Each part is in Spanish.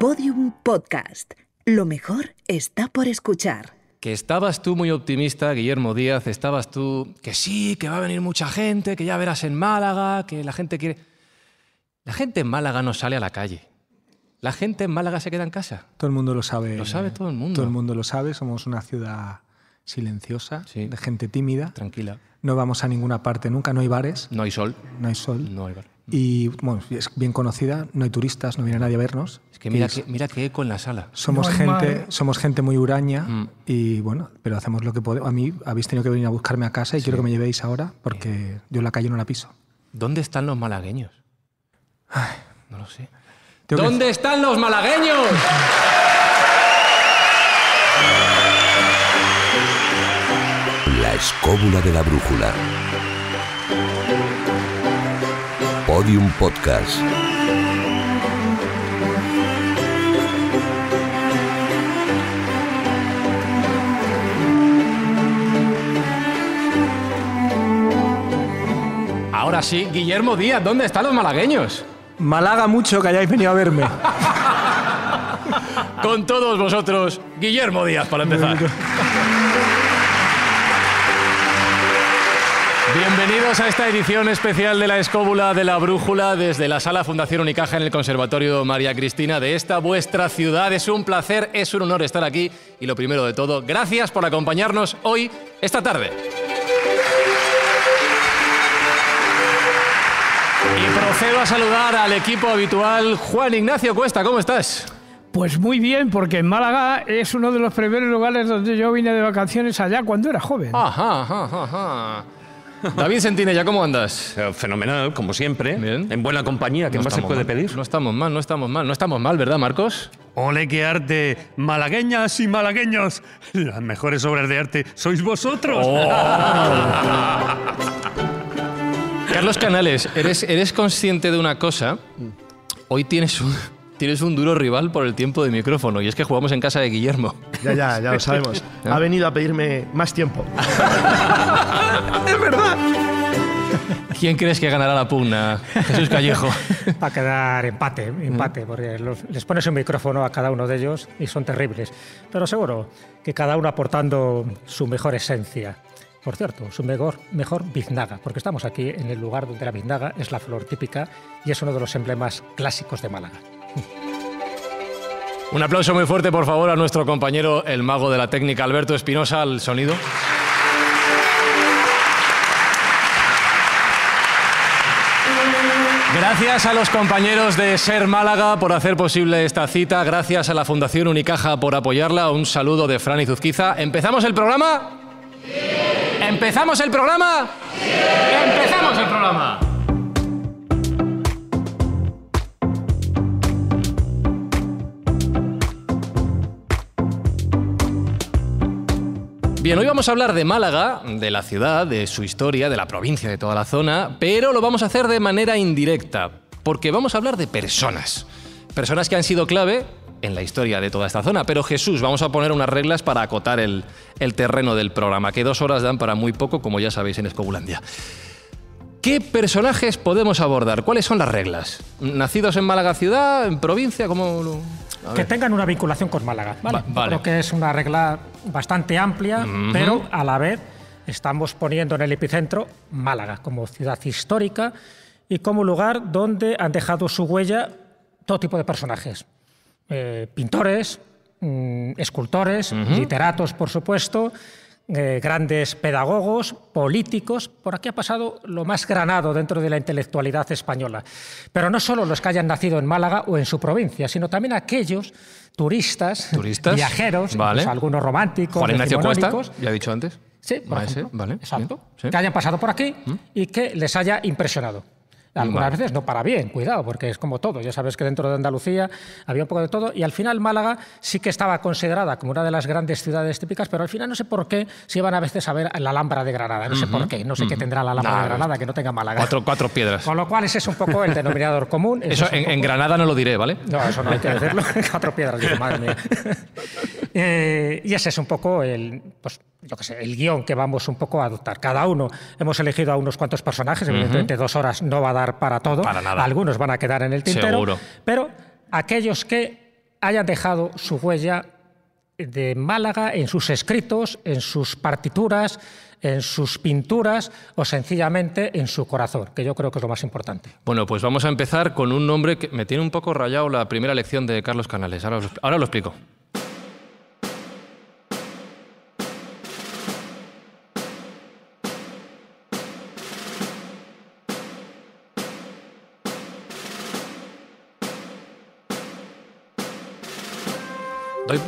Podium Podcast. Lo mejor está por escuchar. Que estabas tú muy optimista, Guillermo Díaz, estabas tú que sí, que va a venir mucha gente, que ya verás en Málaga, que la gente quiere... La gente en Málaga no sale a la calle. La gente en Málaga se queda en casa. Todo el mundo lo sabe. Lo sabe todo el mundo. Todo el mundo lo sabe. Somos una ciudad silenciosa, de gente tímida. Tranquila. No vamos a ninguna parte nunca, no hay bares. No hay sol. No hay sol. No hay bares. Y bueno, es bien conocida, no hay turistas, no viene nadie a vernos. Es que mira, qué que, mira que eco en la sala. Somos, gente, ¿eh? somos gente muy huraña mm. y bueno, pero hacemos lo que podemos. A mí habéis tenido que venir a buscarme a casa y quiero que me llevéis ahora porque yo la calle no la piso. ¿Dónde están los malagueños? no lo sé. ¿Dónde están los malagueños? La escóbula de la brújula. Podium Podcast. Ahora sí, Guillermo Díaz, ¿dónde están los malagueños? Malaga mucho que hayáis venido a verme. Con todos vosotros, Guillermo Díaz, para empezar. Bienvenidos a esta edición especial de la Escóbula de la Brújula desde la Sala Fundación Unicaja en el Conservatorio María Cristina de esta vuestra ciudad. Es un placer, es un honor estar aquí y lo primero de todo, gracias por acompañarnos hoy, esta tarde. Y procedo a saludar al equipo habitual, Juan Ignacio Cuesta, ¿cómo estás? Pues muy bien, porque en Málaga es uno de los primeros lugares donde yo vine de vacaciones allá cuando era joven. Ajá, ajá, ajá. David Sentinella, ¿cómo andas? Eh, fenomenal, como siempre. En buena compañía, ¿qué más se puede pedir? No estamos mal, no estamos mal, no estamos mal, ¿verdad, Marcos? Ole, qué arte. Malagueñas y malagueños, las mejores obras de arte sois vosotros. Oh. Carlos Canales, eres, eres consciente de una cosa. Hoy tienes un tienes un duro rival por el tiempo de micrófono y es que jugamos en casa de Guillermo. Ya, ya, ya lo sabemos. ¿Eh? Ha venido a pedirme más tiempo. es verdad. ¿Quién crees que ganará la pugna? Jesús Callejo. Va a quedar empate, ¿Mm? empate, porque les pones un micrófono a cada uno de ellos y son terribles. Pero seguro que cada uno aportando su mejor esencia. Por cierto, su mejor, mejor biznaga, porque estamos aquí en el lugar donde la biznaga es la flor típica y es uno de los emblemas clásicos de Málaga. Un aplauso muy fuerte, por favor, a nuestro compañero, el mago de la técnica, Alberto Espinosa, al sonido. Gracias a los compañeros de Ser Málaga por hacer posible esta cita. Gracias a la Fundación Unicaja por apoyarla. Un saludo de Fran Zuzquiza. ¿Empezamos el programa? Sí. ¿Empezamos el programa? Sí. ¡Empezamos el programa! Bien, hoy vamos a hablar de Málaga, de la ciudad, de su historia, de la provincia, de toda la zona, pero lo vamos a hacer de manera indirecta, porque vamos a hablar de personas. Personas que han sido clave en la historia de toda esta zona. Pero Jesús, vamos a poner unas reglas para acotar el, terreno del programa, que dos horas dan para muy poco, como ya sabéis en Escobulandia. ¿Qué personajes podemos abordar? ¿Cuáles son las reglas? ¿Nacidos en Málaga ciudad, en provincia? ¿Cómo que tengan una vinculación con Málaga. ¿vale? Creo que es una regla bastante amplia, pero a la vez estamos poniendo en el epicentro Málaga como ciudad histórica y como lugar donde han dejado su huella todo tipo de personajes. Eh, pintores, mm, escultores, literatos, por supuesto, eh, grandes pedagogos, políticos. Por aquí ha pasado lo más granado dentro de la intelectualidad española. Pero no solo los que hayan nacido en Málaga o en su provincia, sino también aquellos turistas, viajeros, algunos románticos, Juan ya he dicho antes. que hayan pasado por aquí mm. y que les haya impresionado. Algunas veces no para bien, cuidado, porque es como todo. Ya sabes que dentro de Andalucía había un poco de todo y al final Málaga sí que estaba considerada como una de las grandes ciudades típicas, pero al final no sé por qué se iban a veces a ver la Alhambra de Granada. No sé por qué, no sé qué tendrá la Alhambra de Granada que no tenga Málaga. Cuatro, cuatro, piedras. Con lo cual ese es un poco el denominador común. Eso, en, Granada no lo diré, ¿vale? No, eso no hay que decirlo. cuatro piedras, digo, madre mía. Eh, y ese es un poco el, pues, que el guión que vamos un poco a adoptar. Cada uno hemos elegido a unos cuantos personajes, evidentemente dos horas no va a dar para todo. Algunos van a quedar en el tintero. Pero aquellos que hayan dejado su huella de Málaga en sus escritos, en sus partituras, en sus pinturas o sencillamente en su corazón, que yo creo que es lo más importante. Bueno, pues vamos a empezar con un nombre que me tiene un poco rayado la primera lección de Carlos Canales. ahora lo explico.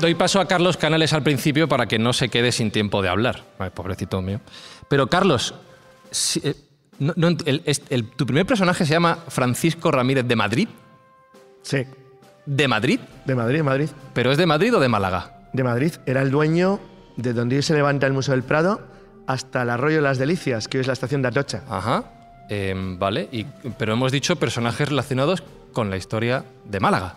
Doy, paso a Carlos Canales al principio para que no se quede sin tiempo de hablar. Ay, pobrecito mío. Pero Carlos, eh, tu primer personaje se llama Francisco Ramírez de Madrid. Sí. ¿De Madrid? De Madrid, Madrid. ¿Pero es de Madrid o de Málaga? De Madrid. Era el dueño de donde hoy se levanta el Museo del Prado hasta el Arroyo de las Delicias, que hoy es la estación de Atocha. Ajá. Em, vale, pero hemos dicho personajes relacionados con la historia de Málaga.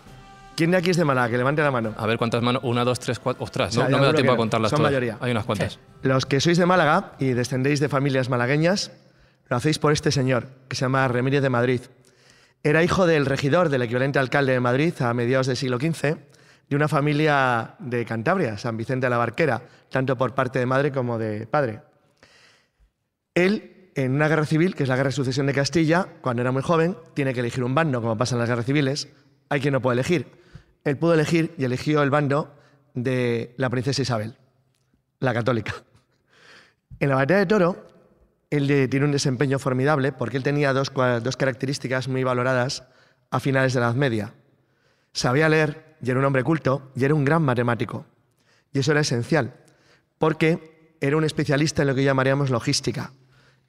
¿Quién de aquí es de Málaga? Que levante la mano. A ver cuántas manos. Una, dos, tres, cuatro. Ostras, no, me da tiempo a contarlas son todas. Hay unas cuantas. Los que sois de Málaga y descendéis de familias malagueñas, lo hacéis por este señor, que se llama Remírez de Madrid. Era hijo del regidor del equivalente alcalde de Madrid a mediados del siglo XV, de una familia de Cantabria, San Vicente de la Barquera, tanto por parte de madre como de padre. Él, en una guerra civil, que es la guerra de sucesión de Castilla, cuando era muy joven, tiene que elegir un bando, como pasa en las guerras civiles. Hay quien no puede elegir él pudo elegir y eligió el bando de la princesa Isabel, la católica. En la batalla de Toro, él tiene un desempeño formidable porque él tenía dos, características muy valoradas a finales de la Edad Media. Sabía leer y era un hombre culto y era un gran matemático. Y eso era esencial, porque era un especialista en lo que llamaríamos logística.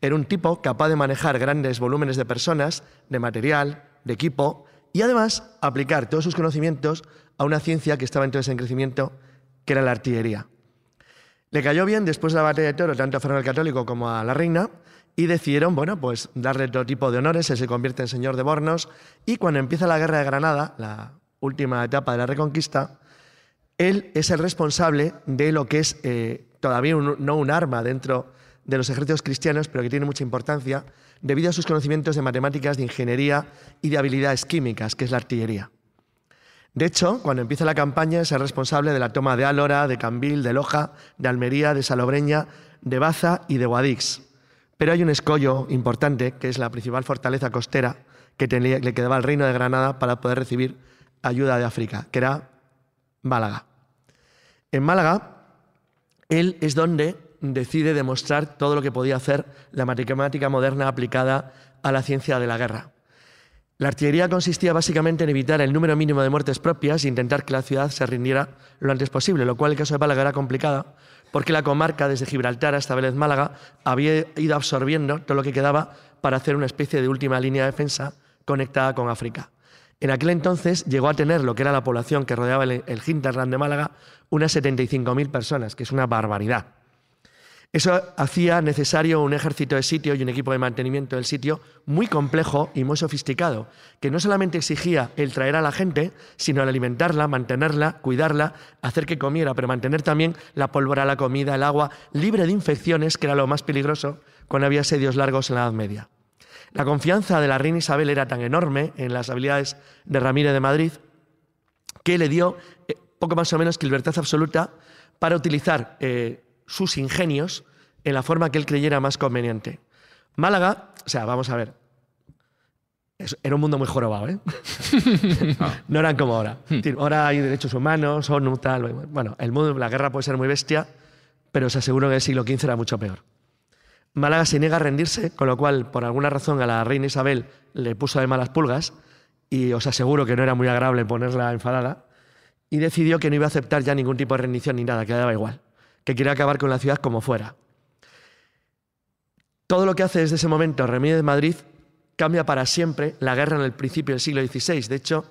Era un tipo capaz de manejar grandes volúmenes de personas, de material, de equipo, y además aplicar todos sus conocimientos a una ciencia que estaba entonces en crecimiento, que era la artillería. Le cayó bien después de la batalla de Toro tanto a Fernando el Católico como a la reina y decidieron, bueno, pues darle todo tipo de honores, él se convierte en señor de Bornos y cuando empieza la guerra de Granada, la última etapa de la Reconquista, él es el responsable de lo que es eh, todavía no un arma dentro de los ejércitos cristianos, pero que tiene mucha importancia, debido a sus conocimientos de matemáticas, de ingeniería y de habilidades químicas, que es la artillería. De hecho, cuando empieza la campaña es el responsable de la toma de Álora, de Cambil, de Loja, de Almería, de Salobreña, de Baza y de Guadix. Pero hay un escollo importante, que es la principal fortaleza costera que le quedaba al reino de Granada para poder recibir ayuda de África, que era Málaga. En Málaga, él es donde decide demostrar todo lo que podía hacer la matemática moderna aplicada a la ciencia de la guerra. La artillería consistía básicamente en evitar el número mínimo de muertes propias e intentar que la ciudad se rindiera lo antes posible, lo cual en el caso de Málaga era complicada, porque la comarca desde Gibraltar hasta Vélez Málaga había ido absorbiendo todo lo que quedaba para hacer una especie de última línea de defensa conectada con África. En aquel entonces llegó a tener lo que era la población que rodeaba el, el Hinterland de Málaga unas 75.000 personas, que es una barbaridad. Eso hacía necesario un ejército de sitio y un equipo de mantenimiento del sitio muy complejo y muy sofisticado, que no solamente exigía el traer a la gente, sino el alimentarla, mantenerla, cuidarla, hacer que comiera, pero mantener también la pólvora, la comida, el agua, libre de infecciones, que era lo más peligroso cuando había sedios largos en la Edad Media. La confianza de la reina Isabel era tan enorme en las habilidades de Ramírez de Madrid que le dio eh, poco más o menos que libertad absoluta para utilizar eh, sus ingenios en la forma que él creyera más conveniente. Málaga, o sea, vamos a ver, era un mundo muy jorobado, ¿eh? no eran como ahora. Hmm. ahora hay derechos humanos, ONU, tal. Bueno, el mundo la guerra puede ser muy bestia, pero os aseguro que el siglo XV era mucho peor. Málaga se niega a rendirse, con lo cual, por alguna razón, a la reina Isabel le puso de malas pulgas, y os aseguro que no era muy agradable ponerla enfadada, y decidió que no iba a aceptar ya ningún tipo de rendición ni nada, que daba igual que quiere acabar con la ciudad como fuera. Todo lo que hace desde ese momento de Madrid cambia para siempre la guerra en el principio del siglo XVI. De hecho,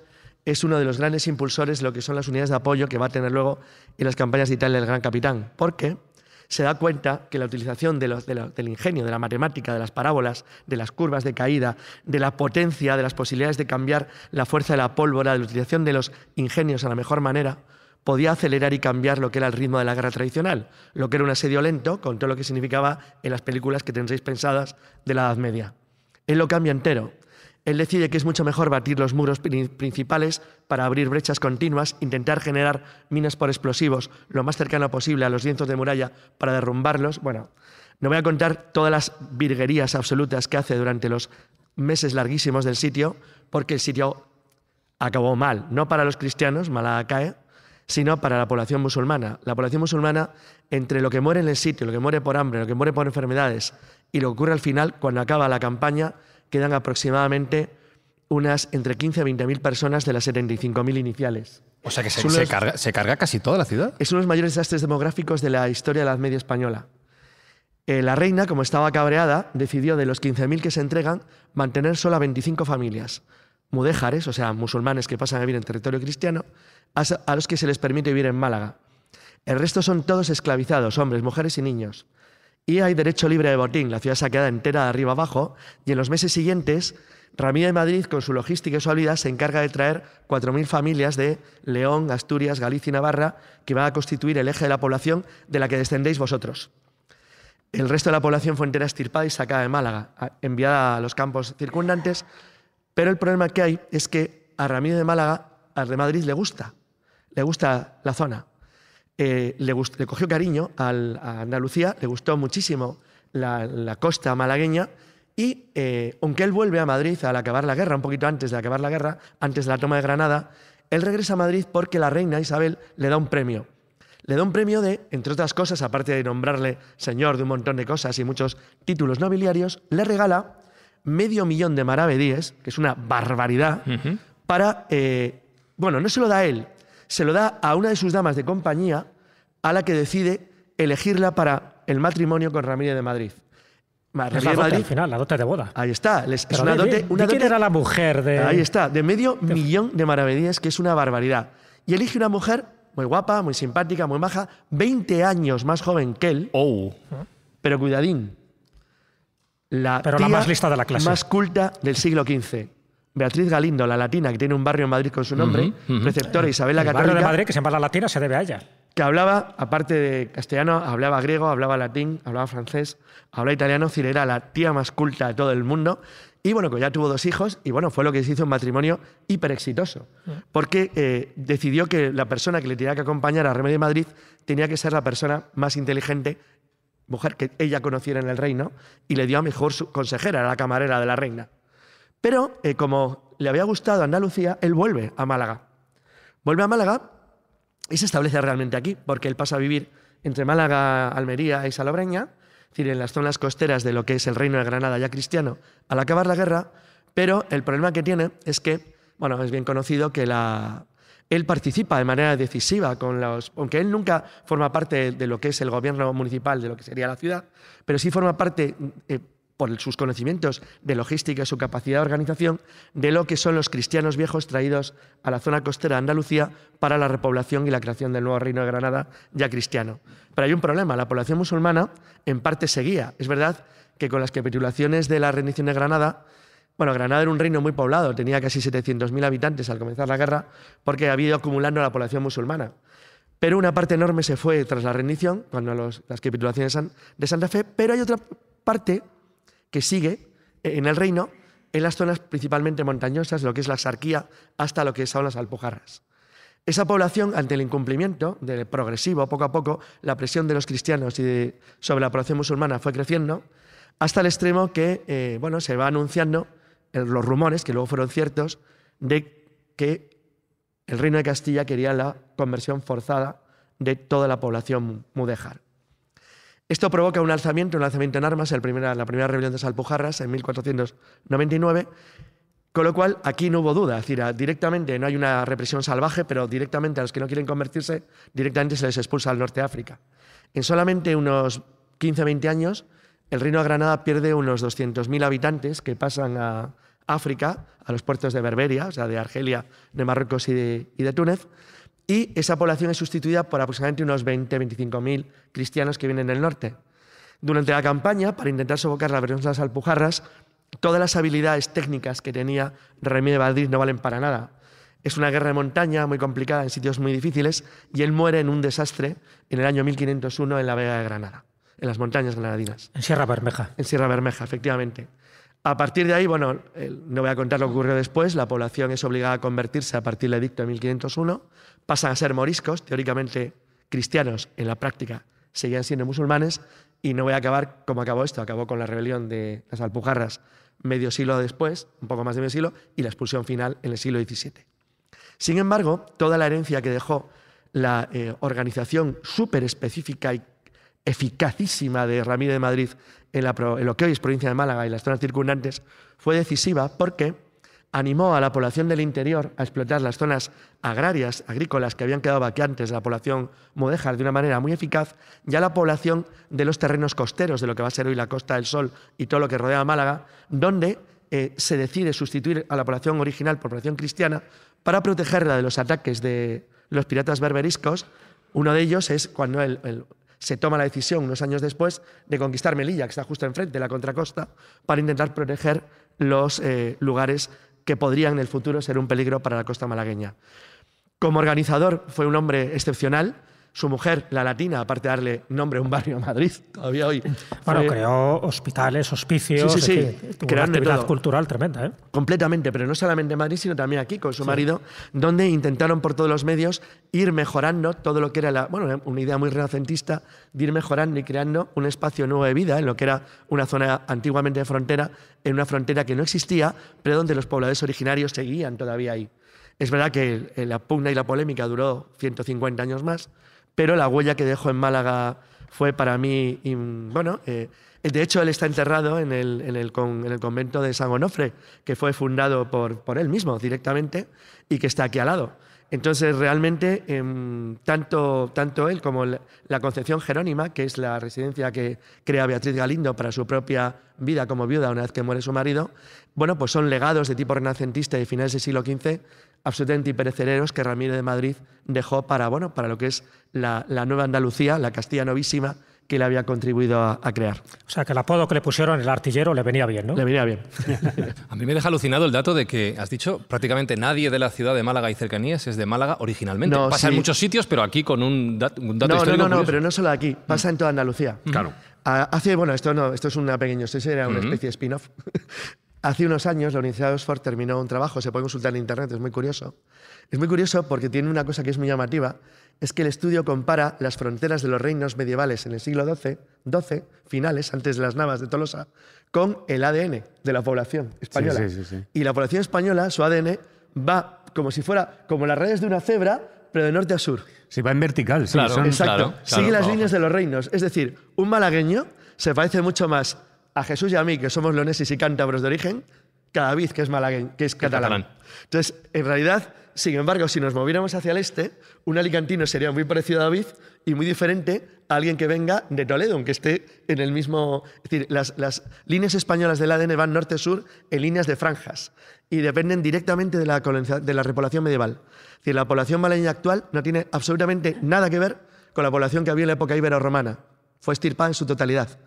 es uno de los grandes impulsores de lo que son las unidades de apoyo que va a tener luego en las campañas de Italia del Gran Capitán, porque se da cuenta que la utilización del ingenio, de la matemática, de las parábolas, de las curvas de caída, de la potencia, de las posibilidades de cambiar la fuerza de la pólvora, de la utilización de los ingenios a la mejor manera, podía acelerar y cambiar lo que era el ritmo de la guerra tradicional, lo que era un asedio lento, con todo lo que significaba en las películas que tendréis pensadas de la Edad Media. Él lo cambia entero. Él decide que es mucho mejor batir los muros principales para abrir brechas continuas, intentar generar minas por explosivos lo más cercano posible a los lienzos de muralla para derrumbarlos. Bueno, no voy a contar todas las virguerías absolutas que hace durante los meses larguísimos del sitio, porque el sitio acabó mal, no para los cristianos, mala cae, sino para la población musulmana. La población musulmana, entre lo que muere en el sitio, lo que muere por hambre, lo que muere por enfermedades y lo que ocurre al final, cuando acaba la campaña, quedan aproximadamente unas entre 15 a 20.000 personas de las 75.000 iniciales. O sea que se, carga, casi toda la ciudad. Es uno de los mayores desastres demográficos de la historia de la media española. Eh, la reina, como estaba cabreada, decidió de los 15.000 que se entregan mantener solo a 25 familias mudéjares, o sea, musulmanes que pasan a vivir en territorio cristiano, a los que se les permite vivir en Málaga. El resto son todos esclavizados, hombres, mujeres y niños. Y hay derecho libre de botín, la ciudad se saqueada entera de arriba abajo, y en los meses siguientes, Ramírez de Madrid, con su logística y su habilidad, se encarga de traer 4.000 familias de León, Asturias, Galicia y Navarra, que van a constituir el eje de la población de la que descendéis vosotros. El resto de la población fue entera estirpada y sacada de Málaga, enviada a los campos circundantes, pero el problema que hay es que a Ramiro de Málaga, al de Madrid, le gusta. Le gusta la zona. Eh, le, cogió cariño a Andalucía, le gustó muchísimo la, costa malagueña y eh, aunque él vuelve a Madrid al acabar la guerra, un poquito antes de acabar la guerra, antes de la toma de Granada, él regresa a Madrid porque la reina Isabel le da un premio. Le da un premio de, entre otras cosas, aparte de nombrarle señor de un montón de cosas y muchos títulos nobiliarios, le regala medio millón de maravedíes, que es una barbaridad, para. Eh, bueno, no se lo da a él, se lo da a una de sus damas de compañía, a la que decide elegirla para el matrimonio con Ramírez de Madrid. Ramírez al final, la dote de boda. Ahí está. quién era la mujer de.? Ahí está, de medio millón de maravedíes, que es una barbaridad. Y elige una mujer muy guapa, muy simpática, muy maja, 20 años más joven que él. Oh. Pero cuidadín, la más lista de la clase. Más culta del siglo XV. Beatriz Galindo, la latina, que tiene un barrio en Madrid con su nombre, uh Isabel la El Católica. barrio de Madrid que se llama La Latina se debe a ella. Que hablaba, aparte de castellano, hablaba griego, hablaba latín, hablaba francés, hablaba italiano, si era la tía más culta de todo el mundo. Y bueno, que pues ya tuvo dos hijos y bueno, fue lo que se hizo un matrimonio hiper exitoso. Mm. Porque eh, decidió que la persona que le tenía que acompañar a Remedio Madrid tenía que ser la persona más inteligente mujer que ella conociera en el reino, y le dio a mejor su consejera, la camarera de la reina. Pero eh, como le había gustado Andalucía, él vuelve a Málaga. Vuelve a Málaga y se establece realmente aquí, porque él pasa a vivir entre Málaga, Almería y Salobreña, es decir, en las zonas costeras de lo que es el reino de Granada ya cristiano, al acabar la guerra, pero el problema que tiene es que, bueno, es bien conocido que la, él participa de manera decisiva con los, aunque él nunca forma parte de lo que es el gobierno municipal, de lo que sería la ciudad, pero sí forma parte, eh, por sus conocimientos de logística y su capacidad de organización, de lo que son los cristianos viejos traídos a la zona costera de Andalucía para la repoblación y la creación del nuevo reino de Granada ya cristiano. Pero hay un problema, la población musulmana en parte seguía. Es verdad que con las capitulaciones de la rendición de Granada, bueno, Granada era un reino muy poblado, tenía casi 700.000 habitantes al comenzar la guerra, porque había ido acumulando la población musulmana. Pero una parte enorme se fue tras la rendición, cuando las capitulaciones de, Santa Fe, pero hay otra parte que sigue en el reino, en las zonas principalmente montañosas, lo que es la Sarquía, hasta lo que son las Alpujarras. Esa población, ante el incumplimiento del progresivo, poco a poco, la presión de los cristianos sobre la población musulmana fue creciendo, hasta el extremo que eh, bueno, se va anunciando los rumores, que luego fueron ciertos, de que el reino de Castilla quería la conversión forzada de toda la población mudéjar. Esto provoca un alzamiento, un alzamiento en armas, el primera, la primera rebelión de Salpujarras en 1499, con lo cual aquí no hubo duda, es decir, directamente no hay una represión salvaje, pero directamente a los que no quieren convertirse, directamente se les expulsa al norte de África. En solamente unos 15-20 años, el Reino de Granada pierde unos 200.000 habitantes que pasan a África, a los puertos de Berberia, o sea, de Argelia, de Marruecos y de, Túnez, y esa población es sustituida por aproximadamente unos 20-25.000 cristianos que vienen del norte. Durante la campaña, para intentar sofocar la versión de las Alpujarras, todas las habilidades técnicas que tenía Remy de Madrid no valen para nada. Es una guerra de montaña muy complicada, en sitios muy difíciles, y él muere en un desastre en el año 1501 en la Vega de Granada en las montañas granadinas. En Sierra Bermeja. En Sierra Bermeja, efectivamente. A partir de ahí, bueno, no voy a contar lo que ocurrió después, la población es obligada a convertirse a partir del edicto de 1501, pasan a ser moriscos, teóricamente cristianos, en la práctica seguían siendo musulmanes, y no voy a acabar como acabó esto, acabó con la rebelión de las Alpujarras medio siglo después, un poco más de medio siglo, y la expulsión final en el siglo XVII. Sin embargo, toda la herencia que dejó la eh, organización súper específica y eficacísima de Ramírez de Madrid en, lo que hoy es provincia de Málaga y las zonas circundantes fue decisiva porque animó a la población del interior a explotar las zonas agrarias, agrícolas que habían quedado vacantes de la población mudéjar de una manera muy eficaz, ya la población de los terrenos costeros, de lo que va a ser hoy la Costa del Sol y todo lo que rodea Málaga, donde eh, se decide sustituir a la población original por población cristiana para protegerla de los ataques de los piratas berberiscos. Uno de ellos es cuando el se toma la decisión unos años después de conquistar Melilla, que está justo enfrente de la contracosta, para intentar proteger los eh, lugares que podrían en el futuro ser un peligro para la costa malagueña. Como organizador fue un hombre excepcional, su mujer, la latina, aparte de darle nombre a un barrio a Madrid, todavía hoy. Bueno, creó hospitales, hospicios, sí, una actividad cultural tremenda. ¿eh? Completamente, pero no solamente en Madrid, sino también aquí con su marido, donde intentaron por todos los medios ir mejorando todo lo que era, la, bueno, una idea muy renacentista, de ir mejorando y creando un espacio nuevo de vida en lo que era una zona antiguamente de frontera, en una frontera que no existía, pero donde los pobladores originarios seguían todavía ahí. Es verdad que la pugna y la polémica duró 150 años más, pero la huella que dejó en Málaga fue para mí, bueno, eh, de hecho él está enterrado en el, convento de San Onofre, que fue fundado por, él mismo directamente y que está aquí al lado. Entonces, realmente, em, tanto, tanto él como la Concepción Jerónima, que es la residencia que crea Beatriz Galindo para su propia vida como viuda una vez que muere su marido, bueno, pues son legados de tipo renacentista de finales del siglo XV absolutamente perecereros que Ramírez de Madrid dejó para, bueno, para lo que es la, nueva Andalucía, la Castilla Novísima, que le había contribuido a, crear. O sea, que el apodo que le pusieron, el artillero, le venía bien, ¿no? Le venía bien. a mí me deja alucinado el dato de que, has dicho, prácticamente nadie de la ciudad de Málaga y cercanías es de Málaga originalmente. pasa en muchos sitios, pero aquí con un, dato histórico. No, no, no, pero no solo aquí, mm. pasa en toda Andalucía. Claro. Hace, bueno, esto no, esto es una pequeño esto era una mm. especie de spin-off. Hace unos años la Universidad de Oxford terminó un trabajo, se puede consultar en Internet, es muy curioso. Es muy curioso porque tiene una cosa que es muy llamativa, es que el estudio compara las fronteras de los reinos medievales en el siglo XII, 12 finales, antes de las navas de Tolosa, con el ADN de la población española. y la población española, su ADN, va como si fuera, como las redes de una cebra, pero de norte a sur. Se va en vertical, sí. exacto. Sigue las líneas de los reinos. Es decir, un malagueño se parece mucho más a Jesús y a mí, que somos leoneses y cántabros de origen, vez que es malagueño, que es catalán. Entonces, en realidad, sin embargo, si nos moviéramos hacia el este, un alicantino sería muy parecido a David y muy diferente a alguien que venga de Toledo, aunque esté en el mismo... Es decir, las, líneas españolas del ADN van norte-sur en líneas de franjas y dependen directamente de la, de la repoblación medieval. Es decir, la población malagueña actual no tiene absolutamente nada que ver con la población que había en la época ibero-romana. Fue estirpada en su totalidad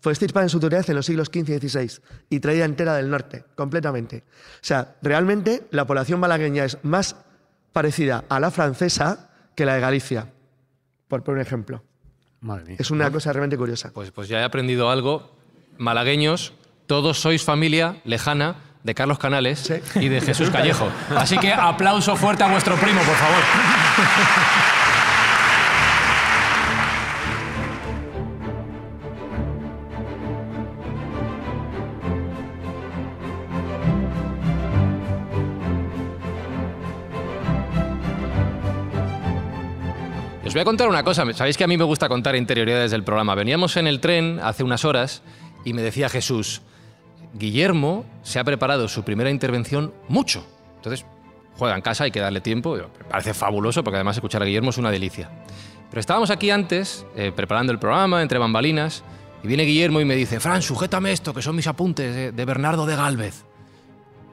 fue estirpada en su totalidad en los siglos XV y XVI y traída entera del norte, completamente. O sea, realmente la población malagueña es más parecida a la francesa que la de Galicia, por, poner un ejemplo. Madre Es una cosa realmente curiosa. Pues, pues ya he aprendido algo. Malagueños, todos sois familia lejana de Carlos Canales y de Jesús Callejo. Así que aplauso fuerte a vuestro primo, por favor. voy a contar una cosa. Sabéis que a mí me gusta contar interioridades del programa. Veníamos en el tren hace unas horas y me decía Jesús, Guillermo se ha preparado su primera intervención mucho. Entonces, juega en casa, hay que darle tiempo. Me parece fabuloso porque además escuchar a Guillermo es una delicia. Pero estábamos aquí antes, eh, preparando el programa, entre bambalinas, y viene Guillermo y me dice, Fran, sujétame esto, que son mis apuntes de, Bernardo de Galvez.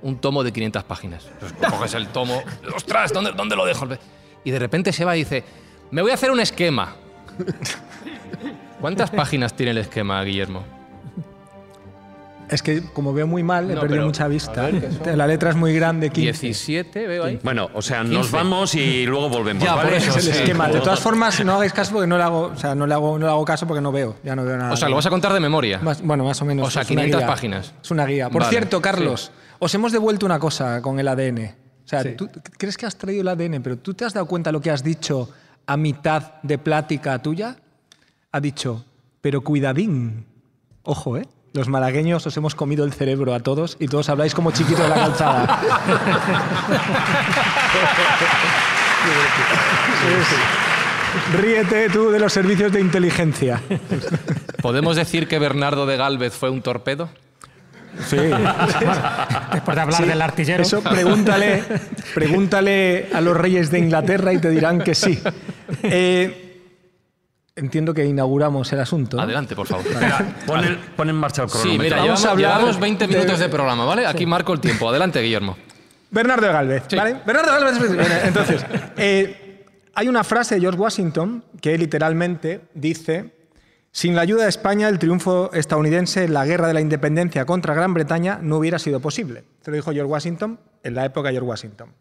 Un tomo de 500 páginas. Entonces, coges el tomo, ostras, ¿dónde, ¿dónde lo dejo? Y de repente se va y dice, me voy a hacer un esquema. ¿Cuántas páginas tiene el esquema, Guillermo? Es que como veo muy mal, he perdido mucha vista. La letra es muy grande, 15. 17, veo ahí. Bueno, o sea, nos vamos y luego volvemos. Ya, ¿vale? es el esquema. De todas formas, no hagáis caso porque no le hago, o sea, no le hago, caso porque no veo. Ya no veo nada. O sea, lo vas a contar de memoria. bueno, más o menos. O sea, 500 páginas. Es una guía. Por cierto, Carlos, os hemos devuelto una cosa con el ADN. O sea, tú crees que has traído el ADN, pero tú te has dado cuenta de lo que has dicho a mitad de plática tuya, ha dicho, pero cuidadín, ojo, ¿eh? Los malagueños os hemos comido el cerebro a todos y todos habláis como chiquitos de la calzada. Ríete tú de los servicios de inteligencia. ¿Podemos decir que Bernardo de Galvez fue un torpedo? Sí. Después de hablar del artillero. Eso pregúntale, pregúntale a los reyes de Inglaterra y te dirán que sí. Eh, entiendo que inauguramos el asunto. Adelante, por favor. pon, en marcha el cronómetro. Sí, Vamos a hablar 20 minutos de, programa, ¿vale? Aquí marco el tiempo. Adelante, Guillermo. Bernardo Galvez, Bernardo Galvez. Pues, entonces, eh, hay una frase de George Washington que literalmente dice sin la ayuda de España, el triunfo estadounidense en la guerra de la independencia contra Gran Bretaña no hubiera sido posible. Se lo dijo George Washington en la época George Washington.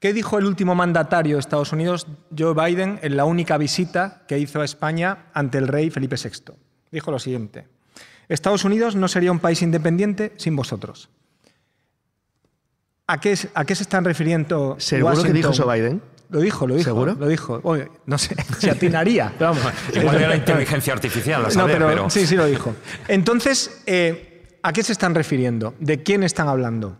¿Qué dijo el último mandatario de Estados Unidos, Joe Biden, en la única visita que hizo a España ante el rey Felipe VI? Dijo lo siguiente, Estados Unidos no sería un país independiente sin vosotros. ¿A qué, se están refiriendo? ¿Seguro que dijo Joe Biden? Lo dijo, lo dijo. ¿Seguro? Lo dijo. no sé, se atinaría. Vamos. Igual era inteligencia artificial, la no, pero, Sí, sí lo dijo. Entonces, eh, ¿a qué se están refiriendo? ¿De quién están hablando?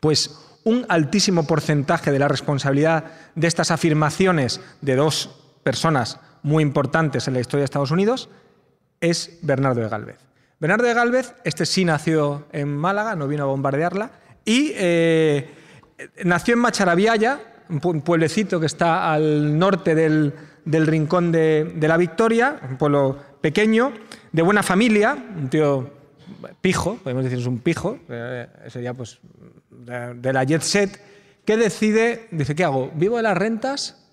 Pues un altísimo porcentaje de la responsabilidad de estas afirmaciones de dos personas muy importantes en la historia de Estados Unidos es Bernardo de Galvez. Bernardo de Galvez, este sí nació en Málaga, no vino a bombardearla, y eh, nació en Macharabiaya, un pueblecito que está al norte del, Rincón de, la Victoria, un pueblo pequeño, de buena familia, un tío pijo, podemos decir es un pijo, eh, sería pues de, la jet set, que decide, dice, ¿qué hago? ¿Vivo de las rentas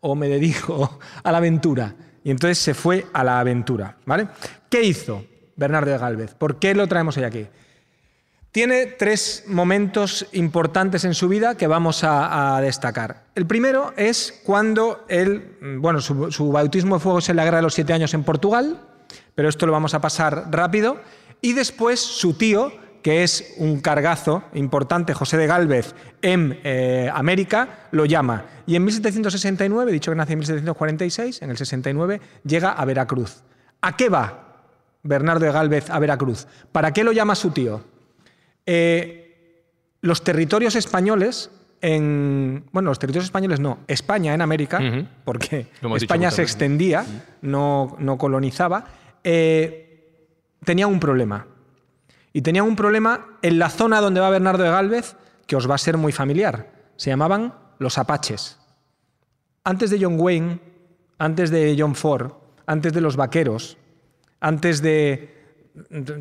o me dedico a la aventura? Y entonces se fue a la aventura, ¿vale? ¿Qué hizo Bernardo de Galvez? ¿Por qué lo traemos hoy aquí? Tiene tres momentos importantes en su vida que vamos a, destacar. El primero es cuando él, bueno, su, bautismo de fuego es en la guerra de los siete años en Portugal, pero esto lo vamos a pasar rápido. Y después su tío, que es un cargazo importante, José de Gálvez, en eh, América, lo llama. Y en 1769, dicho que nace en 1746, en el 69, llega a Veracruz. ¿A qué va Bernardo de Gálvez a Veracruz? ¿Para qué lo llama su tío? Eh, los territorios españoles en. Bueno, los territorios españoles no, España en América, porque España se extendía, no, colonizaba, tenían eh, tenía un problema. Y tenía un problema en la zona donde va Bernardo de Gálvez, que os va a ser muy familiar. Se llamaban los apaches. Antes de John Wayne, antes de John Ford, antes de los vaqueros, antes de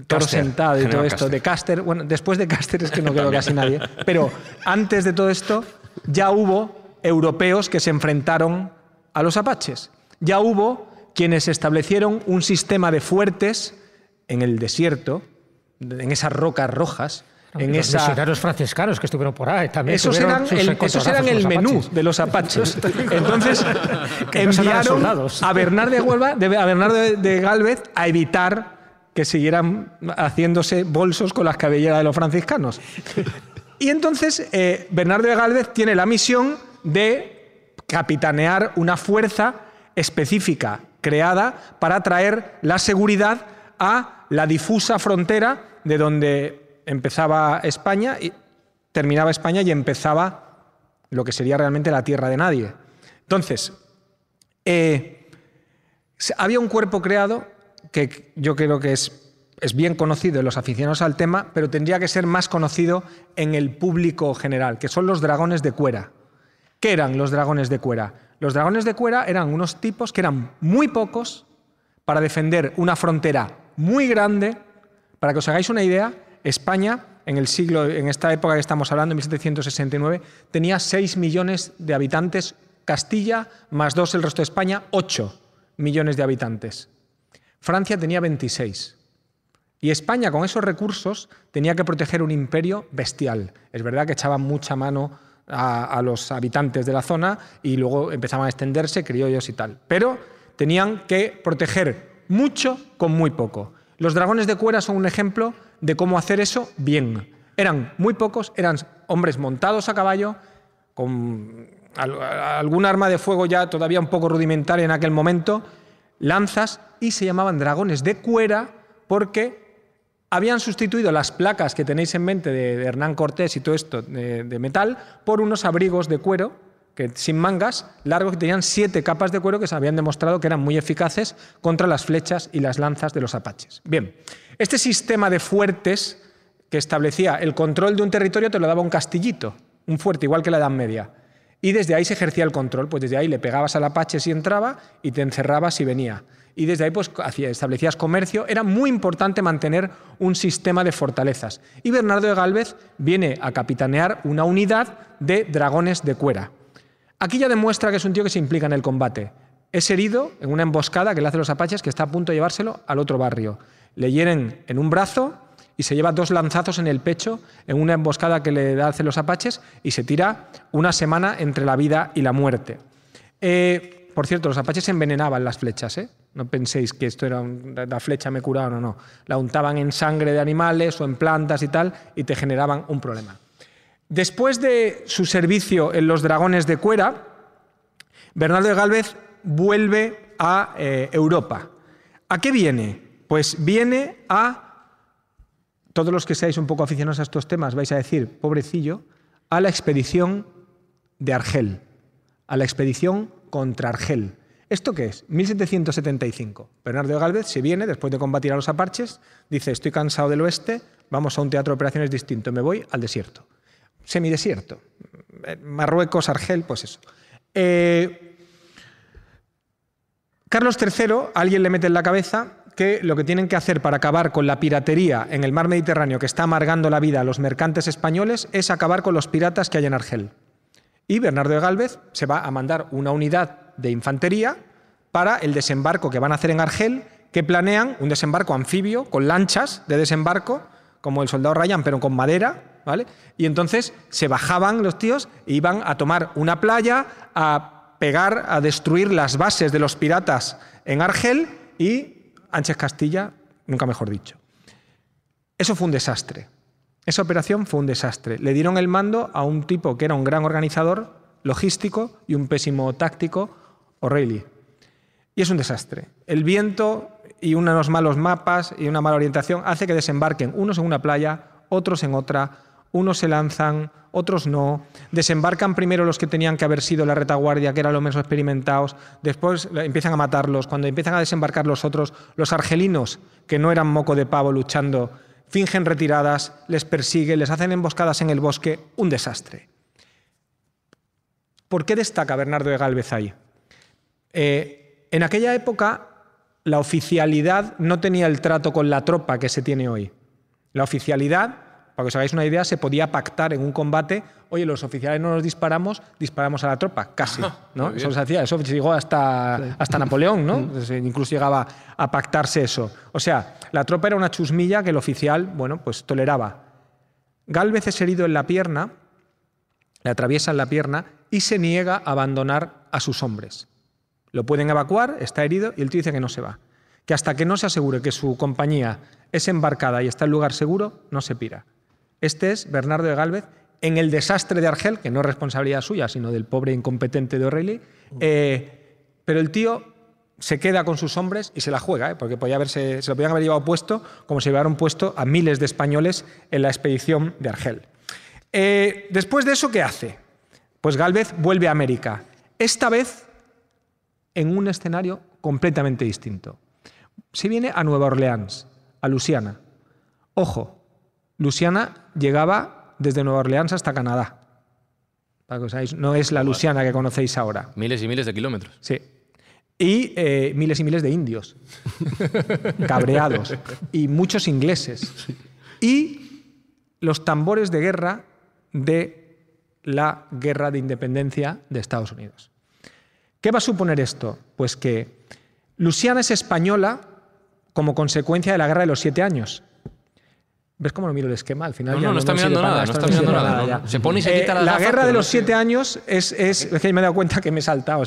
Toro Sentado y todo esto, de Caster, bueno, después de Caster es que no quedó casi nadie, pero antes de todo esto ya hubo europeos que se enfrentaron a los apaches, ya hubo quienes establecieron un sistema de fuertes en el desierto, en esas rocas rojas, en Los misioneros franciscanos que estuvieron por ahí también. Esos eran el, el menú de los apaches. Entonces enviaron a Bernardo de, Huelva, a Bernardo de Galvez a evitar que siguieran haciéndose bolsos con las cabelleras de los franciscanos. Y entonces eh, Bernardo de Gálvez tiene la misión de capitanear una fuerza específica creada para traer la seguridad a la difusa frontera de donde empezaba España y terminaba España y empezaba lo que sería realmente la tierra de nadie. Entonces, eh, había un cuerpo creado que yo creo que es, es bien conocido en los aficionados al tema, pero tendría que ser más conocido en el público general, que son los dragones de cuera. ¿Qué eran los dragones de cuera? Los dragones de cuera eran unos tipos que eran muy pocos para defender una frontera muy grande. Para que os hagáis una idea, España en el siglo, en esta época que estamos hablando, en 1769, tenía 6 millones de habitantes, Castilla, más 2 el resto de España, 8 millones de habitantes. Francia tenía 26. Y España, con esos recursos, tenía que proteger un imperio bestial. Es verdad que echaban mucha mano a, los habitantes de la zona y luego empezaban a extenderse criollos y tal. Pero tenían que proteger mucho con muy poco. Los dragones de cuera son un ejemplo de cómo hacer eso bien. Eran muy pocos, eran hombres montados a caballo, con algún arma de fuego ya todavía un poco rudimentaria en aquel momento, lanzas y se llamaban dragones de cuera porque habían sustituido las placas que tenéis en mente de, Hernán Cortés y todo esto de, metal por unos abrigos de cuero que sin mangas largos que tenían siete capas de cuero que se habían demostrado que eran muy eficaces contra las flechas y las lanzas de los apaches. Bien, este sistema de fuertes que establecía el control de un territorio te lo daba un castillito, un fuerte igual que la Edad Media. Y desde ahí se ejercía el control, pues desde ahí le pegabas al Apache si entraba y te encerrabas si venía. Y desde ahí pues establecías comercio. Era muy importante mantener un sistema de fortalezas. Y Bernardo de Galvez viene a capitanear una unidad de dragones de cuera. Aquí ya demuestra que es un tío que se implica en el combate. Es herido en una emboscada que le hacen los apaches que está a punto de llevárselo al otro barrio. Le hieren en un brazo, y se lleva dos lanzazos en el pecho en una emboscada que le hacen los apaches y se tira una semana entre la vida y la muerte. Eh, por cierto, los apaches envenenaban las flechas, ¿eh? No penséis que esto era la flecha me curaba, no, no. La untaban en sangre de animales o en plantas y tal y te generaban un problema. Después de su servicio en los dragones de Cuera, Bernardo de Galvez vuelve a eh, Europa. ¿A qué viene? Pues viene a todos los que seáis un poco aficionados a estos temas vais a decir, pobrecillo, a la expedición de Argel, a la expedición contra Argel. ¿Esto qué es? 1775. Bernardo Galvez se viene después de combatir a los aparches, dice, estoy cansado del oeste, vamos a un teatro de operaciones distinto, me voy al desierto. Semidesierto. Eh, Marruecos, Argel, pues eso. Eh, Carlos III, alguien le mete en la cabeza que lo que tienen que hacer para acabar con la piratería en el mar Mediterráneo que está amargando la vida a los mercantes españoles es acabar con los piratas que hay en Argel. Y Bernardo de Galvez se va a mandar una unidad de infantería para el desembarco que van a hacer en Argel, que planean un desembarco anfibio con lanchas de desembarco, como el soldado Ryan, pero con madera, ¿Vale? Y entonces se bajaban los tíos e iban a tomar una playa, a pegar, a destruir las bases de los piratas en Argel y Ángeles Castilla, nunca mejor dicho. Eso fue un desastre. Esa operación fue un desastre. Le dieron el mando a un tipo que era un gran organizador logístico y un pésimo táctico, O'Reilly. Y es un desastre. El viento y unos malos mapas y una mala orientación hace que desembarquen unos en una playa, otros en otra, unos se lanzan, otros no, desembarcan primero los que tenían que haber sido la retaguardia, que eran los menos experimentados, después empiezan a matarlos, cuando empiezan a desembarcar los otros, los argelinos, que no eran moco de pavo luchando, fingen retiradas, les persiguen, les hacen emboscadas en el bosque, un desastre. ¿Por qué destaca Bernardo de Galvez ahí? Eh, en aquella época la oficialidad no tenía el trato con la tropa que se tiene hoy. La oficialidad para que os hagáis una idea, se podía pactar en un combate, oye, los oficiales no nos disparamos, disparamos a la tropa, casi. Eso se hacía, eso llegó hasta, Napoleón, incluso llegaba a pactarse eso. O sea, la tropa era una chusmilla que el oficial, bueno, pues toleraba. Galvez es herido en la pierna, le atraviesan la pierna y se niega a abandonar a sus hombres. Lo pueden evacuar, está herido y el tío dice que no se va. Que hasta que no se asegure que su compañía es embarcada y está en lugar seguro, no se pira. Este es Bernardo de Galvez en el desastre de Argel, que no es responsabilidad suya, sino del pobre incompetente de O'Reilly. Eh, pero el tío se queda con sus hombres y se la juega, ¿eh? porque se lo podían haber llevado puesto, como se llevaron puesto a miles de españoles en la expedición de Argel. Eh, después de eso, ¿qué hace? Pues Galvez vuelve a América, esta vez en un escenario completamente distinto. Se viene a Nueva Orleans, a Luisiana. Ojo, Luciana llegaba desde Nueva Orleans hasta Canadá. no es la Luciana que conocéis ahora. Miles y miles de kilómetros. Sí. Y eh, miles y miles de indios, cabreados, y muchos ingleses. Y los tambores de guerra de la guerra de independencia de Estados Unidos. ¿Qué va a suponer esto? Pues que Luciana es española como consecuencia de la guerra de los siete años. ¿Ves cómo lo miro el esquema? Al final. No, no, está mirando nada, no está mirando nada. se pone y se quita la. Eh, la guerra de los siete años es, es, es, que me he dado cuenta que me he saltado.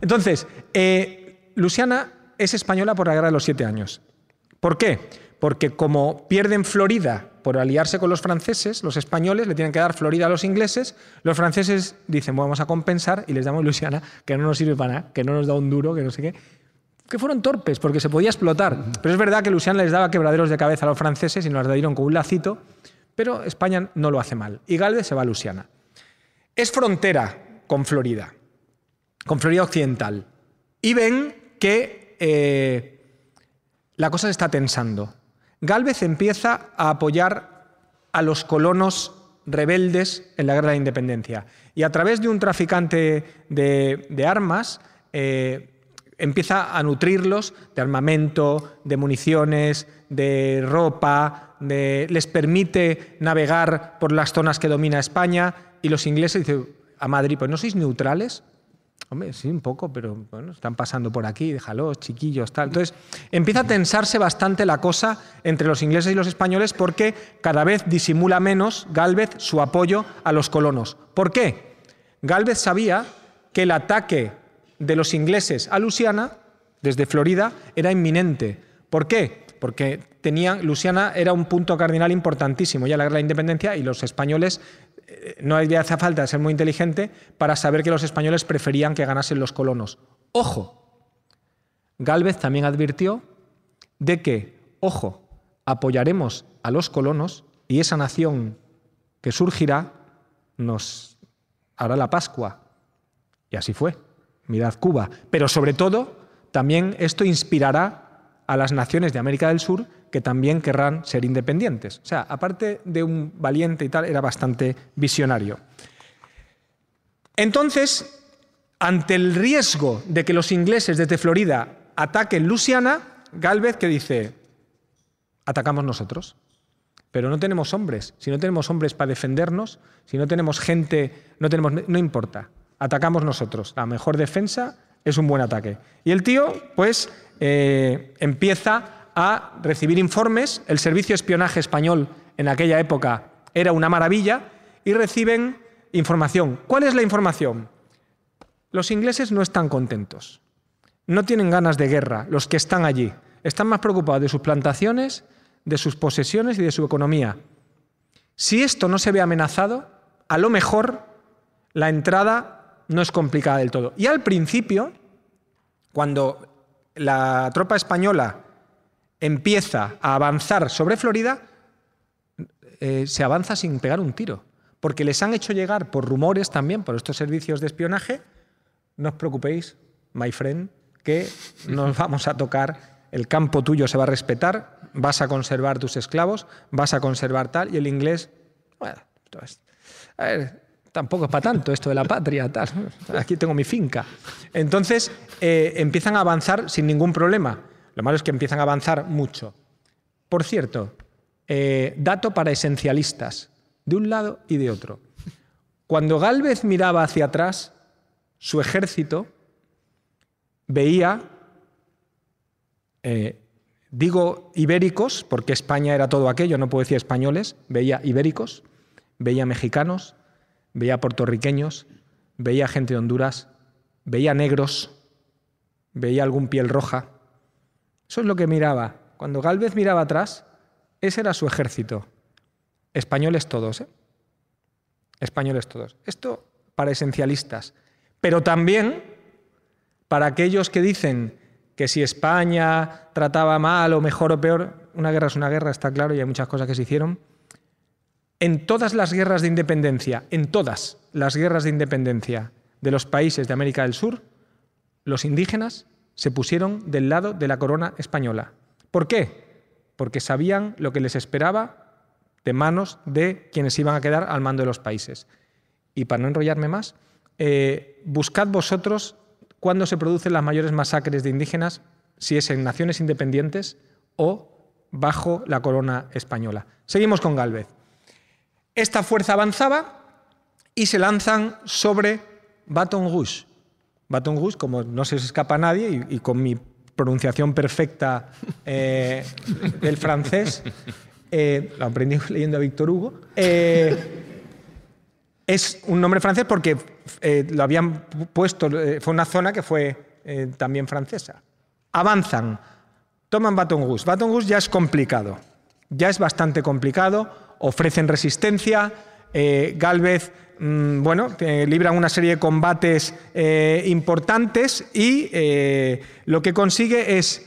Entonces, eh, Luciana es española por la guerra de los siete años. ¿Por qué? Porque como pierden Florida por aliarse con los franceses, los españoles le tienen que dar Florida a los ingleses, los franceses dicen, vamos a compensar y les damos Luciana, que no nos sirve para nada, que no nos da un duro, que no sé qué que fueron torpes porque se podía explotar. Pero es verdad que Luciana les daba quebraderos de cabeza a los franceses y nos las dieron con un lacito, pero España no lo hace mal. Y Galvez se va a Luciana. Es frontera con Florida, con Florida Occidental. Y ven que eh, la cosa se está tensando. Galvez empieza a apoyar a los colonos rebeldes en la guerra de la independencia. Y a través de un traficante de, armas, eh, empieza a nutrirlos de armamento, de municiones, de ropa, les permite navegar por las zonas que domina España y los ingleses dicen a Madrid, pues no sois neutrales. Hombre, sí, un poco, pero bueno, están pasando por aquí, déjalos, chiquillos, tal. Entonces, empieza a tensarse bastante la cosa entre los ingleses y los españoles porque cada vez disimula menos Galvez su apoyo a los colonos. ¿Por qué? Galvez sabía que el ataque de los ingleses a Luisiana, desde Florida, era inminente. ¿Por qué? Porque tenían, Luisiana era un punto cardinal importantísimo, ya la guerra de la independencia, y los españoles, eh, no había hace falta ser muy inteligente para saber que los españoles preferían que ganasen los colonos. Ojo, Galvez también advirtió de que, ojo, apoyaremos a los colonos y esa nación que surgirá nos hará la Pascua. Y así fue mirad Cuba, pero sobre todo también esto inspirará a las naciones de América del Sur que también querrán ser independientes. O sea, aparte de un valiente y tal, era bastante visionario. Entonces, ante el riesgo de que los ingleses desde Florida ataquen Luisiana, Galvez que dice, atacamos nosotros. Pero no tenemos hombres. Si no tenemos hombres para defendernos, si no tenemos gente, no tenemos... No importa atacamos nosotros. La mejor defensa es un buen ataque. Y el tío, pues, eh, empieza a recibir informes. El servicio de espionaje español en aquella época era una maravilla y reciben información. ¿Cuál es la información? Los ingleses no están contentos. No tienen ganas de guerra los que están allí. Están más preocupados de sus plantaciones, de sus posesiones y de su economía. Si esto no se ve amenazado, a lo mejor la entrada no es complicada del todo. Y al principio, cuando la tropa española empieza a avanzar sobre Florida, eh, se avanza sin pegar un tiro, porque les han hecho llegar por rumores también, por estos servicios de espionaje, no os preocupéis, my friend, que nos vamos a tocar, el campo tuyo se va a respetar, vas a conservar tus esclavos, vas a conservar tal, y el inglés, bueno, a ver, tampoco es para tanto esto de la patria, tal. aquí tengo mi finca. Entonces eh, empiezan a avanzar sin ningún problema. Lo malo es que empiezan a avanzar mucho. Por cierto, eh, dato para esencialistas, de un lado y de otro. Cuando Galvez miraba hacia atrás, su ejército veía, eh, digo ibéricos, porque España era todo aquello, no puedo decir españoles, veía ibéricos, veía mexicanos, veía puertorriqueños, veía gente de Honduras, veía negros, veía algún piel roja. Eso es lo que miraba. Cuando Galvez miraba atrás, ese era su ejército. Españoles todos, ¿eh? Españoles todos. Esto para esencialistas. Pero también para aquellos que dicen que si España trataba mal o mejor o peor, una guerra es una guerra, está claro, y hay muchas cosas que se hicieron en todas las guerras de independencia, en todas las guerras de independencia de los países de América del Sur, los indígenas se pusieron del lado de la corona española. ¿Por qué? Porque sabían lo que les esperaba de manos de quienes iban a quedar al mando de los países. Y para no enrollarme más, eh, buscad vosotros cuándo se producen las mayores masacres de indígenas, si es en naciones independientes o bajo la corona española. Seguimos con Galvez. Esta fuerza avanzaba y se lanzan sobre Baton Rouge. Baton Rouge, como no se escapa a nadie, y, con mi pronunciación perfecta eh, del francés, eh, lo aprendí leyendo a Víctor Hugo, eh, es un nombre francés porque lo habían puesto, fue una zona que fue también francesa. Avanzan, toman Baton Rouge. Baton Rouge ya es complicado, ya es bastante complicado ofrecen resistencia, eh, Galvez mm, bueno, libran una serie de combates eh, importantes y eh, lo que consigue es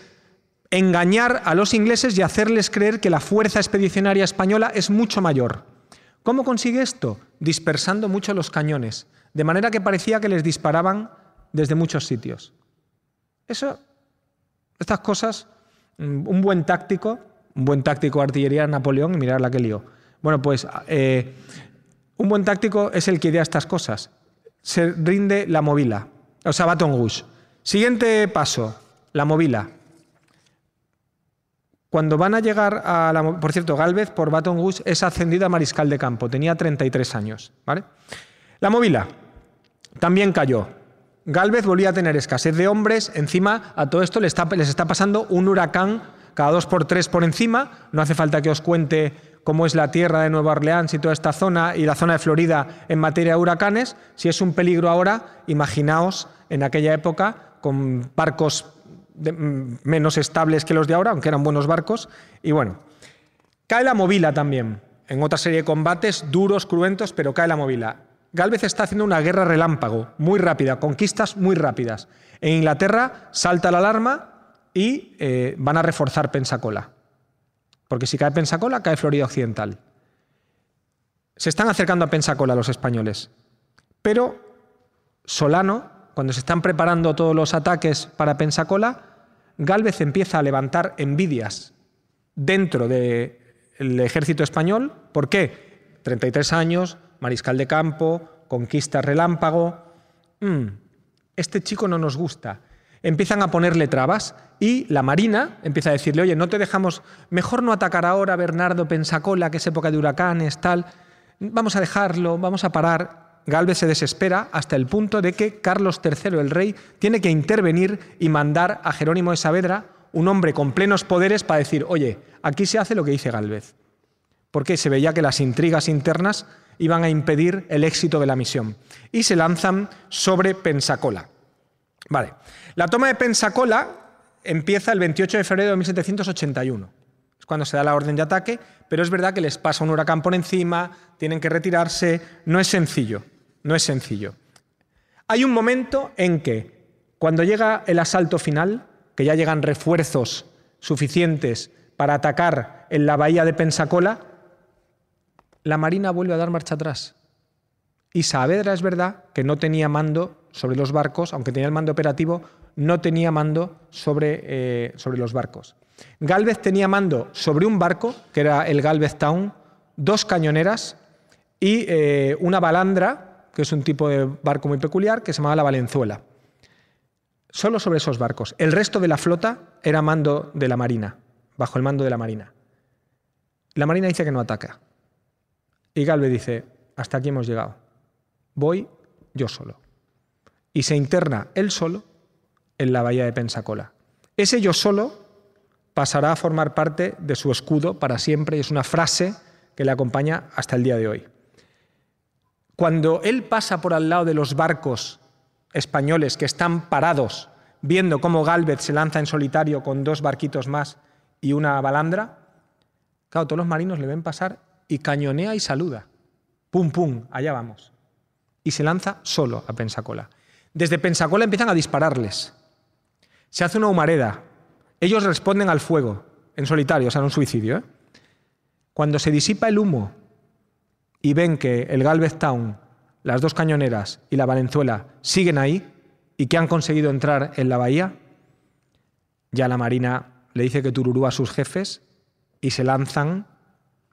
engañar a los ingleses y hacerles creer que la fuerza expedicionaria española es mucho mayor. ¿Cómo consigue esto? Dispersando mucho los cañones, de manera que parecía que les disparaban desde muchos sitios. Eso, estas cosas, mm, un buen táctico, un buen táctico de artillería Napoleón, y mirad la que lío bueno, pues eh, un buen táctico es el que idea estas cosas. Se rinde la movila, o sea, Baton Rouge. Siguiente paso, la movila. Cuando van a llegar a la... Por cierto, Galvez por Baton Rouge es ascendido a mariscal de campo, tenía 33 años. ¿vale? La movila también cayó. Galvez volvía a tener escasez de hombres, encima a todo esto les está pasando un huracán cada dos por tres por encima, no hace falta que os cuente cómo es la tierra de Nueva Orleans y toda esta zona y la zona de Florida en materia de huracanes, si es un peligro ahora, imaginaos en aquella época con barcos mm, menos estables que los de ahora, aunque eran buenos barcos, y bueno. Cae la movila también, en otra serie de combates duros, cruentos, pero cae la movila. Galvez está haciendo una guerra relámpago, muy rápida, conquistas muy rápidas. En Inglaterra salta la alarma y eh, van a reforzar Pensacola. Porque si cae Pensacola, cae Florida Occidental. Se están acercando a Pensacola los españoles. Pero Solano, cuando se están preparando todos los ataques para Pensacola, Gálvez empieza a levantar envidias dentro del ejército español. ¿Por qué? 33 años, mariscal de campo, conquista relámpago. Mm, este chico no nos gusta empiezan a ponerle trabas y la Marina empieza a decirle, oye, no te dejamos, mejor no atacar ahora Bernardo Pensacola, que es época de huracanes, tal, vamos a dejarlo, vamos a parar. Galvez se desespera hasta el punto de que Carlos III, el rey, tiene que intervenir y mandar a Jerónimo de Saavedra, un hombre con plenos poderes, para decir, oye, aquí se hace lo que dice Galvez. Porque se veía que las intrigas internas iban a impedir el éxito de la misión. Y se lanzan sobre Pensacola. Vale. La toma de Pensacola empieza el 28 de febrero de 1781. Es cuando se da la orden de ataque, pero es verdad que les pasa un huracán por encima, tienen que retirarse. No es sencillo, no es sencillo. Hay un momento en que, cuando llega el asalto final, que ya llegan refuerzos suficientes para atacar en la bahía de Pensacola, la Marina vuelve a dar marcha atrás. Y Saavedra es verdad que no tenía mando sobre los barcos, aunque tenía el mando operativo, no tenía mando sobre, eh, sobre los barcos. Galvez tenía mando sobre un barco, que era el Galvez Town, dos cañoneras y eh, una balandra, que es un tipo de barco muy peculiar, que se llamaba la Valenzuela. Solo sobre esos barcos. El resto de la flota era mando de la Marina, bajo el mando de la Marina. La Marina dice que no ataca. Y Galvez dice, hasta aquí hemos llegado. Voy yo solo y se interna él solo en la bahía de Pensacola. Ese yo solo pasará a formar parte de su escudo para siempre y es una frase que le acompaña hasta el día de hoy. Cuando él pasa por al lado de los barcos españoles que están parados viendo cómo Galvez se lanza en solitario con dos barquitos más y una balandra, claro, todos los marinos le ven pasar y cañonea y saluda. Pum, pum, allá vamos. Y se lanza solo a Pensacola. Desde Pensacola empiezan a dispararles. Se hace una humareda. Ellos responden al fuego, en solitario, o sea, en un suicidio. ¿eh? Cuando se disipa el humo y ven que el Galvez Town, las dos cañoneras y la Valenzuela siguen ahí y que han conseguido entrar en la bahía, ya la Marina le dice que tururú a sus jefes y se lanzan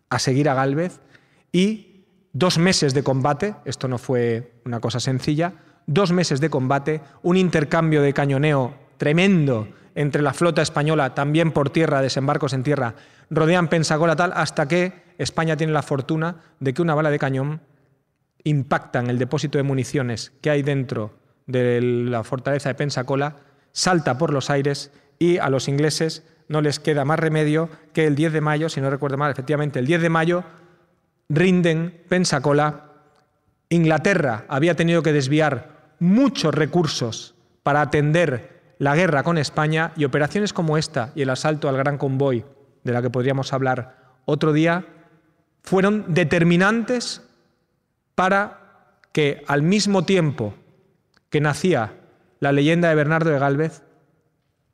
a seguir a Galvez y dos meses de combate, esto no fue una cosa sencilla, dos meses de combate, un intercambio de cañoneo tremendo entre la flota española, también por tierra, desembarcos en tierra, rodean Pensacola tal hasta que España tiene la fortuna de que una bala de cañón impacta en el depósito de municiones que hay dentro de la fortaleza de Pensacola, salta por los aires y a los ingleses no les queda más remedio que el 10 de mayo, si no recuerdo mal, efectivamente el 10 de mayo rinden Pensacola. Inglaterra había tenido que desviar muchos recursos para atender la guerra con España y operaciones como esta y el asalto al gran convoy, de la que podríamos hablar otro día, fueron determinantes para que al mismo tiempo que nacía la leyenda de Bernardo de Galvez,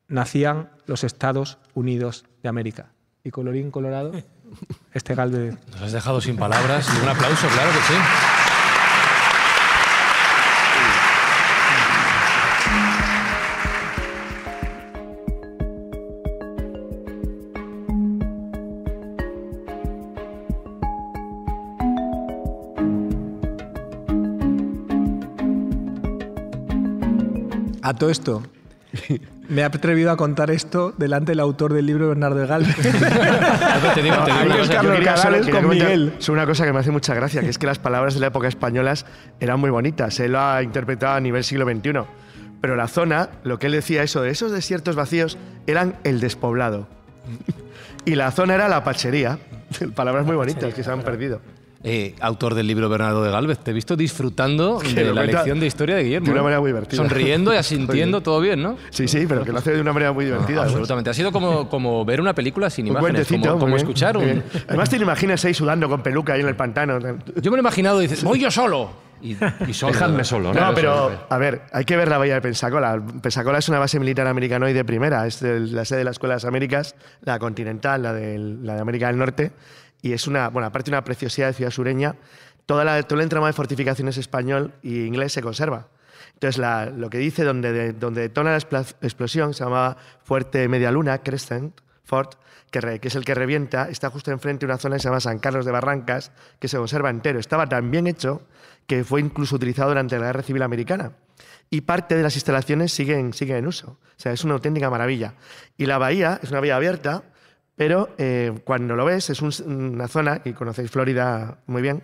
nacían los Estados Unidos de América. Y colorín colorado, este Galvez. Nos has dejado sin palabras y un aplauso, claro que sí. todo esto. Me he atrevido a contar esto delante del autor del libro Bernardo de gal es una cosa, una cosa que me hace mucha gracia, que es que las palabras de la época españolas eran muy bonitas. Él lo ha interpretado a nivel siglo XXI. Pero la zona, lo que él decía eso de esos desiertos vacíos, eran el despoblado. Y la zona era la pachería. Palabras muy bonitas que se han perdido. Eh, autor del libro Bernardo de Galvez. Te he visto disfrutando de la lección de historia de Guillermo. De una ¿eh? manera muy divertida. Sonriendo y asintiendo, todo bien, ¿no? Sí, sí, pero que lo hace de una manera muy ah, divertida. absolutamente. Ha sido como, como ver una película sin imágenes, como, escuchar un... Además te imaginas ahí sudando con peluca ahí en el pantano. Yo me lo he imaginado y dices, voy yo solo. Y, y solo, solo. No, no pero a ver, hay que ver la bahía de Pensacola. Pensacola es una base militar americana de primera, es la sede de las Escuelas Américas, la continental, la de, la de América del Norte y es una, bueno, aparte una preciosidad de ciudad sureña, toda la, todo el entramado de fortificaciones español e inglés se conserva. Entonces, lo que dice donde, donde detona la explosión se llamaba Fuerte Media Luna, Crescent Fort, que, es el que revienta, está justo enfrente de una zona que se llama San Carlos de Barrancas, que se conserva entero. Estaba tan bien hecho que fue incluso utilizado durante la Guerra Civil Americana. Y parte de las instalaciones siguen, siguen en uso. O sea, es una auténtica maravilla. Y la bahía es una bahía abierta, pero eh, cuando lo ves, es una zona, y conocéis Florida muy bien,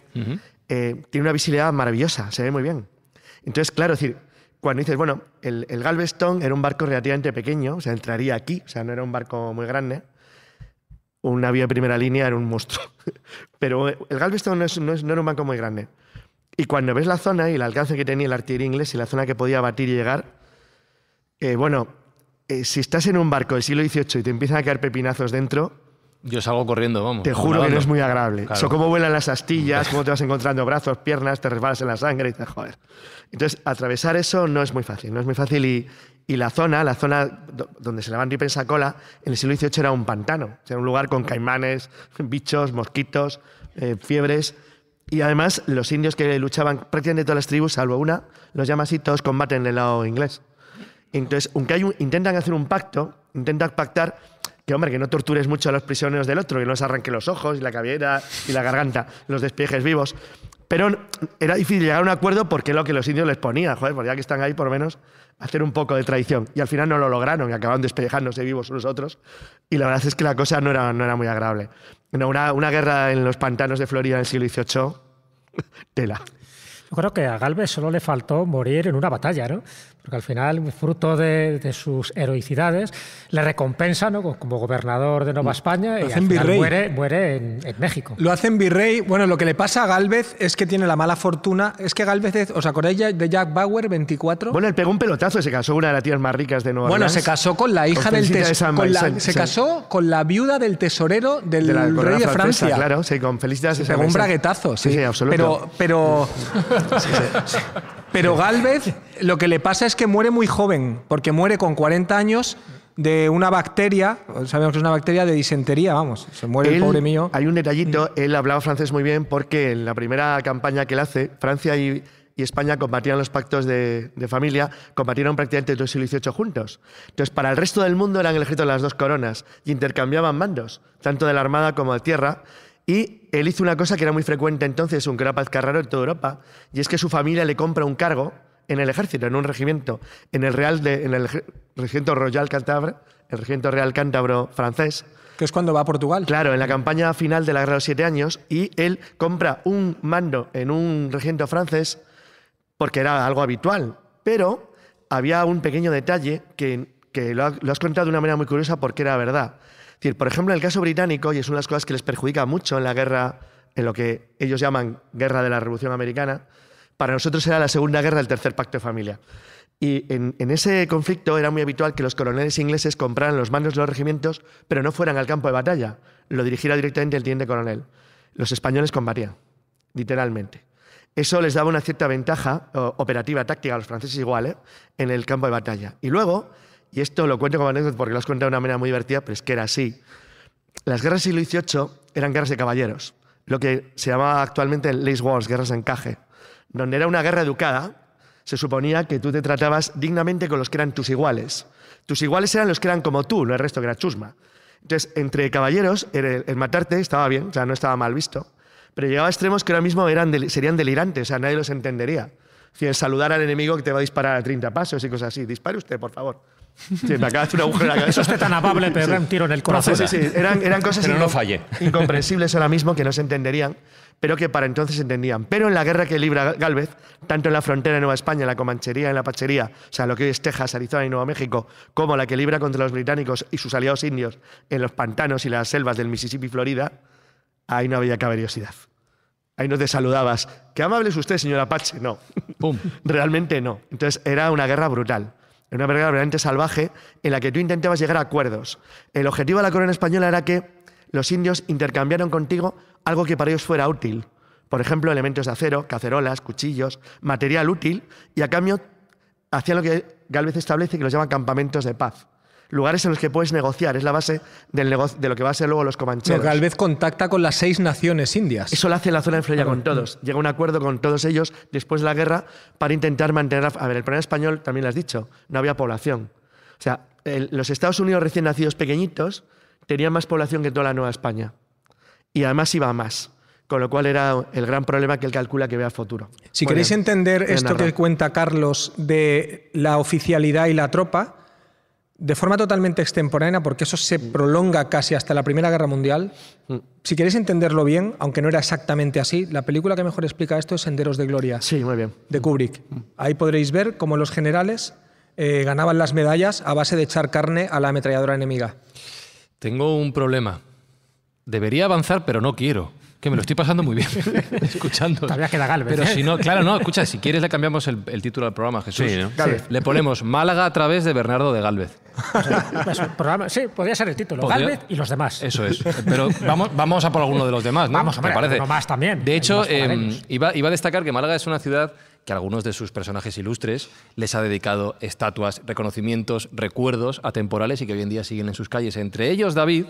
eh, tiene una visibilidad maravillosa, se ve muy bien. Entonces, claro, decir, cuando dices, bueno, el, el, Galveston era un barco relativamente pequeño, o sea, entraría aquí, o sea, no era un barco muy grande. Un navío de primera línea era un monstruo. Pero eh, el Galveston no, es, no, era un barco muy grande. Y cuando ves la zona y el alcance que tenía el artillería inglés y la zona que podía batir y llegar, bueno, eh, si estás en un barco del siglo XVIII y te empiezan a caer pepinazos dentro, yo salgo corriendo, vamos. Te juro que no es muy agradable. O cómo vuelan las astillas, cómo te vas encontrando brazos, piernas, te resbalas en la sangre y te joder. Entonces, atravesar eso no es muy fácil, no es muy fácil. Y, la zona, la zona donde se levantó y cola, en el siglo XVIII era un pantano. Era un lugar con caimanes, bichos, mosquitos, eh, fiebres. Y además, los indios que luchaban prácticamente todas las tribus, salvo una, los llamas y todos combaten del lado inglés. Entonces, aunque intentan hacer un pacto, intentan pactar que, hombre, que no tortures mucho a los prisioneros del otro, que no les arranque los ojos y la cabellera y la garganta, los despiejes vivos. Pero era difícil llegar a un acuerdo porque lo que los indios les ponía, joder, porque ya que están ahí, por lo menos, hacer un poco de traición. Y al final no lo lograron y acabaron despejándose vivos unos otros. Y la verdad es que la cosa no era, no era muy agradable. Una, una guerra en los pantanos de Florida en el siglo XVIII, tela. Yo creo que a Galvez solo le faltó morir en una batalla, ¿no? porque al final, fruto de, sus heroicidades, le recompensa ¿no? como gobernador de Nueva España y al final muere, en, México. Lo hacen virrey. Bueno, lo que le pasa a Galvez es que tiene la mala fortuna. Es que Galvez, ¿os acordáis de Jack Bauer, 24? Bueno, él pegó un pelotazo, y se casó una de las tías más ricas de Nueva Bueno, se casó con la hija del tesorero. Se casó con la viuda del tesorero del rey de Francia. claro, sí, con felicidades. pegó un braguetazo, sí. absolutamente. Pero, Pero Galvez lo que le pasa es que muere muy joven, porque muere con 40 años de una bacteria, sabemos que es una bacteria de disentería, vamos, se muere el pobre mío. Hay un detallito, mm. él hablaba francés muy bien porque en la primera campaña que él hace, Francia y, España compartían los pactos de, familia, compartieron prácticamente el siglo XVIII juntos. Entonces, para el resto del mundo eran el ejército de las dos coronas y intercambiaban mandos, tanto de la armada como de tierra. Y él hizo una cosa que era muy frecuente entonces, aunque era raro en toda Europa, y es que su familia le compra un cargo en el ejército, en un regimiento, en el Real de, en el Regimiento Royal Cantabro, el Regimiento Real Cántabro francés. Que es cuando va a Portugal. Claro, en la campaña final de la Guerra de los Siete Años, y él compra un mando en un regimiento francés porque era algo habitual. Pero había un pequeño detalle que, que lo, has contado de una manera muy curiosa porque era verdad por ejemplo, en el caso británico, y es una de las cosas que les perjudica mucho en la guerra, en lo que ellos llaman guerra de la Revolución Americana, para nosotros era la segunda guerra del tercer pacto de familia. Y en, ese conflicto era muy habitual que los coroneles ingleses compraran los mandos de los regimientos, pero no fueran al campo de batalla. Lo dirigiera directamente el teniente coronel. Los españoles combatían, literalmente. Eso les daba una cierta ventaja operativa, táctica, a los franceses igual, ¿eh? en el campo de batalla. Y luego, y esto lo cuento como anécdota porque lo has contado de una manera muy divertida, pero es que era así. Las guerras del siglo XVIII eran guerras de caballeros, lo que se llamaba actualmente Lace Wars, guerras de encaje, donde era una guerra educada, se suponía que tú te tratabas dignamente con los que eran tus iguales. Tus iguales eran los que eran como tú, no el resto que era chusma. Entonces, entre caballeros, el, matarte estaba bien, o sea, no estaba mal visto, pero llegaba a extremos que ahora mismo serían delirantes, o sea, nadie los entendería. Si el saludar al enemigo que te va a disparar a 30 pasos y cosas así, dispare usted, por favor. Sí, me acabas de un agujero en la Eso está tan amable, pero sí. un tiro en el corazón. Sí, sí, eran, cosas pero no falle. incomprensibles ahora mismo que no se entenderían, pero que para entonces entendían. Pero en la guerra que libra Galvez, tanto en la frontera de Nueva España, en la Comanchería, en la Pachería, o sea, lo que hoy es Texas, Arizona y Nuevo México, como la que libra contra los británicos y sus aliados indios en los pantanos y las selvas del Mississippi y Florida, ahí no había caberiosidad. Ahí no te saludabas. Qué amable es usted, señor Apache. No. Realmente no. Entonces era una guerra brutal. Era una verga realmente salvaje en la que tú intentabas llegar a acuerdos. El objetivo de la corona española era que los indios intercambiaron contigo algo que para ellos fuera útil. Por ejemplo, elementos de acero, cacerolas, cuchillos, material útil, y a cambio hacían lo que Galvez establece que los llaman campamentos de paz lugares en los que puedes negociar. Es la base del de lo que va a ser luego los comancheros. tal vez contacta con las seis naciones indias. Eso lo hace la zona de Freya ah, con todos. Llega un acuerdo con todos ellos después de la guerra para intentar mantener... A, ver, el problema español, también lo has dicho, no había población. O sea, los Estados Unidos recién nacidos pequeñitos tenían más población que toda la Nueva España. Y además iba más con lo cual era el gran problema que él calcula que vea futuro. Si queréis entender esto que cuenta Carlos de la oficialidad y la tropa, de forma totalmente extemporánea, porque eso se mm. prolonga casi hasta la Primera Guerra Mundial. Mm. Si queréis entenderlo bien, aunque no era exactamente así, la película que mejor explica esto es Senderos de Gloria. Sí, muy bien. De Kubrick. Mm. Ahí podréis ver cómo los generales eh, ganaban las medallas a base de echar carne a la ametralladora enemiga. Tengo un problema. Debería avanzar, pero no quiero que me lo estoy pasando muy bien escuchando. Todavía queda Galvez. Pero ¿eh? si no, claro, no, escucha, si quieres le cambiamos el, título al programa, Jesús. Sí, Le ponemos Málaga a través de Bernardo de Galvez. Pues, sí, podría ser el título. Galvez y los demás. Eso es. Pero vamos, vamos a por alguno de los demás, ¿no? Vamos a por más también. De hecho, em, iba, iba a destacar que Málaga es una ciudad que algunos de sus personajes ilustres les ha dedicado estatuas, reconocimientos, recuerdos atemporales y que hoy en día siguen en sus calles. Entre ellos, David,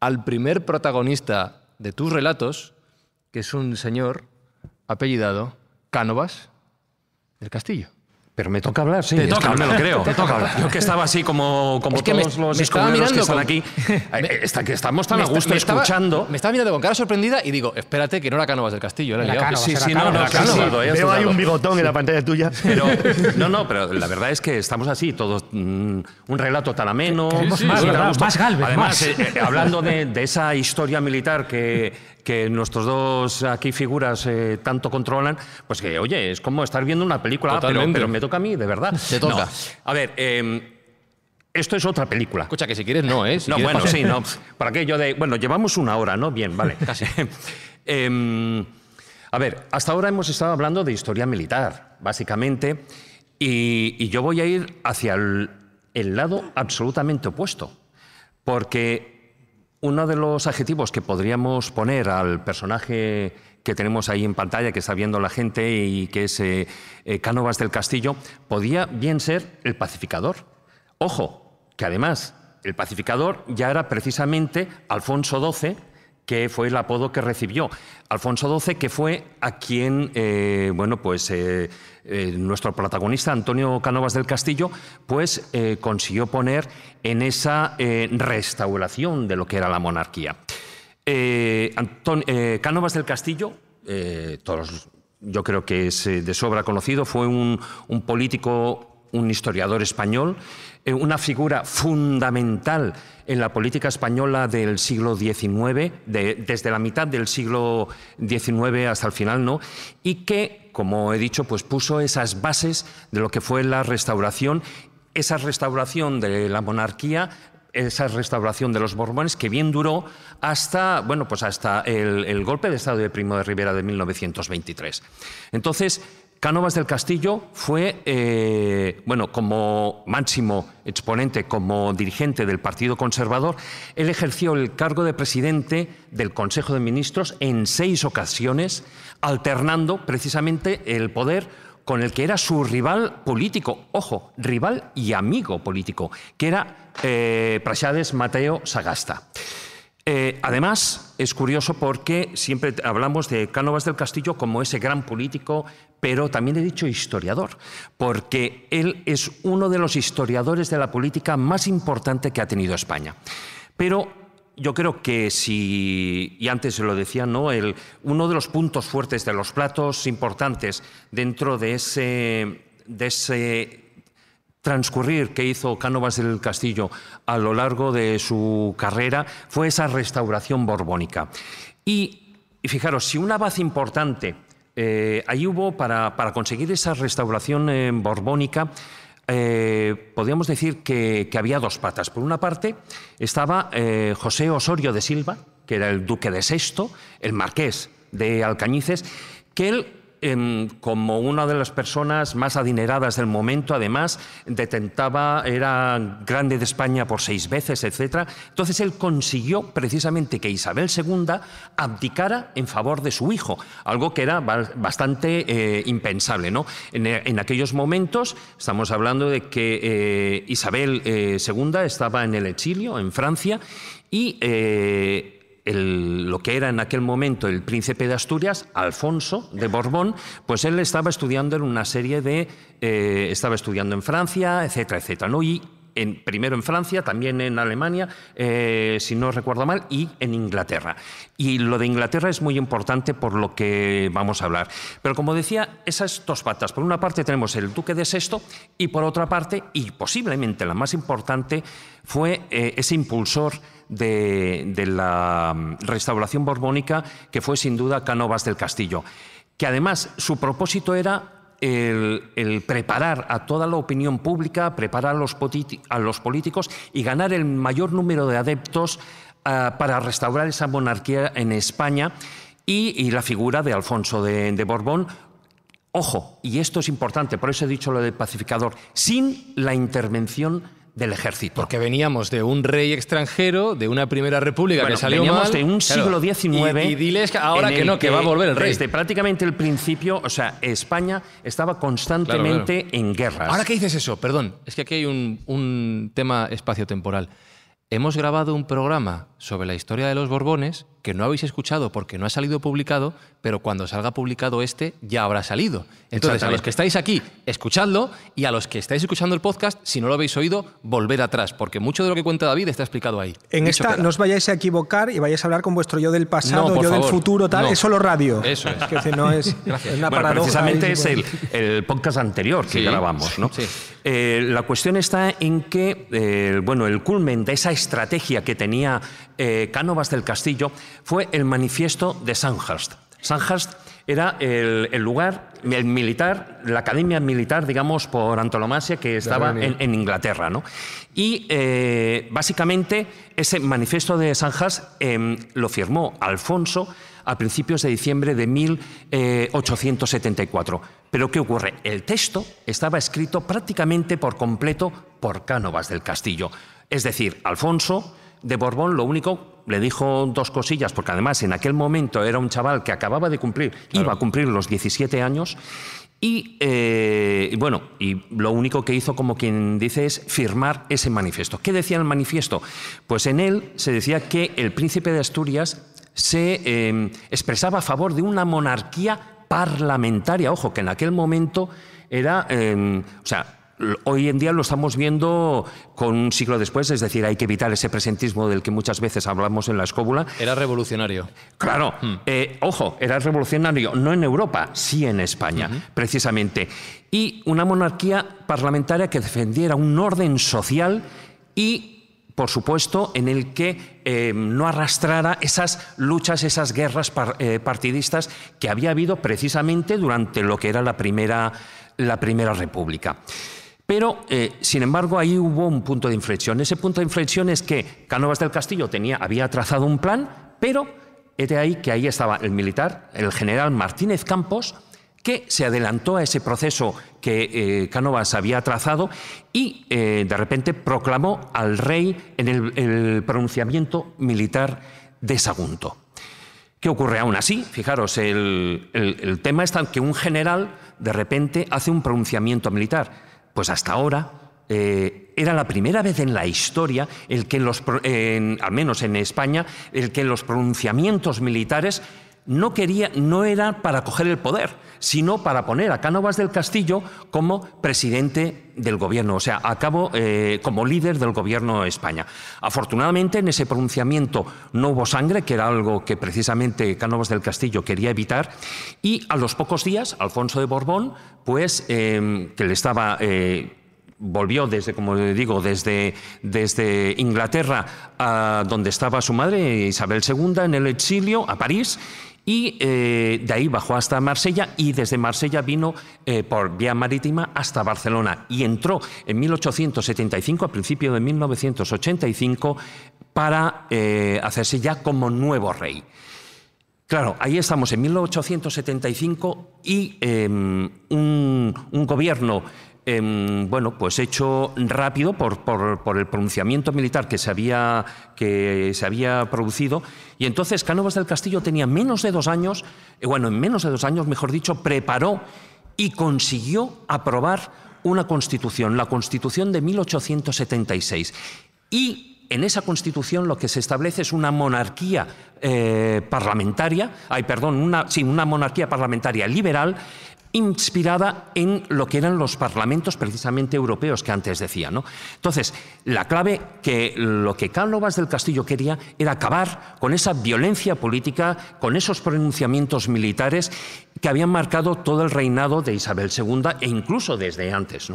al primer protagonista de tus relatos, que es un señor apellidado Cánovas del Castillo. Pero me toca hablar, sí. Te toca, hablar, me lo creo. Te toca hablar. Yo que estaba así como, como todos los mirando que están aquí. Eh, que estamos tan a gusto escuchando. Me estaba mirando con cara sorprendida y digo, espérate, que no era Cánovas del Castillo. la sí, sí, no, no, sí, Veo hay un bigotón en la pantalla tuya. Pero, no, no, pero la verdad es que estamos así, todos. Mm, un relato tan ameno. Sí, más, más, Galvez. Además, eh, eh, hablando de esa historia militar que, que nuestros dos aquí figuras eh, tanto controlan, pues que, oye, es como estar viendo una película, pero, me toca a mí, de verdad. Te toca. A ver, em, esto es otra película. Escucha, que si quieres no, ¿eh? no, bueno, sí, no. Para de... Bueno, llevamos una hora, ¿no? Bien, vale. Casi. Em, a ver, hasta ahora hemos estado hablando de historia militar, básicamente, y, yo voy a ir hacia el lado absolutamente opuesto, porque uno de los adjetivos que podríamos poner al personaje que tenemos ahí en pantalla, que está viendo la gente y que es eh, eh, Cánovas del Castillo, podía bien ser el pacificador. Ojo, que además el pacificador ya era precisamente Alfonso XII, que fue el apodo que recibió Alfonso XII, que fue a quien, eh, bueno, pues eh, eh, nuestro protagonista Antonio Canovas del Castillo, pues consiguió poner en esa restauración de lo que era la monarquía. Cánovas del Castillo, todos, yo creo que es de sobra conocido, fue un, un político, un historiador español, una figura fundamental en la política española del siglo XIX, desde la mitad del siglo XIX hasta el final, ¿no? Y que, como he dicho, pues puso esas bases de lo que fue la restauración, esa restauración de la monarquía esa restauración de los Borbones que bien duró hasta, bueno, pues hasta el, el golpe de Estado de Primo de Rivera de 1923. Entonces, Cánovas del Castillo fue, eh, bueno, como máximo exponente, como dirigente del Partido Conservador, él ejerció el cargo de presidente del Consejo de Ministros en seis ocasiones, alternando precisamente el poder con el que era su rival político, ojo, rival y amigo político, que era eh, Mateo Sagasta. Eh, además, es curioso porque siempre hablamos de Cánovas del Castillo como ese gran político, pero también he dicho historiador, porque él es uno de los historiadores de la política más importante que ha tenido España. Pero yo creo que si, y antes se lo decía, ¿no? El, uno de los puntos fuertes, de los platos importantes dentro de ese, de ese transcurrir que hizo Cánovas del Castillo a lo largo de su carrera fue esa restauración borbónica. Y, y fijaros, si una base importante eh, ahí hubo, para, conseguir esa restauración eh, borbónica, eh, podríamos decir que, que, había dos patas. Por una parte estaba José Osorio de Silva, que era el duque de Sexto, el marqués de Alcañices, que él como una de las personas más adineradas del momento, además, detentaba, era grande de España por seis veces, etc. Entonces él consiguió precisamente que Isabel II abdicara en favor de su hijo, algo que era bastante eh, impensable. ¿no? En, aquellos momentos, estamos hablando de que eh, Isabel II eh, estaba en el exilio, en Francia, y lo que era en aquel momento el príncipe de Asturias, Alfonso de Borbón, pues él estaba estudiando en una serie de... Eh, estaba estudiando en Francia, etcétera, etcétera. ¿no? Y en, primero en Francia, también en Alemania, eh, si no recuerdo mal, y en Inglaterra. Y lo de Inglaterra es muy importante por lo que vamos a hablar. Pero como decía, esas dos patas. Por una parte tenemos el duque de Sexto y por otra parte, y posiblemente la más importante, fue eh, ese impulsor de, la mm, restauración borbónica, que fue sin duda Cánovas del Castillo, que además su propósito era el, preparar a toda la opinión pública, preparar a los, políticos y ganar el mayor número de adeptos ah, para restaurar esa monarquía en España y, la figura de Alfonso de, de, Borbón. Ojo, y esto es importante, por eso he dicho lo del pacificador, sin la intervención del ejército. Porque veníamos de un rey extranjero, de una primera república que salió veníamos de un siglo XIX. Y, diles que ahora que no, que, va a volver el rey. Desde prácticamente el principio, o sea, España estaba constantemente en guerras. Ahora que dices eso, perdón, es que aquí hay un, un tema espacio-temporal. Hemos grabado un programa sobre la historia de los Borbones que no habéis escuchado porque no ha salido publicado, pero cuando salga publicado este ya habrá salido. Entonces, a los que estáis aquí, escuchadlo y a los que estáis escuchando el podcast, si no lo habéis oído, volved atrás, porque mucho de lo que cuenta David está explicado ahí. En esta, no os vayáis a equivocar y vayáis a hablar con vuestro yo del pasado, yo del futuro, tal. eso Es solo radio. Eso es. que, no es una Precisamente es el, podcast anterior que grabamos, ¿no? Eh, la cuestión está en que, eh, bueno, el culmen de esa estrategia que tenía eh, Cánovas del Castillo fue el manifiesto de Sandhurst. Sandhurst era el, lugar, el militar, la academia militar, digamos, por antolomasia que estaba en, Inglaterra. ¿no? Y eh, básicamente ese manifiesto de Sanjas em, lo firmó Alfonso a principios de diciembre de 1874. Eh, Pero ¿qué ocurre? El texto estaba escrito prácticamente por completo por Cánovas del Castillo. Es decir, Alfonso de Borbón lo único le dijo dos cosillas, porque además en aquel momento era un chaval que acababa de cumplir, iba a cumplir los 17 años, eh, y bueno, y lo único que hizo, como quien dice, es firmar ese manifiesto. ¿Qué decía el manifiesto? Pues en él se decía que el príncipe de Asturias se eh, expresaba a favor de una monarquía parlamentaria. Ojo, que en aquel momento era, eh, o sea, hoy en día lo estamos viendo con un siglo después, es decir, hay que evitar ese presentismo del que muchas veces hablamos en la escóbula. Era revolucionario. Claro, hmm. eh, ojo, era revolucionario, no en Europa, sí en España, precisamente. Y una monarquía parlamentaria que defendiera un orden social y por supuesto, en el que eh, no arrastrara esas luchas, esas guerras eh, partidistas que había habido precisamente durante lo que era la Primera, la primera República. Pero, eh, sin embargo, ahí hubo un punto de inflexión. Ese punto de inflexión es que Cánovas del Castillo tenía, había trazado un plan, pero es de ahí que ahí estaba el militar, el general Martínez Campos, que se adelantó a ese proceso que Canovas eh, Cánovas había trazado y eh, de repente proclamó al rey en el, pronunciamiento militar de Sagunto. ¿Qué ocurre aún así? Fijaros, el, el tema es que un general de repente hace un pronunciamiento militar pues hasta ahora eh, era la primera vez en la historia el que los, al menos en España, el que los pronunciamientos militares no quería, no era para coger el poder, sino para poner a Cánovas del Castillo como presidente del gobierno, o sea, a cabo eh, como líder del gobierno de España. Afortunadamente, en ese pronunciamiento no hubo sangre, que era algo que precisamente Cánovas del Castillo quería evitar, y a los pocos días, Alfonso de Borbón, pues, eh, que le estaba eh, volvió desde, como digo, desde, desde Inglaterra, a donde estaba su madre, Isabel II, en el exilio, a París, y eh, de ahí bajó hasta Marsella y desde Marsella vino eh, por vía marítima hasta Barcelona y entró en 1875, a principio de 1985, para eh, hacerse ya como nuevo rey. Claro, ahí estamos en 1875 y em, un gobierno Em, bueno, pues hecho rápido por, por, el pronunciamiento militar que se, había, que se había producido. Y entonces Cánovas del Castillo tenía menos de dos años, eh, bueno, en menos de dos años, mejor dicho, preparó y consiguió aprobar una constitución, la constitución de 1876. Y en esa constitución lo que se establece es una monarquía eh, parlamentaria, ay, perdón, una, sí, una monarquía parlamentaria liberal inspirada en lo que eran los parlamentos precisamente europeos que antes decía. ¿no? Entonces, la clave que lo que Cánovas del Castillo quería era acabar con esa violencia política, con esos pronunciamientos militares que habían marcado todo el reinado de Isabel II e incluso desde antes.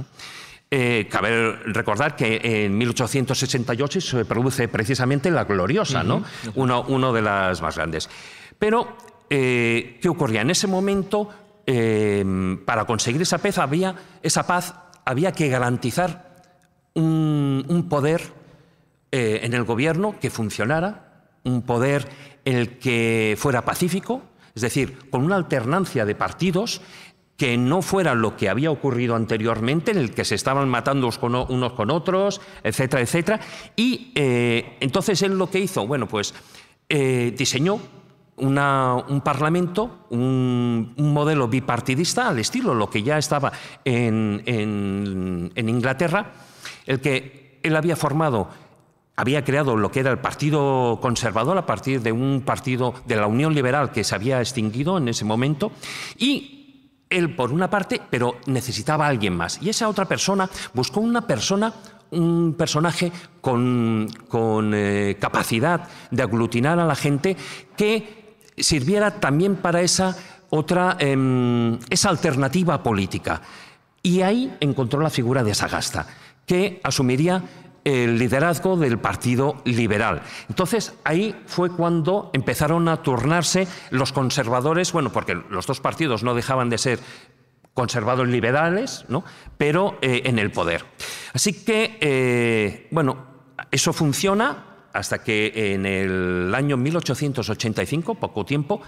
Eh, cabe recordar que en 1868 se produce precisamente la gloriosa, ¿no? Uno, de las más grandes. Pero, eh, ¿qué ocurría? En ese momento Em, para conseguir esa paz había, esa paz había que garantizar un, poder eh, en el gobierno que funcionara, un poder el que fuera pacífico, es decir, con una alternancia de partidos que no fuera lo que había ocurrido anteriormente, en el que se estaban matando unos con otros, etcétera, etcétera. Y eh, entonces él lo que hizo, bueno, pues eh, diseñó un parlamento, un, modelo bipartidista al estilo lo que ya estaba en, Inglaterra, el que él había formado había creado lo que era el Partido Conservador a partir de un partido de la Unión Liberal que se había extinguido en ese momento y él por una parte, pero necesitaba a alguien más. Y esa otra persona buscó una persona, un personaje con, eh, capacidad de aglutinar a la gente que sirviera también para esa otra, em, esa alternativa política. Y ahí encontró la figura de Sagasta, que asumiría el liderazgo del Partido Liberal. Entonces, ahí fue cuando empezaron a turnarse los conservadores, bueno, porque los dos partidos no dejaban de ser conservadores liberales, ¿no? pero eh, en el poder. Así que, eh, bueno, eso funciona, hasta que en el año 1885, poco tiempo,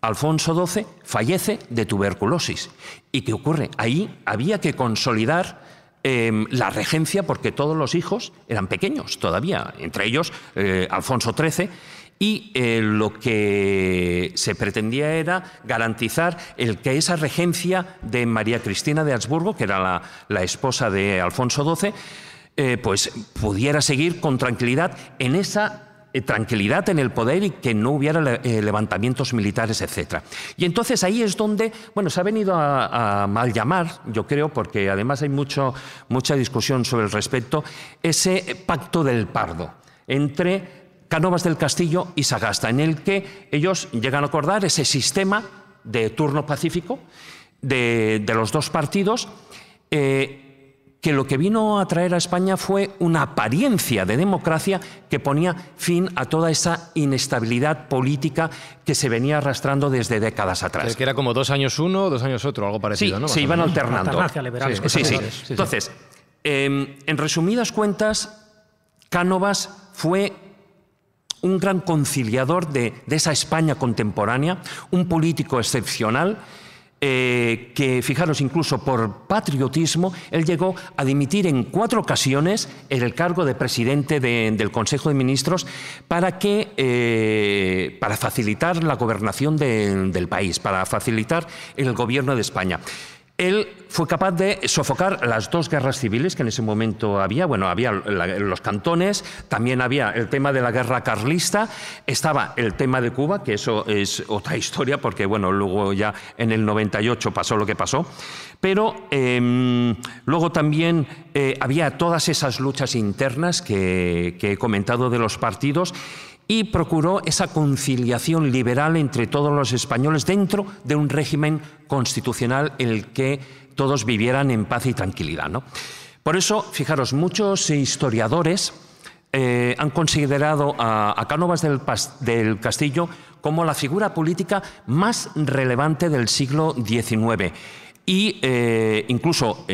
Alfonso XII fallece de tuberculosis. ¿Y qué ocurre? Ahí había que consolidar em, la regencia porque todos los hijos eran pequeños todavía, entre ellos eh, Alfonso XIII, y eh, lo que se pretendía era garantizar el que esa regencia de María Cristina de Habsburgo, que era la, la esposa de Alfonso XII, eh, pues pudiera seguir con tranquilidad en esa eh, tranquilidad en el poder y que no hubiera eh, levantamientos militares, etc. Y entonces ahí es donde, bueno, se ha venido a, mal llamar, yo creo, porque además hay mucho, mucha discusión sobre el respecto, ese pacto del pardo entre Canovas del Castillo y Sagasta, en el que ellos llegan a acordar ese sistema de turno pacífico de, los dos partidos que lo que vino a traer a España fue una apariencia de democracia que ponía fin a toda esa inestabilidad política que se venía arrastrando desde décadas atrás. Es eh, que era como dos años uno, dos años otro, algo parecido, sí, ¿no? Se iban alternando. Entonces, em, en resumidas cuentas, Cánovas fue un gran conciliador de esa España contemporánea, un político excepcional eh, que fijaros incluso por patriotismo, él llegó a dimitir en cuatro ocasiones en el cargo de presidente del Consejo de Ministros para, que, eh, para facilitar la gobernación del país, para facilitar el gobierno de España. Él fue capaz de sofocar las dos guerras civiles que en ese momento había. Bueno, había los cantones, también había el tema de la guerra carlista, estaba el tema de Cuba, que eso es otra historia, porque bueno, luego ya en el 98 pasó lo que pasó. Pero em, luego también eh, había todas esas luchas internas que he comentado de los partidos y procuró esa conciliación liberal entre todos los españoles dentro de un régimen constitucional en el que todos vivieran en paz y tranquilidad. ¿no? Por eso, fijaros, muchos historiadores eh, han considerado a, Cánovas del, Castillo como la figura política más relevante del siglo XIX. Y eh, incluso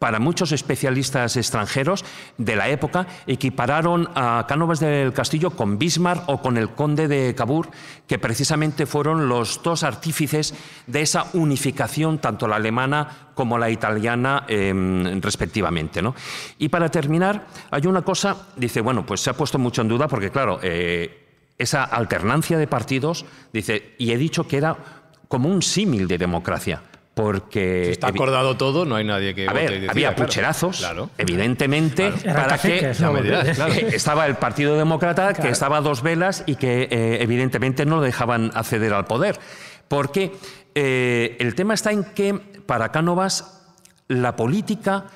para muchos especialistas extranjeros de la época, equipararon a Cánovas del Castillo con Bismarck o con el conde de Cabur, que precisamente fueron los dos artífices de esa unificación, tanto la alemana como la italiana, em, respectivamente. Y para terminar, hay una cosa, dice, bueno, pues se ha puesto mucho en duda, porque claro, eh, esa alternancia de partidos, dice, y he dicho que era como un símil de democracia porque... Si está acordado todo, no hay nadie que... había pucherazos, evidentemente, para que... estaba el Partido Demócrata, que estaba a dos velas y que eh, evidentemente no dejaban acceder al poder. Porque eh, el tema está en que, para Cánovas, la política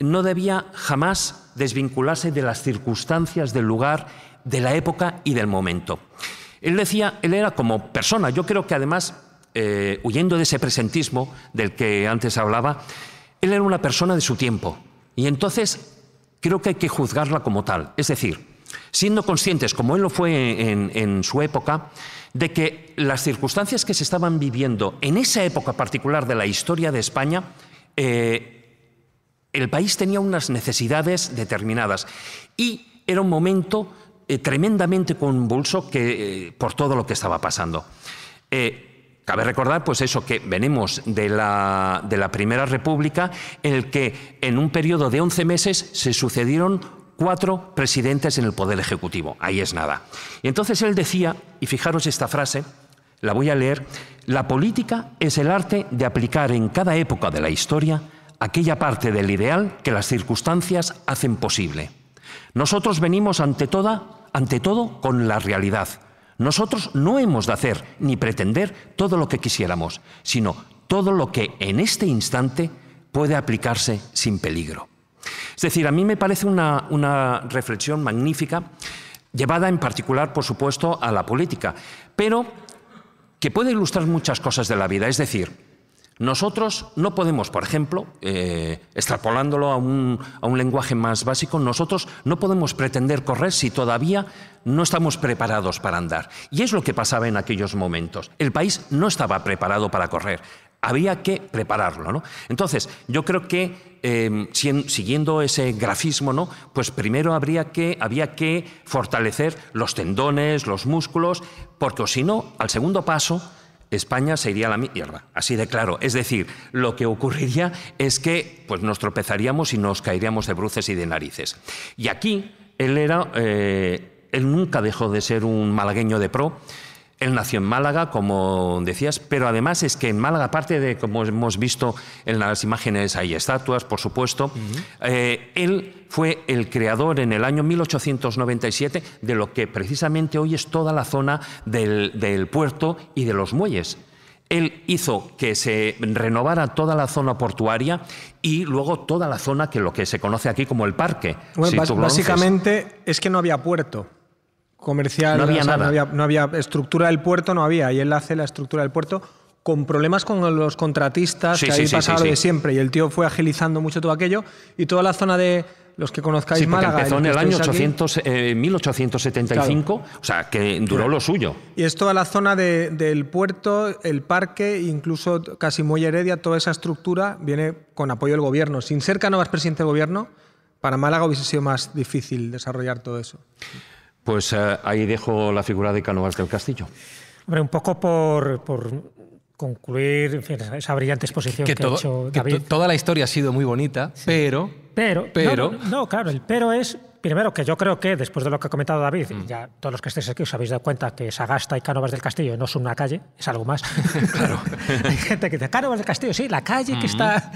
no debía jamás desvincularse de las circunstancias del lugar, de la época y del momento. Él decía, él era como persona, yo creo que además eh, huyendo de ese presentismo del que antes hablaba, él era una persona de su tiempo. Y entonces creo que hay que juzgarla como tal. Es decir, siendo conscientes, como él lo fue en, su época, de que las circunstancias que se estaban viviendo en esa época particular de la historia de España, eh, el país tenía unas necesidades determinadas y era un momento eh, tremendamente convulso que, por todo lo que estaba pasando. Cabe recordar, pues eso, que venimos de la, de la Primera República, en el que en un periodo de 11 meses se sucedieron cuatro presidentes en el Poder Ejecutivo. Ahí es nada. Y entonces él decía, y fijaros esta frase, la voy a leer, la política es el arte de aplicar en cada época de la historia aquella parte del ideal que las circunstancias hacen posible. Nosotros venimos ante, toda, ante todo con la realidad, nosotros no hemos de hacer ni pretender todo lo que quisiéramos, sino todo lo que en este instante puede aplicarse sin peligro. Es decir, a mí me parece una, reflexión magnífica, llevada en particular, por supuesto, a la política, pero que puede ilustrar muchas cosas de la vida. Es decir, nosotros no podemos, por ejemplo, eh, extrapolándolo a un, a un, lenguaje más básico, nosotros no podemos pretender correr si todavía no estamos preparados para andar. Y es lo que pasaba en aquellos momentos. El país no estaba preparado para correr. Había que prepararlo. ¿no? Entonces, yo creo que em, siguiendo ese grafismo, ¿no? pues primero habría que, había que fortalecer los tendones, los músculos, porque si no, al segundo paso España se iría a la mierda, así de claro. Es decir, lo que ocurriría es que pues, nos tropezaríamos y nos caeríamos de bruces y de narices. Y aquí él era... Eh, él nunca dejó de ser un malagueño de pro, él nació en Málaga, como decías, pero además es que en Málaga, aparte de, como hemos visto en las imágenes, hay estatuas, por supuesto, eh, él fue el creador en el año 1897 de lo que precisamente hoy es toda la zona del, puerto y de los muelles. Él hizo que se renovara toda la zona portuaria y luego toda la zona que lo que se conoce aquí como el parque. básicamente es que no había puerto comercial. No había nada. No había, estructura del puerto, no había. Y él hace la estructura del puerto con problemas con los contratistas, que ahí de siempre. Y el tío fue agilizando mucho todo aquello. Y toda la zona de, los que conozcáis sí, Empezó en el, año 1875, eh, o sea, que duró lo suyo. Y es toda la zona del puerto, el parque, incluso casi muy heredia, toda esa estructura viene con apoyo del gobierno. Sin ser vas presidente del gobierno, para Málaga hubiese sido más difícil desarrollar todo eso. Pues eh, ahí dejo la figura de Canovas del Castillo. Hombre, un poco por, concluir esa brillante exposición que, ha hecho David. toda la historia ha sido muy bonita, pero... Pero, pero... no, claro, el pero es Primero, que yo creo que después de lo que ha comentado David, mm. ya todos los que estéis aquí os habéis dado cuenta que Sagasta y Cánovas del Castillo no son una calle, es algo más. claro. Hay gente que dice Cánovas del Castillo, sí, la calle que mm. está.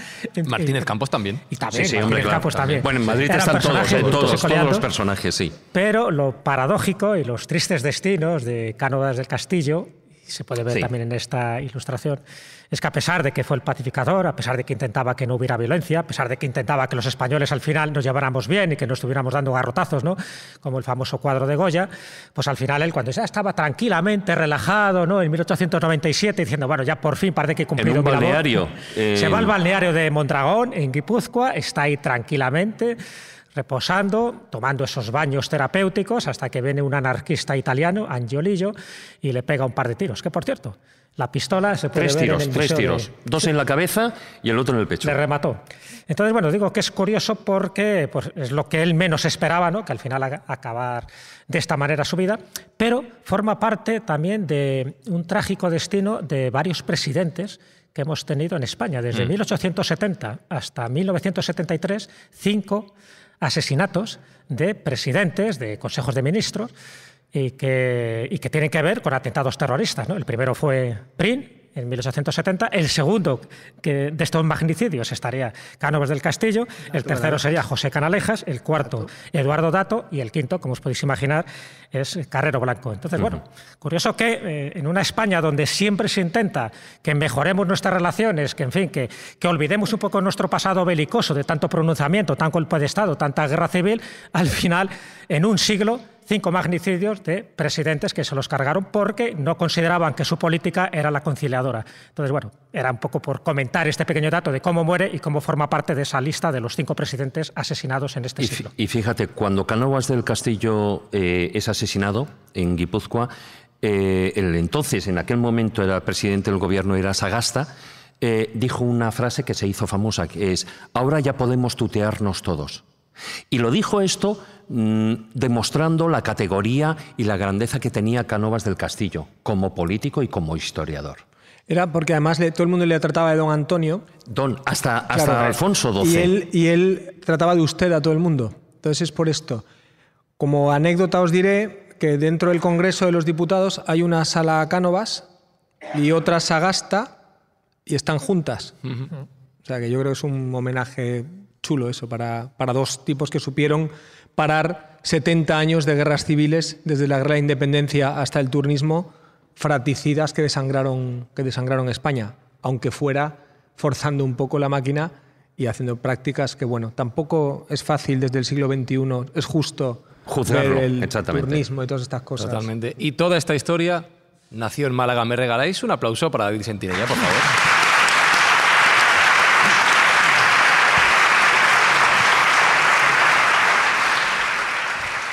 Martínez Campos también. sí, Martínez Campos también. Bueno, en Madrid están todos, eh, los personajes, sí. Pero lo paradójico y los tristes destinos de Cánovas del Castillo y se puede ver también en esta ilustración, es que a pesar de que fue el pacificador, a pesar de que intentaba que no hubiera violencia, a pesar de que intentaba que los españoles al final nos lleváramos bien y que no estuviéramos dando garrotazos, ¿no? como el famoso cuadro de Goya, pues al final él cuando ya estaba tranquilamente, relajado, ¿no? en 1897, diciendo, bueno, ya por fin parece que he cumplido un Se va al eh, balneario de Mondragón, en Guipúzcoa, está ahí tranquilamente reposando, tomando esos baños terapéuticos, hasta que viene un anarquista italiano, Angiolillo, y le pega un par de tiros. Que por cierto, la pistola se puede tres tiros, tres tiros, dos en la cabeza y el otro en el pecho. Le remató. Entonces, bueno, digo que es curioso porque pues, es lo que él menos esperaba, ¿no? Que al final acabar de esta manera su vida, pero forma parte también de un trágico destino de varios presidentes que hemos tenido en España desde 1870 mm. hasta 1973, cinco asesinatos de presidentes, de consejos de ministros, y que, que tienen que ver con atentados terroristas. ¿no? El primero fue Prin, en 1870, el segundo que, de estos magnicidios estaría Cánovas del Castillo, el tercero sería José Canalejas, el cuarto Eduardo Dato y el quinto, como os podéis imaginar, es Carrero Blanco. Entonces, bueno, curioso que eh, en una España donde siempre se intenta que mejoremos nuestras relaciones, que en fin, que, que olvidemos un poco nuestro pasado belicoso de tanto pronunciamiento, tan golpe de Estado, tanta guerra civil, al final, en un siglo cinco magnicidios de presidentes que se los cargaron porque no consideraban que su política era la conciliadora. Entonces, bueno, era un poco por comentar este pequeño dato de cómo muere y cómo forma parte de esa lista de los cinco presidentes asesinados en este siglo. Y fíjate, cuando Canovas del Castillo eh, es asesinado en Guipúzcoa, eh, el entonces, en aquel momento, era presidente del gobierno, era Sagasta, eh, dijo una frase que se hizo famosa, que es, ahora ya podemos tutearnos todos. Y lo dijo esto mm, demostrando la categoría y la grandeza que tenía Canovas del Castillo como político y como historiador. Era porque además todo el mundo le trataba de don Antonio. Don, hasta, Alfonso XII. Y él, y él trataba de usted a todo el mundo. Entonces es por esto. Como anécdota os diré que dentro del Congreso de los Diputados hay una sala Cánovas y otra Sagasta y están juntas. O sea que yo creo que es un homenaje chulo eso, para, para dos tipos que supieron parar 70 años de guerras civiles, desde la guerra de independencia hasta el turnismo, fraticidas que desangraron, que desangraron España, aunque fuera forzando un poco la máquina y haciendo prácticas que, bueno, tampoco es fácil desde el siglo XXI, es justo juzgar el turnismo y todas estas cosas. Totalmente. Y toda esta historia nació en Málaga. ¿Me regaláis un aplauso para David Sentinella, por favor?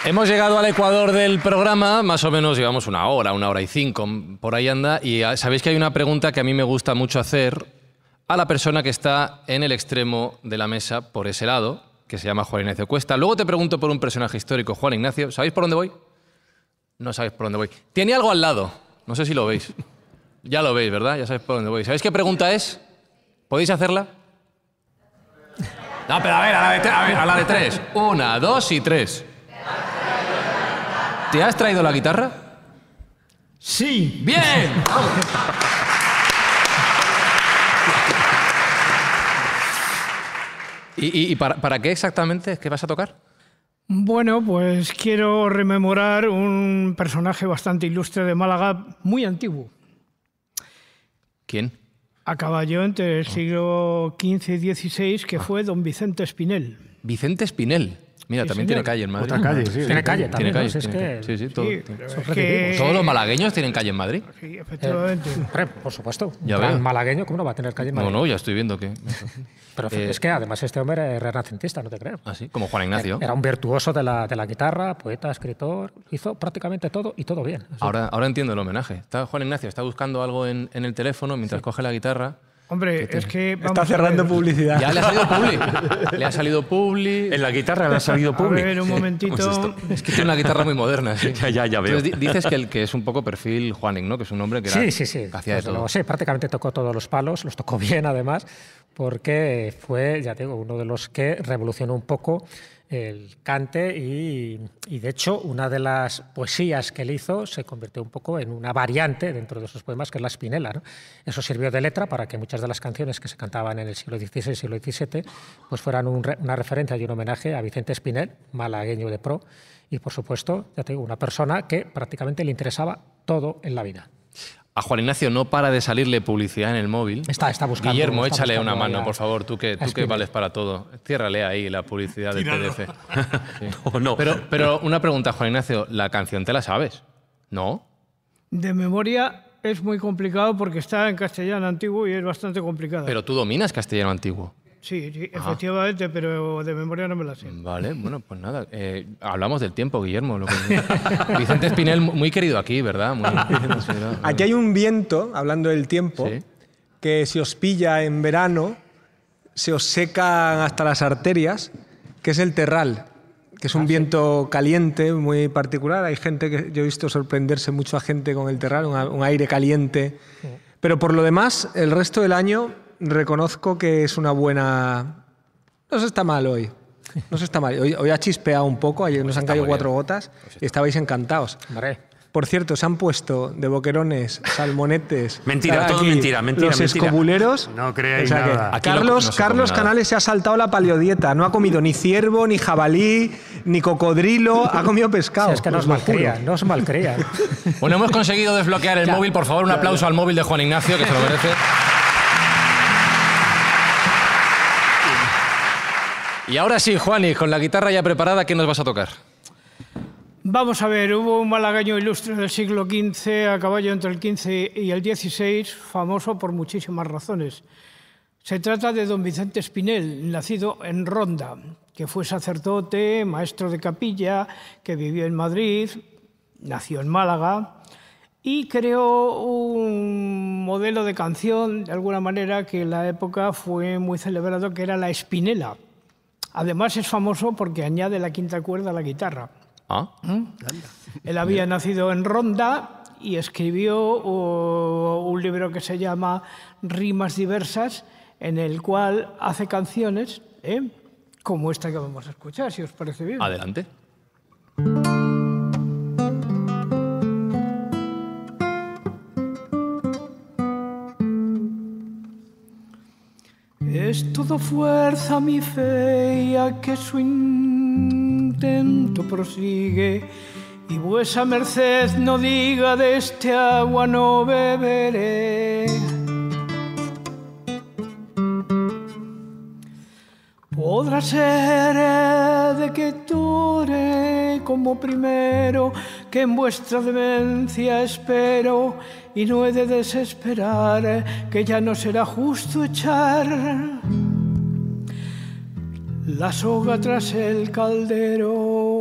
Hemos llegado al ecuador del programa, más o menos llevamos una hora, una hora y cinco, por ahí anda, y ah, sabéis que hay una pregunta que a mí me gusta mucho hacer a la persona que está en el extremo de la mesa, por ese lado, que se llama Juan Ignacio Cuesta. Luego te pregunto por un personaje histórico, Juan Ignacio. ¿Sabéis por dónde voy? No sabéis por dónde voy. Tiene algo al lado, no sé si lo veis. ya lo veis, ¿verdad? Ya sabéis por dónde voy. ¿Sabéis qué pregunta es? ¿Podéis hacerla? No, pero a ver, a la de, a ver, a la de tres. Una, dos y tres. ¿Te has traído la guitarra? Sí. Bien. ¿Y, para, qué exactamente es que vas a tocar? Bueno, pues quiero rememorar un personaje bastante ilustre de Málaga, muy antiguo. ¿Quién? A caballo entre el siglo XV y XVI, que fue don Vicente Espinel. Vicente Espinel. Mira, también tiene calle en Madrid. calle, sí. Tiene calle también. Sí, sí, todo, Todos los malagueños tienen calle en Madrid. Sí, efectivamente. por supuesto. un malagueño, ¿cómo no va a tener calle en Madrid? No, no, ya estoy viendo que... Pero eh, es que además este hombre es renacentista, no te creo. Así, ah, como Juan Ignacio. Era un virtuoso de la, de la guitarra, poeta, escritor, hizo prácticamente todo y todo bien. Ahora, ahora entiendo el homenaje. Está, Juan Ignacio está buscando algo en, el teléfono mientras coge la guitarra Hombre, es que... Está cerrando publicidad. Ya le ha salido public. Le ha salido public. En la guitarra le ha salido public. A ver, un momentito. Pues es, que tiene una guitarra muy moderna, ya, ya, veo. dices que, el, que es un poco perfil Juaning, ¿no? Que es un hombre que era, sí, sí, sí. sí, prácticamente tocó todos los palos, los tocó bien además, porque fue, ya te digo, uno de los que revolucionó un poco el cante y, de hecho una de las poesías que él hizo se convirtió un poco en una variante dentro de esos poemas que es la espinela. Eso sirvió de letra para que muchas de las canciones que se cantaban en el siglo XVI y siglo XVII pues fueran una referencia y un homenaje a Vicente Espinel, malagueño de pro y por supuesto, ya tengo una persona que prácticamente le interesaba todo en la vida. A Juan Ignacio no para de salirle publicidad en el móvil. Está, está buscando. Guillermo, échale una mano, por favor, tú que, vales para todo. Ciérrale ahí la publicidad del PDF. Pero, pero una pregunta, Juan Ignacio, ¿la canción te la sabes? ¿No? De memoria es muy complicado porque está en castellano antiguo y es bastante complicado. Pero tú dominas castellano antiguo. Sí, efectivamente, pero de memoria no me lo sé. Vale, bueno, pues nada. Eh, hablamos del tiempo, Guillermo. Vicente Espinel, muy querido aquí, ¿verdad? aquí hay un viento, hablando del tiempo, que si os pilla en verano, se os secan hasta las arterias, que es el terral que es un ah, viento caliente muy particular. Hay gente que yo he visto sorprenderse mucho a gente con el terral, un, aire caliente. Pero por lo demás, el resto del año reconozco que es una buena. No se está mal hoy. No se está mal. Hoy, ha chispeado un poco, ayer nos han caído cuatro gotas pues y estabais encantados. Por cierto, se han puesto de boquerones, salmonetes. mentira, todo es mentira, mentira. Los escobuleros. No creáis nada. Carlos, Carlos Canales se ha saltado la paleodieta. No ha comido ni ciervo, ni jabalí, ni cocodrilo. Ha comido pescado. es que no os malcreáis. no os bueno, hemos conseguido desbloquear el móvil. Por favor, un aplauso al móvil de Juan Ignacio, que se lo merece. Y ahora sí, Juani, con la guitarra ya preparada, ¿qué nos vas a tocar? Vamos a ver, hubo un malagaño ilustre del siglo XV, a caballo entre el XV y el XVI, famoso por muchísimas razones. Se trata de don Vicente Espinel, nacido en Ronda, que fue sacerdote, maestro de capilla, que vivió en Madrid, nació en Málaga y creó un modelo de canción, de alguna manera, que en la época fue muy celebrado, que era la espinela. Además es famoso porque añade la quinta cuerda a la guitarra. Ah. ¿Mm? Él había nacido en Ronda y escribió uh, un libro que se llama Rimas diversas, en el cual hace canciones ¿eh? como esta que vamos a escuchar, si os parece bien. Adelante. Es todo fuerza mi fe, a que su intento prosigue. Y vuesa merced no diga de este agua no beberé. Podrá ser eh, de que tore como primero que en vuestra demencia espero y no he de desesperar, que ya no será justo echar la soga tras el caldero.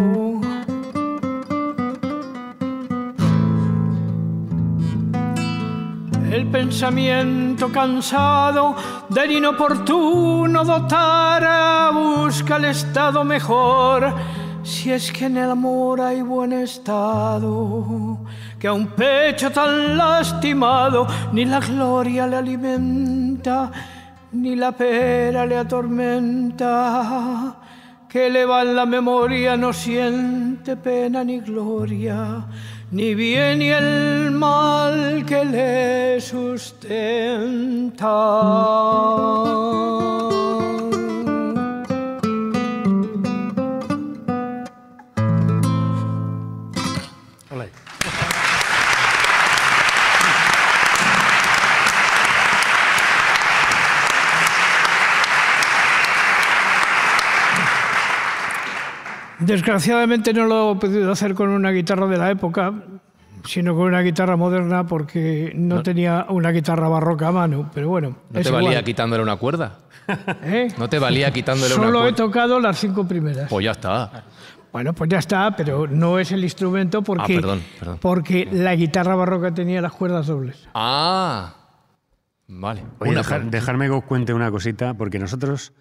El pensamiento cansado del inoportuno dotar busca el estado mejor si es que en el amor hay buen estado, que a un pecho tan lastimado ni la gloria le alimenta, ni la pera le atormenta, que va en la memoria no siente pena ni gloria, ni bien ni el mal que le sustenta. Desgraciadamente no lo he podido hacer con una guitarra de la época, sino con una guitarra moderna porque no, tenía una guitarra barroca a mano, pero bueno. ¿No te valía quitándole una cuerda? ¿Eh? ¿No te valía quitándole una cuerda? Solo he tocado las cinco primeras. Pues ya está. Bueno, pues ya está, pero no es el instrumento ah, porque, porque la guitarra barroca tenía las cuerdas dobles. Ah, vale. Oye, que os cuente una cosita, porque nosotros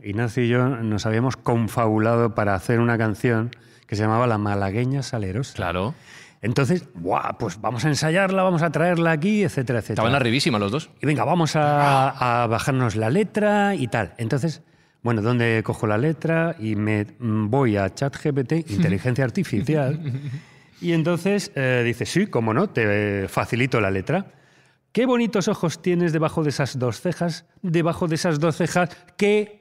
Ignacio y yo nos habíamos confabulado para hacer una canción que se llamaba La Malagueña Salerosa. Claro. Entonces, ¡buah! Pues vamos a ensayarla, vamos a traerla aquí, etcétera, etcétera. Estaban arribísimas los dos. Y venga, vamos a, bajarnos la letra y tal. Entonces, bueno, ¿dónde cojo la letra? Y me mm, voy a ChatGPT, inteligencia artificial. y entonces eh, dice, sí, cómo no, te facilito la letra. Qué bonitos ojos tienes debajo de esas dos cejas, debajo de esas dos cejas, qué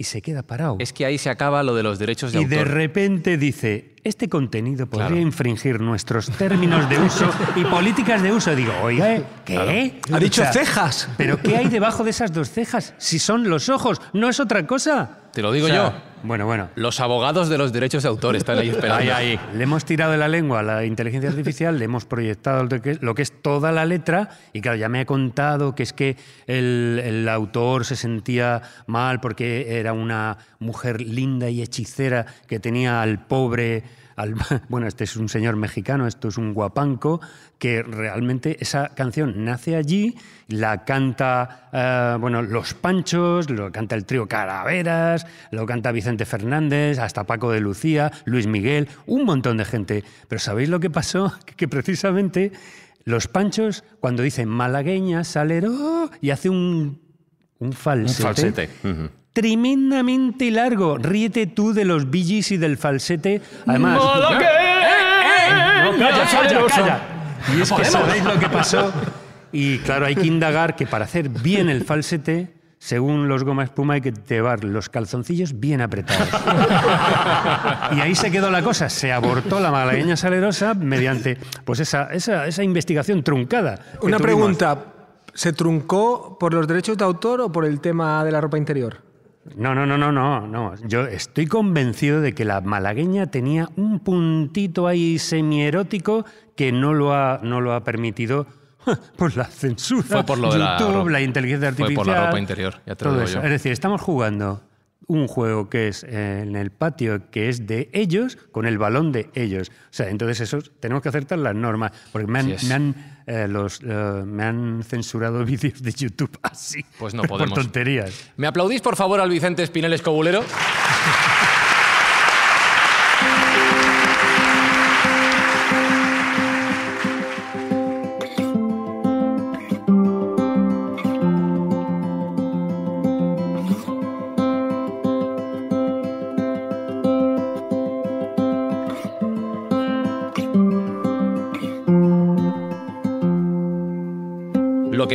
y se queda parado. Es que ahí se acaba lo de los derechos de autor. Y de repente dice, este contenido podría infringir nuestros términos de uso y políticas de uso. Digo, oiga, ¿eh? ¿qué? Ha dicho cejas. ¿Pero qué hay debajo de esas dos cejas? Si son los ojos, no es otra cosa. Te lo digo yo. Bueno, bueno. Los abogados de los derechos de autor están ahí esperando. Le hemos tirado de la lengua a la inteligencia artificial, le hemos proyectado lo que, es, toda la letra y claro, ya me ha contado que es que el, autor se sentía mal porque era una mujer linda y hechicera que tenía al pobre bueno, este es un señor mexicano, esto es un guapanco, que realmente esa canción nace allí, la canta, eh, bueno, Los Panchos, lo canta el trío Calaveras, lo canta Vicente Fernández, hasta Paco de Lucía, Luis Miguel, un montón de gente. Pero ¿sabéis lo que pasó? Que precisamente los Panchos, cuando dicen malagueña, salero, oh", y hace un un falsete, un falsete tremendamente largo. Ríete tú de los billis y del falsete. Además. Eh, eh, eh, calla, Y es que sabéis lo que pasó. Y claro, hay que indagar que para hacer bien el falsete, según los goma espuma, hay que llevar los calzoncillos bien apretados. y ahí se quedó la cosa. Se abortó la malagueña salerosa mediante pues esa, esa, investigación truncada. Una pregunta. ¿Se truncó por los derechos de autor o por el tema de la ropa interior? No, no, no, no, no, no. Yo estoy convencido de que la malagueña tenía un puntito ahí semi-erótico que no lo ha, no lo ha permitido por la censura. por YouTube, la, inteligencia artificial. por la ropa interior, todo eso. Es decir, estamos jugando un juego que es eh, en el patio, que es de ellos, con el balón de ellos. O sea, entonces eso, tenemos que acertar las normas, porque me han, me eh, eh, me han censurado vídeos de YouTube así. Pues no podemos. Por tonterías. ¿Me aplaudís, por favor, al Vicente Espinel Escobulero?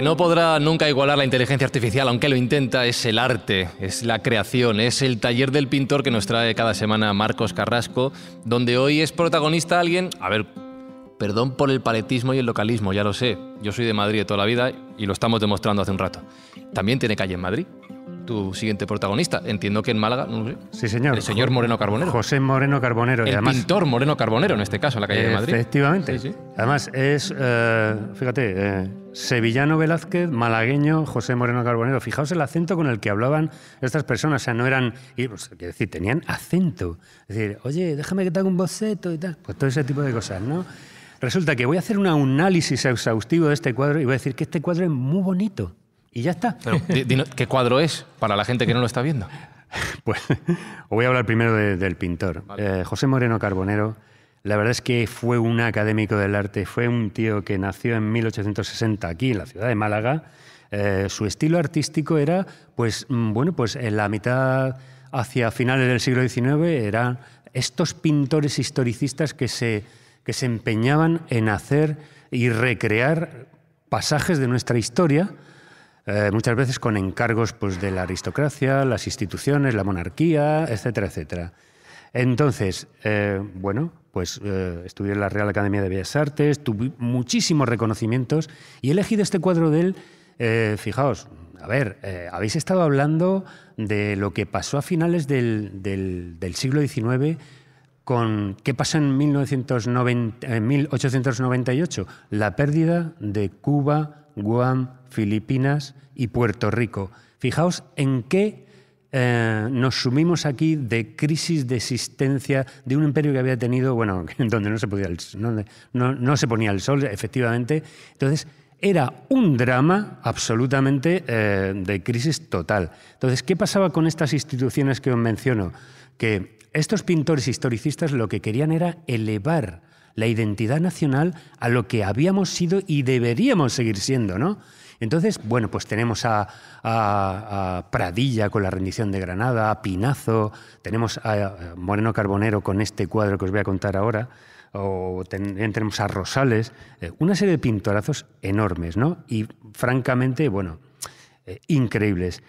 no podrá nunca igualar la inteligencia artificial, aunque lo intenta, es el arte, es la creación, es el taller del pintor que nos trae cada semana Marcos Carrasco, donde hoy es protagonista alguien, a ver, perdón por el paletismo y el localismo, ya lo sé, yo soy de Madrid toda la vida y lo estamos demostrando hace un rato. ¿También tiene calle en Madrid? tu siguiente protagonista. Entiendo que en Málaga. sí, señor. El señor Moreno Carbonero. José Moreno Carbonero. El pintor Moreno Carbonero, en este caso, en la calle de Madrid. Efectivamente. Además, es, eh, fíjate, eh, sevillano Velázquez, malagueño José Moreno Carbonero. Fijaos el acento con el que hablaban estas personas. O sea, no eran. Y, quiero decir, tenían acento. Es decir, oye, déjame que te haga un boceto y tal. Pues todo ese tipo de cosas, ¿no? Resulta que voy a hacer un análisis exhaustivo de este cuadro y voy a decir que este cuadro es muy bonito y ya está. ¿Qué cuadro es para la gente que no lo está viendo? Pues voy a hablar primero del pintor. Eh, José Moreno Carbonero, la verdad es que fue un académico del arte, fue un tío que nació en 1860 aquí, en la ciudad de Málaga. Eh, su estilo artístico era, pues, mm, bueno, pues en la mitad hacia finales del siglo XIX eran estos pintores historicistas que se, que se empeñaban en hacer y recrear pasajes de nuestra historia eh, muchas veces con encargos pues, de la aristocracia, las instituciones, la monarquía, etcétera, etcétera. Entonces, eh, bueno, pues eh, estudié en la Real Academia de Bellas Artes, tuve muchísimos reconocimientos y he elegido este cuadro de él. fijaos, a ver, habéis estado hablando de lo que pasó a finales del, siglo XIX con qué pasa en 1898, la pérdida de Cuba Guam, Filipinas y Puerto Rico. Fijaos en qué eh, nos sumimos aquí de crisis de existencia de un imperio que había tenido, bueno, donde no se, ponía el sol, efectivamente. Entonces, era un drama absolutamente eh, de crisis total. Entonces, ¿qué pasaba con estas instituciones que os menciono? Que estos pintores historicistas lo que querían era elevar la identidad nacional a lo que habíamos sido y deberíamos seguir siendo, ¿no? Entonces, bueno, pues tenemos a, Pradilla con la rendición de Granada, a Pinazo, tenemos a Moreno Carbonero con este cuadro que os voy a contar ahora, o tenemos a Rosales, eh, una serie de pintorazos enormes, ¿no? Y francamente, bueno, eh, increíbles.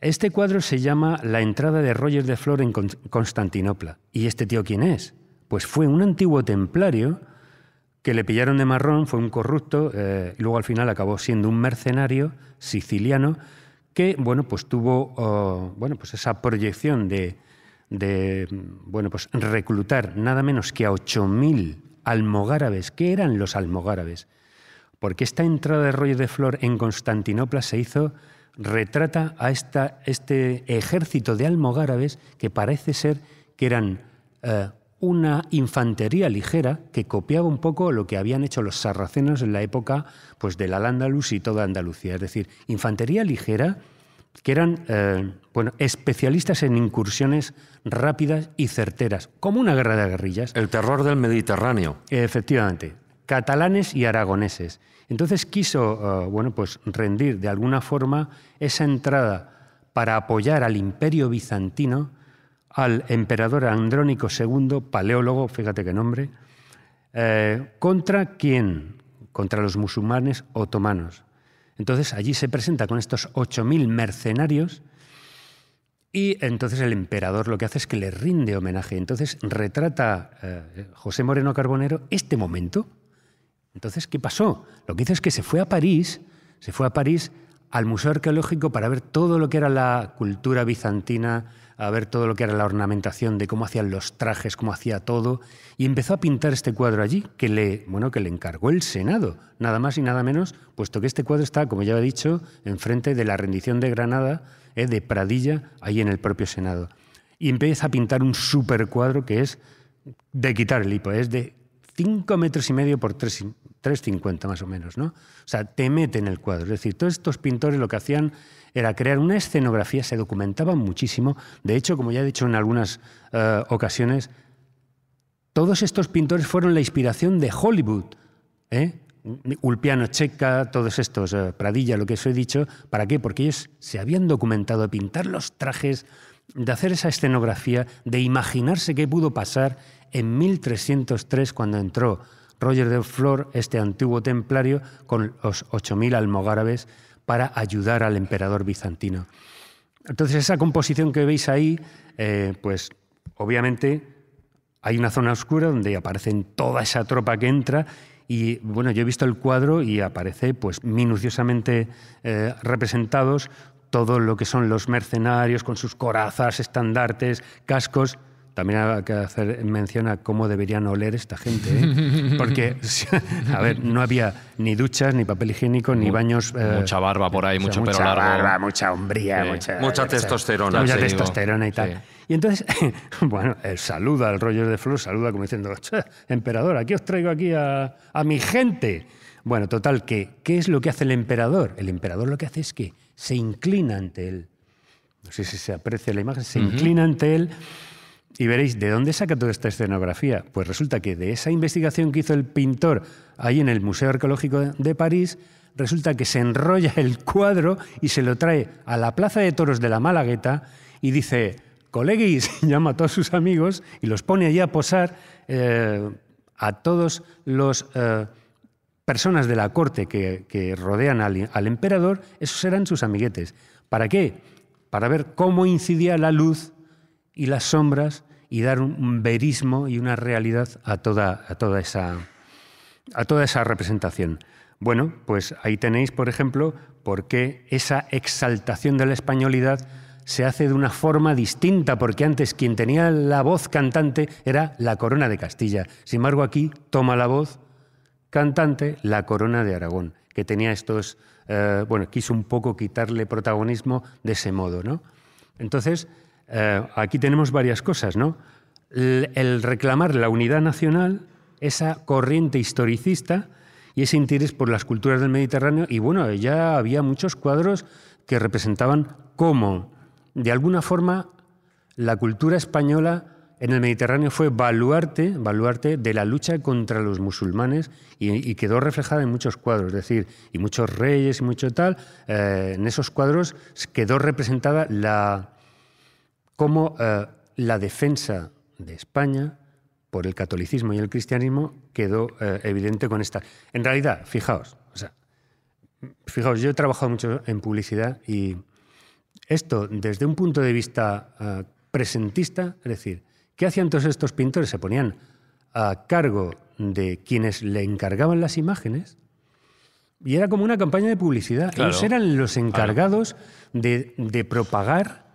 Este cuadro se llama La entrada de Roger de Flor en Constantinopla. ¿Y este tío quién es? Pues fue un antiguo templario que le pillaron de marrón, fue un corrupto, eh, y luego al final acabó siendo un mercenario siciliano que, bueno, pues tuvo oh, bueno, pues esa proyección de, bueno, pues reclutar nada menos que a 8.000 almogárabes. ¿Qué eran los almogárabes? Porque esta entrada de rollo de flor en Constantinopla se hizo, retrata a esta, este ejército de almogárabes que parece ser que eran eh, una infantería ligera que copiaba un poco lo que habían hecho los sarracenos en la época pues, la Al-Ándalus y toda Andalucía. Es decir, infantería ligera que eran eh, bueno, especialistas en incursiones rápidas y certeras, como una guerra de guerrillas. El terror del Mediterráneo. Efectivamente, catalanes y aragoneses. Entonces quiso eh, bueno, pues, rendir de alguna forma esa entrada para apoyar al imperio bizantino al emperador Andrónico II, paleólogo, fíjate qué nombre, eh, ¿contra quién? Contra los musulmanes otomanos. Entonces allí se presenta con estos 8.000 mercenarios y entonces el emperador lo que hace es que le rinde homenaje. Entonces retrata eh, José Moreno Carbonero este momento. Entonces, ¿qué pasó? Lo que hizo es que se fue a París, se fue a París al Museo Arqueológico para ver todo lo que era la cultura bizantina, a ver todo lo que era la ornamentación, de cómo hacían los trajes, cómo hacía todo, y empezó a pintar este cuadro allí, que le, bueno, que le encargó el Senado, nada más y nada menos, puesto que este cuadro está, como ya he dicho, enfrente de la rendición de Granada, eh, de Pradilla, ahí en el propio Senado. Y empieza a pintar un super cuadro que es de quitar el hipo, es de 5 metros y medio por tres 3,50 más o menos, ¿no? O sea, te mete en el cuadro. Es decir, todos estos pintores lo que hacían era crear una escenografía, se documentaba muchísimo. De hecho, como ya he dicho en algunas eh, ocasiones, todos estos pintores fueron la inspiración de Hollywood. ¿eh? Ulpiano, Checa, todos estos, eh, Pradilla, lo que os he dicho. ¿Para qué? Porque ellos se habían documentado de pintar los trajes, de hacer esa escenografía, de imaginarse qué pudo pasar en 1303 cuando entró Roger de Flor, este antiguo templario, con los 8.000 almogárabes para ayudar al emperador bizantino. Entonces, esa composición que veis ahí, eh, pues obviamente hay una zona oscura donde aparecen toda esa tropa que entra y bueno, yo he visto el cuadro y aparece pues minuciosamente eh, representados todo lo que son los mercenarios con sus corazas, estandartes, cascos. También hay que hacer mención a cómo deberían oler esta gente, ¿eh? porque, a ver, no había ni duchas, ni papel higiénico, ni baños... Eh, mucha barba por ahí, mucho mucha largo. Mucha barba, mucha hombría, mucha, testosterona. Mucha testosterona y tal. Y entonces, bueno, eh, saluda, al rollo de Flor saluda como diciendo, emperador, aquí os traigo aquí a, mi gente. Bueno, total, ¿qué es lo que hace el emperador? El emperador lo que hace es que se inclina ante él. No sé si se aprecia la imagen, se inclina ante él y veréis, ¿de dónde saca toda esta escenografía? Pues resulta que de esa investigación que hizo el pintor ahí en el Museo Arqueológico de París, resulta que se enrolla el cuadro y se lo trae a la Plaza de Toros de la Malagueta y dice, coleguis, llama a todos sus amigos y los pone allí a posar eh, a todos los... Eh, personas de la corte que, rodean al, emperador, esos eran sus amiguetes. ¿Para qué? Para ver cómo incidía la luz y las sombras y dar un verismo y una realidad a toda, a toda, esa, a toda esa representación. Bueno, pues ahí tenéis, por ejemplo, por qué esa exaltación de la españolidad se hace de una forma distinta, porque antes quien tenía la voz cantante era la corona de Castilla. Sin embargo, aquí toma la voz cantante la corona de Aragón, que tenía estos, eh, bueno, quiso un poco quitarle protagonismo de ese modo, ¿no? Entonces, eh, aquí tenemos varias cosas, ¿no? El, reclamar la unidad nacional, esa corriente historicista y ese interés por las culturas del Mediterráneo, y bueno, ya había muchos cuadros que representaban cómo, de alguna forma, la cultura española en el Mediterráneo fue baluarte, baluarte de la lucha contra los musulmanes y, quedó reflejada en muchos cuadros, es decir, y muchos reyes y mucho tal, eh, en esos cuadros quedó representada la, cómo eh, la defensa de España por el catolicismo y el cristianismo quedó eh, evidente con esta. En realidad, fijaos, fijaos, yo he trabajado mucho en publicidad y esto desde un punto de vista eh, presentista, es decir, ¿qué hacían todos estos pintores? Se ponían a cargo de quienes le encargaban las imágenes y era como una campaña de publicidad. Ellos eran los encargados de propagar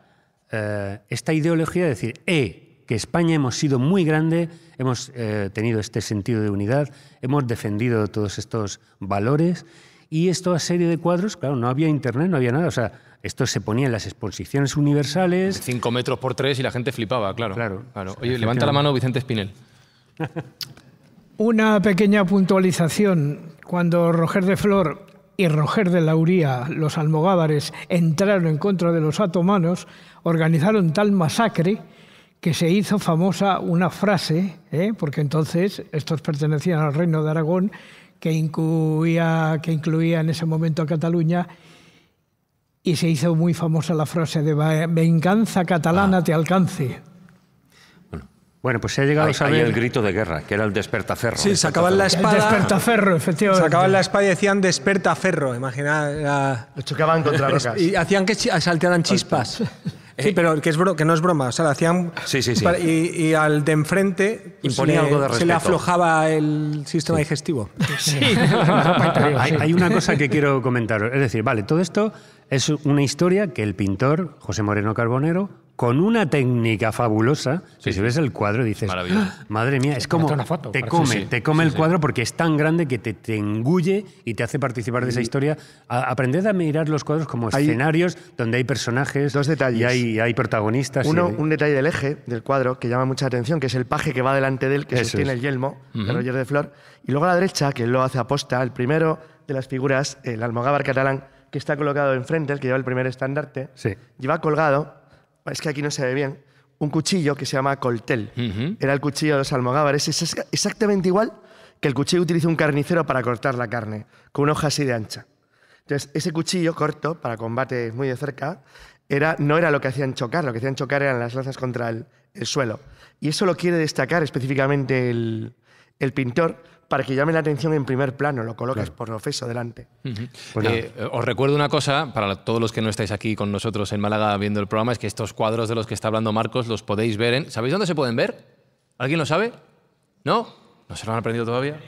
eh, esta ideología de decir, eh, que España hemos sido muy grande, hemos eh, tenido este sentido de unidad, hemos defendido todos estos valores y esta serie de cuadros, claro, no había internet, no había nada, o sea, esto se ponía en las exposiciones universales. Cinco metros por tres y la gente flipaba, claro. claro, Oye, levanta la mano Vicente Espinel. Una pequeña puntualización. Cuando Roger de Flor y Roger de Lauría, los almogávares, entraron en contra de los atomanos organizaron tal masacre que se hizo famosa una frase, ¿eh? porque entonces estos pertenecían al reino de Aragón, que incluía, que incluía en ese momento a Cataluña, y se hizo muy famosa la frase de venganza catalana ah. te alcance. Bueno. pues se ha llegado a saber... el grito de guerra, que era el despertaferro. Sí, sacaban la espada... despertaferro, efectivamente. Sacaban la espada y decían despertaferro, imaginad. chocaban contra rocas. y hacían que saltearan chispas. Eh, sí, pero que, no es broma, o sea, hacían. Sí, sí, sí. y, al de enfrente pues se le aflojaba el sistema digestivo. hay, hay una cosa que quiero comentar. Es decir, vale, todo esto es una historia que el pintor José Moreno Carbonero con una técnica fabulosa. si ves el cuadro, dices, ¡Ah! madre mía, es como te come, te come el cuadro porque es tan grande que te, engulle y te hace participar de esa historia. aprended a mirar los cuadros como escenarios donde hay personajes, dos detalles, y hay, protagonistas. Uno, un detalle del eje del cuadro que llama mucha atención, que es el paje que va delante de él, que sostiene el yelmo, el de Flor, y luego a la derecha que lo hace aposta, el primero de las figuras, el Almogávar catalán, que está colocado enfrente, el que lleva el primer estandarte, lleva colgado es que aquí no se ve bien, un cuchillo que se llama coltel. Era el cuchillo de los almogávares. Es exactamente igual que el cuchillo que utiliza un carnicero para cortar la carne, con una hoja así de ancha. Entonces, ese cuchillo corto, para combate muy de cerca, era, no era lo que hacían chocar, lo que hacían chocar eran las lanzas contra el, suelo. Y eso lo quiere destacar específicamente el pintor, para que llame la atención en primer plano, lo colocas por lo delante. adelante. Pues eh, os recuerdo una cosa, para todos los que no estáis aquí con nosotros en Málaga viendo el programa, es que estos cuadros de los que está hablando Marcos los podéis ver en... ¿Sabéis dónde se pueden ver? ¿Alguien lo sabe? ¿No? ¿No se lo han aprendido todavía?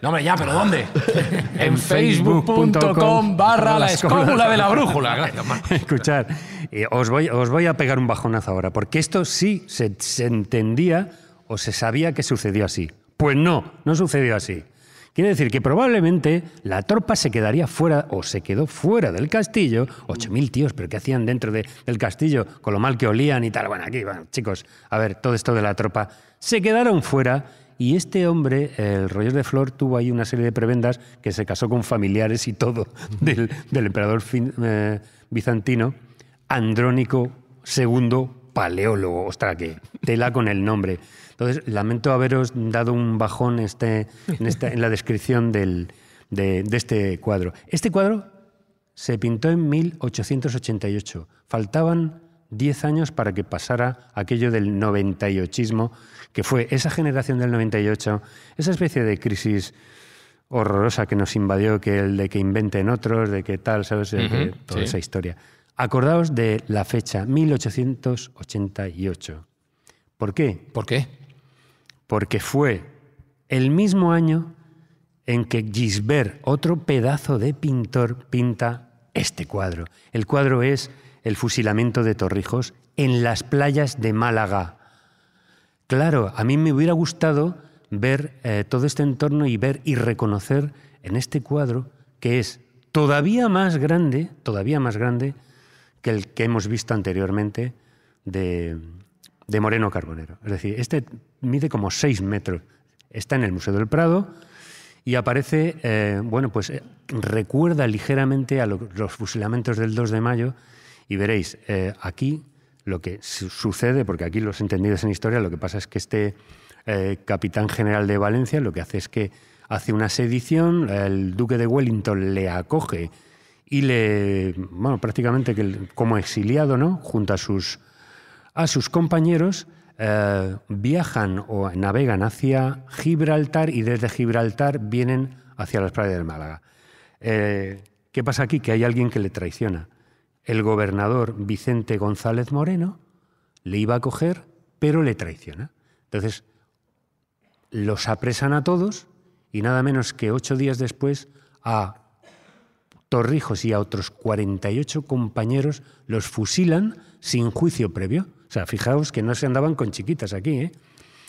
No, hombre, ya, pero ¿dónde? en facebook.com barra la escóbula de la brújula. Escuchad, eh, os, voy, a pegar un bajonazo ahora, porque esto sí se entendía o se sabía que sucedió así. Pues no, no sucedió así. Quiere decir que probablemente la tropa se quedaría fuera o se quedó fuera del castillo. 8.000 tíos, pero ¿qué hacían dentro del castillo? Con lo mal que olían y tal. Bueno, aquí, chicos, a ver, todo esto de la tropa. Se quedaron fuera y este hombre, el Roger de Flor, tuvo ahí una serie de prebendas que se casó con familiares y todo del, emperador eh, bizantino, Andrónico II Paleólogo. Ostras, que tela con el nombre. Entonces, lamento haberos dado un bajón este, en, la descripción de, este cuadro. Este cuadro se pintó en 1888. Faltaban 10 años para que pasara aquello del 98ismo, que fue esa generación del 98, esa especie de crisis horrorosa que nos invadió, que el de que inventen otros, de que tal, ¿sabes? toda esa historia. Acordaos de la fecha, 1888. ¿Por qué? ¿Por qué? porque fue el mismo año en que Gisbert, otro pedazo de pintor, pinta este cuadro. El cuadro es El fusilamiento de Torrijos en las playas de Málaga. Claro, a mí me hubiera gustado ver eh, todo este entorno y ver y reconocer en este cuadro que es todavía más grande, todavía más grande que el que hemos visto anteriormente de, de Moreno Carbonero. Es decir, este mide como 6 metros. Está en el Museo del Prado y aparece, eh, bueno, pues eh, recuerda ligeramente a los fusilamientos del 2 de mayo y veréis, eh, aquí lo que sucede, porque aquí los entendidos en historia, lo que pasa es que este capitán general de Valencia lo que hace es que hace una sedición, el duque de Wellington le acoge y le, bueno, prácticamente como exiliado, ¿no? Junto a sus, a sus compañeros eh, viajan o navegan hacia Gibraltar y desde Gibraltar vienen hacia las playas de Málaga. Eh, ¿Qué pasa aquí? Que hay alguien que le traiciona. El gobernador Vicente González Moreno le iba a coger, pero le traiciona. Entonces, los apresan a todos y nada menos que ocho días después a Torrijos y a otros 48 compañeros los fusilan sin juicio previo. O sea, fijaos que no se andaban con chiquitas aquí. ¿eh?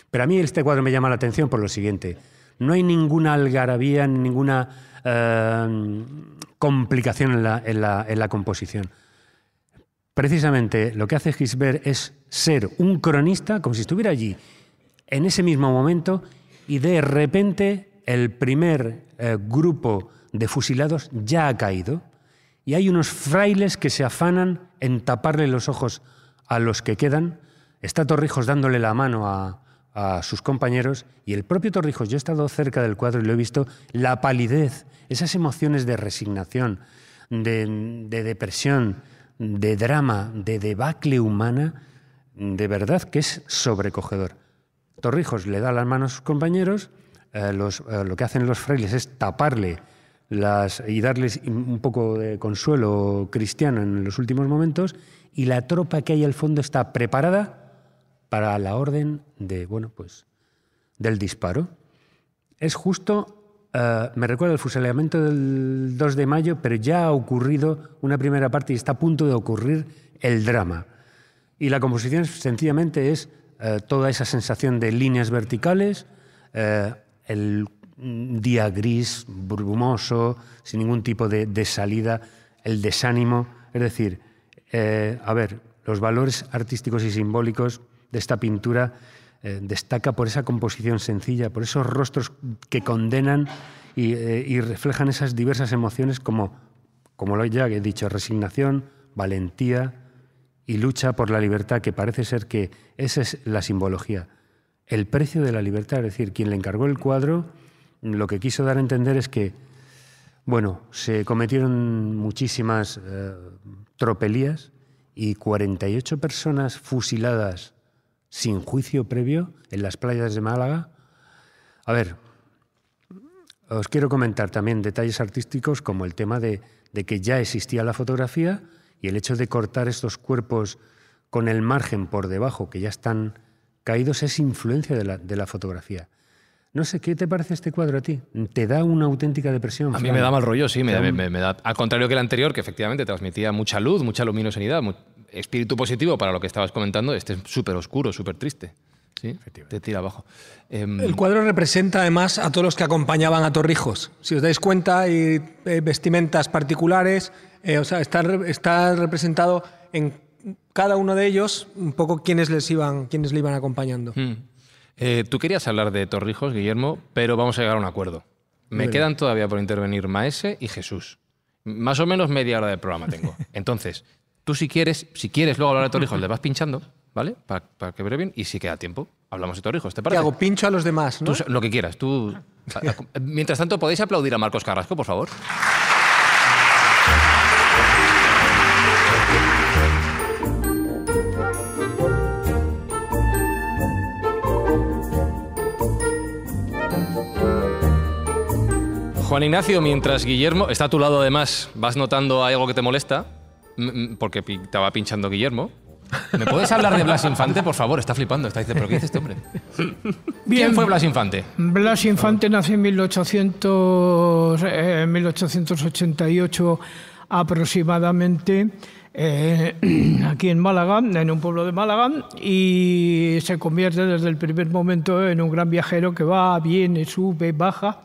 Pero a mí este cuadro me llama la atención por lo siguiente. No hay ninguna algarabía, ninguna eh, complicación en la, composición. Precisamente lo que hace Gisbert es ser un cronista, como si estuviera allí en ese mismo momento, y de repente el primer eh, grupo de fusilados ya ha caído y hay unos frailes que se afanan en taparle los ojos a los que quedan, está Torrijos dándole la mano a, sus compañeros y el propio Torrijos, yo he estado cerca del cuadro y lo he visto, la palidez, esas emociones de resignación, de, depresión, de drama, de debacle humana, de verdad que es sobrecogedor. Torrijos le da la mano a sus compañeros, eh, eh, lo que hacen los frailes es taparle y darles un poco de consuelo cristiano en los últimos momentos, y la tropa que hay al fondo está preparada para la orden de, bueno, pues, del disparo. Es justo, eh, me recuerda el fusilamiento del 2 de mayo, pero ya ha ocurrido una primera parte y está a punto de ocurrir el drama. Y la composición sencillamente es eh, toda esa sensación de líneas verticales, eh, el día gris, brumoso, sin ningún tipo de, salida, el desánimo. Es decir, eh, a ver, los valores artísticos y simbólicos de esta pintura eh, destaca por esa composición sencilla, por esos rostros que condenan eh, y, reflejan esas diversas emociones como, como lo ya he dicho, resignación, valentía y lucha por la libertad, que parece ser que esa es la simbología. El precio de la libertad, es decir, quien le encargó el cuadro lo que quiso dar a entender es que, bueno, se cometieron muchísimas eh, tropelías y 48 personas fusiladas sin juicio previo en las playas de Málaga. A ver, os quiero comentar también detalles artísticos como el tema de, que ya existía la fotografía y el hecho de cortar estos cuerpos con el margen por debajo, que ya están caídos, es influencia de la fotografía. No sé, ¿qué te parece este cuadro a ti? ¿Te da una auténtica depresión? A mí me da mal rollo, sí. Me da, al contrario que el anterior, que efectivamente transmitía mucha luz, mucha luminosidad, espíritu positivo para lo que estabas comentando, este es súper oscuro, súper triste. Sí, te tira abajo. Em, el cuadro representa además a todos los que acompañaban a Torrijos. Si os dais cuenta, hay eh, vestimentas particulares, eh, o sea, está, está representado en cada uno de ellos un poco quiénes les iban, quiénes le iban acompañando. Mm. Eh, tú querías hablar de Torrijos, Guillermo, pero vamos a llegar a un acuerdo. Me quedan todavía por intervenir Maese y Jesús. Más o menos media hora de programa tengo. Entonces, tú si quieres, si quieres luego hablar de Torrijos, le vas pinchando, ¿vale? Para, que vea bien. Y si queda tiempo, hablamos de Torrijos, ¿te parece? Te hago pincho a los demás, ¿no? lo que quieras. Tú, mientras tanto, ¿podéis aplaudir a Marcos Carrasco, por favor? Juan Ignacio, mientras Guillermo está a tu lado además, vas notando algo que te molesta, porque estaba pinchando Guillermo. ¿Me puedes hablar de Blas Infante, por favor? Está flipando, está ¿pero qué dice este hombre? Bien. ¿Quién fue Blas Infante? Blas Infante nació en 1888 eh, aproximadamente. Eh, aquí en Málaga, en un pueblo de Málaga, y se convierte desde el primer momento en un gran viajero que va, viene, sube, baja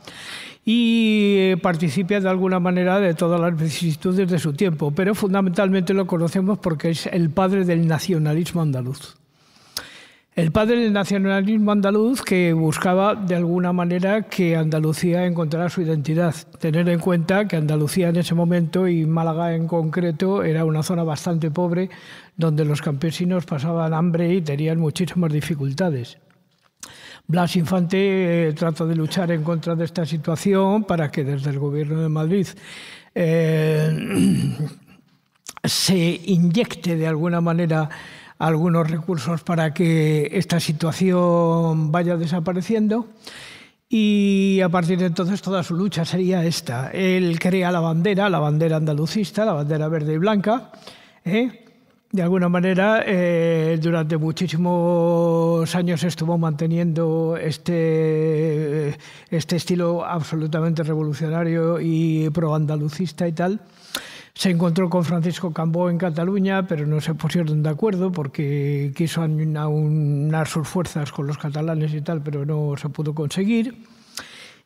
y eh, participa de alguna manera de todas las vicisitudes de su tiempo, pero fundamentalmente lo conocemos porque es el padre del nacionalismo andaluz. El padre del nacionalismo andaluz que buscaba de alguna manera que Andalucía encontrara su identidad. Tener en cuenta que Andalucía en ese momento y Málaga en concreto era una zona bastante pobre donde los campesinos pasaban hambre y tenían muchísimas dificultades. Blas Infante eh, trata de luchar en contra de esta situación para que desde el Gobierno de Madrid eh, se inyecte de alguna manera algunos recursos para que esta situación vaya desapareciendo. Y a partir de entonces toda su lucha sería esta. Él crea la bandera, la bandera andalucista, la bandera verde y blanca. ¿eh? de alguna manera, eh, durante muchísimos años estuvo manteniendo este, este estilo absolutamente revolucionario y proandalucista y tal. Se encontró con Francisco Cambó en Cataluña, pero no se pusieron de acuerdo porque quiso aunar sus fuerzas con los catalanes y tal, pero no se pudo conseguir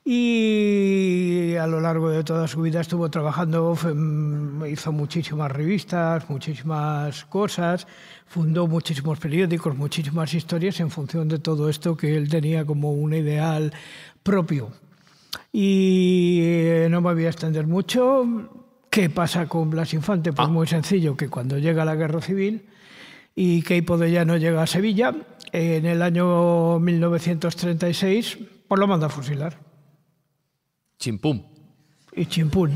y a lo largo de toda su vida estuvo trabajando, mm, hizo muchísimas revistas, muchísimas cosas, fundó muchísimos periódicos, muchísimas historias en función de todo esto que él tenía como un ideal propio. Y eh, no me voy a extender mucho. ¿Qué pasa con Blas Infante? Pues ah. muy sencillo, que cuando llega la guerra civil y Keipo de no llega a Sevilla, en el año 1936, pues lo manda a fusilar. Chimpum. Y chimpum.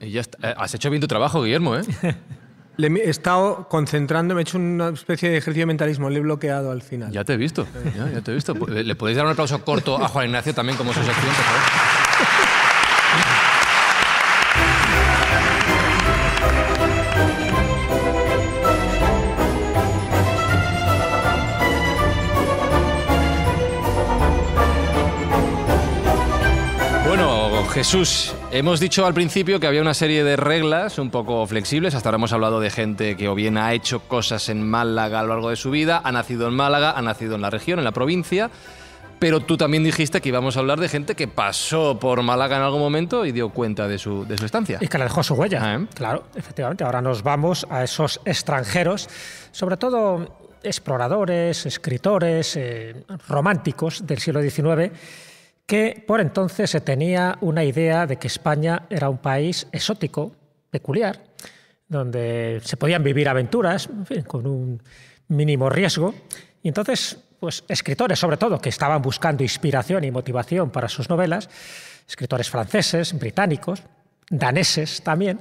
ya eh, Has hecho bien tu trabajo, Guillermo, ¿eh? he estado concentrando, me he hecho una especie de ejercicio de mentalismo, le he bloqueado al final. Ya te he visto, ya, te he visto. Eh, ¿Le podéis dar un aplauso corto a Juan Ignacio también como su estudiantes? Jesús, hemos dicho al principio que había una serie de reglas un poco flexibles. Hasta ahora hemos hablado de gente que o bien ha hecho cosas en Málaga a lo largo de su vida, ha nacido en Málaga, ha nacido en la región, en la provincia. Pero tú también dijiste que íbamos a hablar de gente que pasó por Málaga en algún momento y dio cuenta de su, de su estancia. Y que la dejó su huella. Ah, ¿eh? Claro, efectivamente. Ahora nos vamos a esos extranjeros, sobre todo exploradores, escritores, eh, románticos del siglo XIX que por entonces se tenía una idea de que España era un país exótico, peculiar, donde se podían vivir aventuras, con un mínimo riesgo. Y entonces, pues escritores sobre todo, que estaban buscando inspiración y motivación para sus novelas, escritores franceses, británicos, daneses también,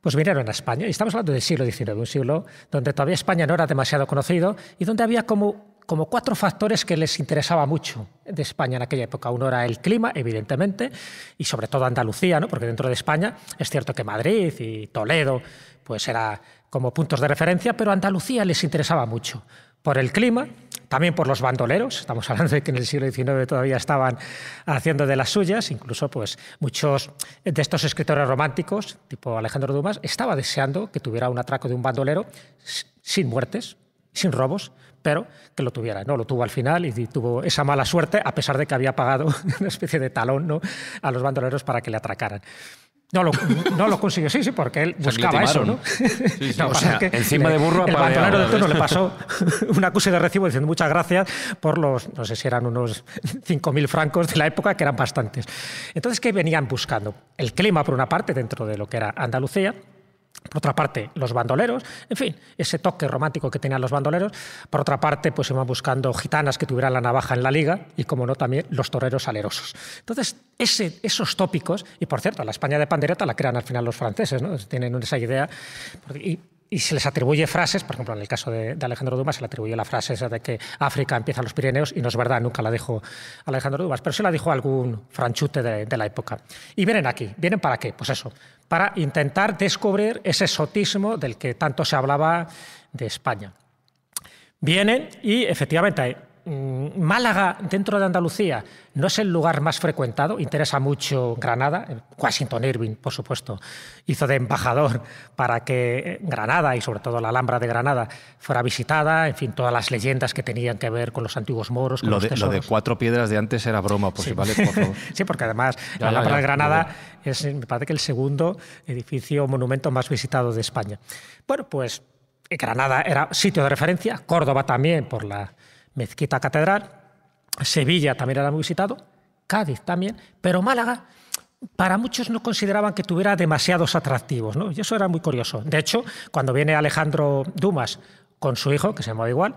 pues vinieron a España. Y estamos hablando del siglo XIX, un siglo donde todavía España no era demasiado conocido y donde había como como cuatro factores que les interesaba mucho de España en aquella época. Uno era el clima, evidentemente, y sobre todo Andalucía, ¿no? porque dentro de España es cierto que Madrid y Toledo pues era como puntos de referencia, pero Andalucía les interesaba mucho por el clima, también por los bandoleros, estamos hablando de que en el siglo XIX todavía estaban haciendo de las suyas, incluso pues muchos de estos escritores románticos, tipo Alejandro Dumas, estaba deseando que tuviera un atraco de un bandolero sin muertes, sin robos, pero que lo tuviera, ¿no? Lo tuvo al final y tuvo esa mala suerte, a pesar de que había pagado una especie de talón ¿no? a los bandoleros para que le atracaran. No lo, no lo consiguió, sí, sí, porque él buscaba eso, ¿no? o sea, encima de burro El bandolero de turno le pasó una acuse de recibo diciendo muchas gracias por los, no sé si eran unos 5.000 francos de la época, que eran bastantes. Entonces, ¿qué venían buscando? El clima, por una parte, dentro de lo que era Andalucía, por otra parte, los bandoleros, en fin, ese toque romántico que tenían los bandoleros. Por otra parte, pues iban buscando gitanas que tuvieran la navaja en la liga y, como no, también los toreros alerosos. Entonces, esos tópicos, y por cierto, la España de pandereta la crean al final los franceses, Tienen esa idea. Y, se les atribuye frases, por ejemplo, en el caso de, Alejandro Dumas se le atribuye la frase esa de que África empieza en los Pirineos, y no es verdad, nunca la dejó Alejandro Dumas, pero se la dijo algún franchute de la época. ¿Y vienen aquí? ¿Vienen para qué? Pues eso, para intentar descubrir ese exotismo del que tanto se hablaba de España. Vienen y efectivamente Mm, Málaga dentro de Andalucía no es el lugar más frecuentado, interesa mucho Granada, eh, Washington Irving, por supuesto, hizo de embajador para que eh, Granada y sobre todo la Alhambra de Granada fuera visitada, en fin, todas las leyendas que tenían que ver con los antiguos moros. Con lo, los de, lo, de, cuatro piedras de antes era broma, por si vale, por favor. sí, porque además la Alhambra de Granada es, me parece que el segundo edificio, o monumento más visitado de España. Bueno, pues eh, Granada era sitio de referencia, Córdoba también por la Mezquita Catedral, Sevilla también era muy visitado, Cádiz también, pero Málaga para muchos no consideraban que tuviera demasiados atractivos, ¿no? y eso era muy curioso. De hecho, cuando viene Alejandro Dumas con su hijo, que se llamaba igual,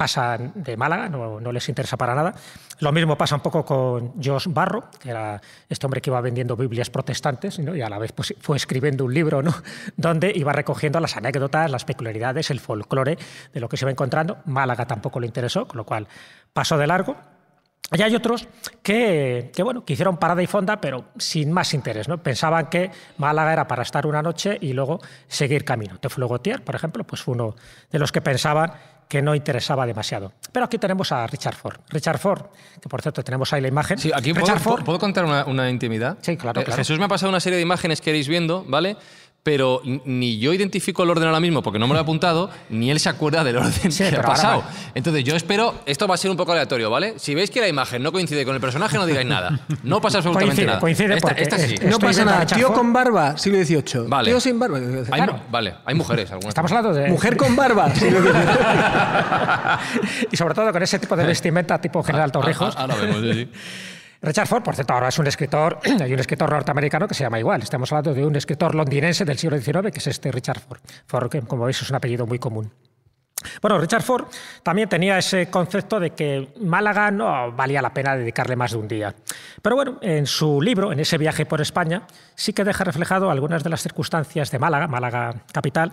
pasan de Málaga, no, les interesa para nada. Lo mismo pasa un poco con Josh Barro, que era este hombre que iba vendiendo Biblias protestantes y a la vez pues, fue escribiendo un libro ¿no? donde iba recogiendo las anécdotas, las peculiaridades, el folclore de lo que se va encontrando. Málaga tampoco le interesó, con lo cual pasó de largo. Y hay otros que, bueno, que hicieron parada y fonda, pero sin más interés. ¿no? Pensaban que Málaga era para estar una noche y luego seguir camino. Teofilo por ejemplo, pues fue uno de los que pensaban que no interesaba demasiado. Pero aquí tenemos a Richard Ford. Richard Ford, que por cierto tenemos ahí la imagen. aquí puedo, ¿puedo contar una, intimidad. Sí, claro, eh, claro. Jesús me ha pasado una serie de imágenes que iréis viendo, ¿vale? pero ni yo identifico el orden ahora mismo porque no me lo he apuntado, ni él se acuerda del orden que ha pasado. Entonces yo espero, esto va a ser un poco aleatorio, ¿vale? Si veis que la imagen no coincide con el personaje, no digáis nada. No pasa absolutamente nada. Coincide esta, esta sí. No pasa nada. Tío con barba, siglo XVIII. Tío sin barba. Hay, vale, hay mujeres. Algunas. Estamos hablando de... Mujer con barba, siglo XVIII. y sobre todo con ese tipo de vestimenta tipo General ah, ah, Torrijos. Ah, ahora vemos, sí. Richard Ford, por cierto, ahora es un escritor, hay un escritor norteamericano que se llama igual. Estamos hablando de un escritor londinense del siglo XIX, que es este Richard Ford. Ford, que como veis, es un apellido muy común. Bueno, Richard Ford también tenía ese concepto de que Málaga no valía la pena dedicarle más de un día. Pero bueno, en su libro, en ese viaje por España, sí que deja reflejado algunas de las circunstancias de Málaga, Málaga capital,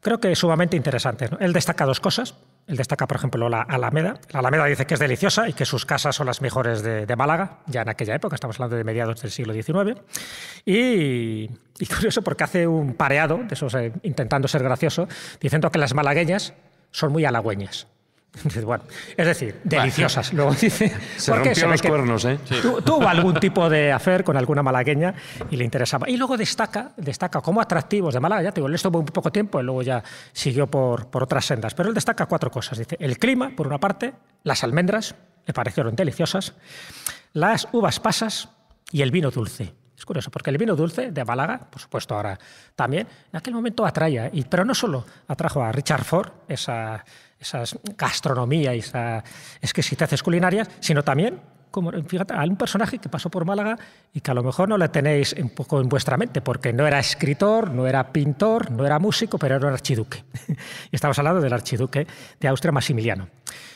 creo que sumamente interesantes. Él destaca dos cosas. Él destaca, por ejemplo, la Alameda. La Alameda dice que es deliciosa y que sus casas son las mejores de, Málaga, ya en aquella época, estamos hablando de mediados del siglo XIX. Y, curioso porque hace un pareado, de esos, eh, intentando ser gracioso, diciendo que las malagueñas son muy halagüeñas es decir, deliciosas. Luego dice, se rompió los cuernos, ¿eh? Tuvo algún tipo de hacer con alguna malagueña y le interesaba. Y luego destaca, destaca como atractivos de Málaga, ya te digo, un poco tiempo y luego ya siguió por, por otras sendas. Pero él destaca cuatro cosas. Dice, el clima, por una parte, las almendras, le parecieron deliciosas, las uvas pasas y el vino dulce. Es curioso, porque el vino dulce de Málaga, por supuesto ahora también, en aquel momento atraía, pero no solo atrajo a Richard Ford, esa esas gastronomía y esas exquisiteces culinarias, sino también como, fíjate, a un personaje que pasó por Málaga y que a lo mejor no le tenéis un poco en vuestra mente, porque no era escritor, no era pintor, no era músico, pero era un archiduque. y estamos hablando del archiduque de Austria, Maximiliano.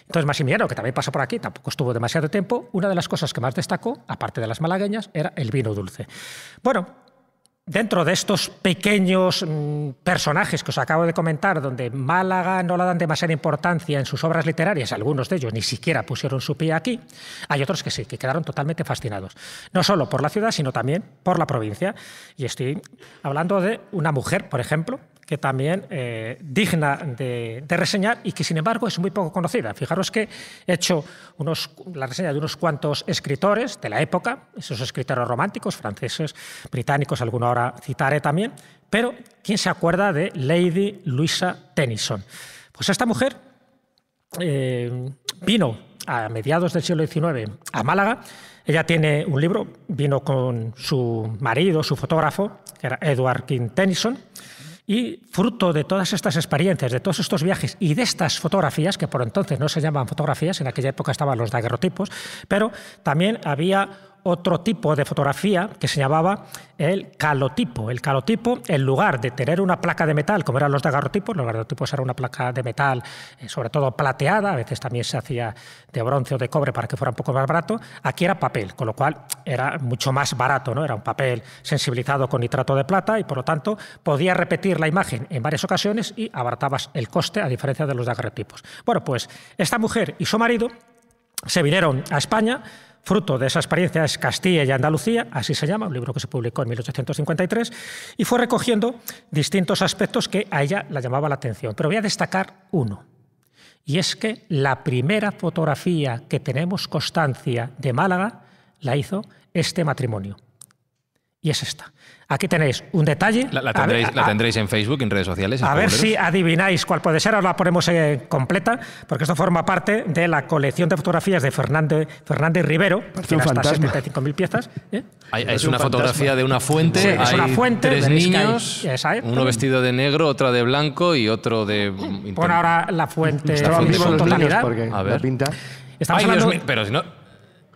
Entonces, Maximiliano, que también pasó por aquí, tampoco estuvo demasiado tiempo, una de las cosas que más destacó, aparte de las malagueñas, era el vino dulce. Bueno, dentro de estos pequeños mm, personajes que os acabo de comentar, donde Málaga no le dan demasiada importancia en sus obras literarias, algunos de ellos ni siquiera pusieron su pie aquí, hay otros que sí, que quedaron totalmente fascinados. No solo por la ciudad, sino también por la provincia. Y estoy hablando de una mujer, por ejemplo, que también eh, digna de, reseñar y que sin embargo es muy poco conocida. Fijaros que he hecho la reseña de unos cuantos escritores de la época, esos escritores románticos, franceses, británicos, alguna hora citaré también, pero ¿quién se acuerda de Lady Louisa Tennyson? Pues esta mujer eh, vino a mediados del siglo XIX a Málaga. Ella tiene un libro, vino con su marido, su fotógrafo, que era Edward King Tennyson. Y fruto de todas estas experiencias, de todos estos viajes y de estas fotografías, que por entonces no se llamaban fotografías, en aquella época estaban los daguerrotipos, pero también había otro tipo de fotografía que se llamaba el calotipo. El calotipo, en lugar de tener una placa de metal, como eran los daguerrotipos, los daguerrotipos eran una placa de metal, eh, sobre todo plateada, a veces también se hacía de bronce o de cobre para que fuera un poco más barato, aquí era papel, con lo cual era mucho más barato, ¿no? era un papel sensibilizado con nitrato de plata y por lo tanto podía repetir la imagen en varias ocasiones y abaratabas el coste a diferencia de los daguerrotipos. Bueno, pues esta mujer y su marido se vinieron a España, fruto de esa experiencia es Castilla y Andalucía, así se llama, un libro que se publicó en 1853, y fue recogiendo distintos aspectos que a ella la llamaba la atención. Pero voy a destacar uno, y es que la primera fotografía que tenemos constancia de Málaga la hizo este matrimonio y es esta. Aquí tenéis un detalle. La, tendréis, en Facebook, en redes sociales. A ver si adivináis cuál puede ser. Ahora la ponemos eh, completa, porque esto forma parte de la colección de fotografías de Fernández, Rivero, que hasta 75.000 piezas. ¿eh? es, una fotografía de una fuente. una fuente. Tres niños, uno vestido de negro, otra de blanco y otro de. Pon ahora la fuente en totalidad. A ver. La pinta. Estamos pero si no.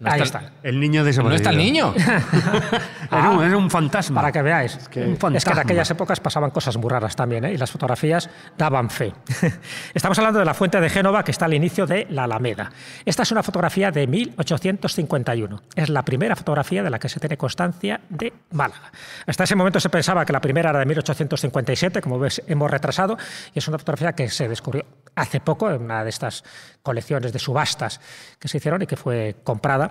No está, El niño de No está el niño. era es, un, fantasma. Para que veáis. Es que, en aquellas épocas pasaban cosas muy raras también, ¿eh? y las fotografías daban fe. Estamos hablando de la fuente de Génova que está al inicio de la Alameda. Esta es una fotografía de 1851. Es la primera fotografía de la que se tiene constancia de Málaga. Hasta ese momento se pensaba que la primera era de 1857, como ves, hemos retrasado, y es una fotografía que se descubrió hace poco en una de estas colecciones de subastas que se hicieron y que fue comprada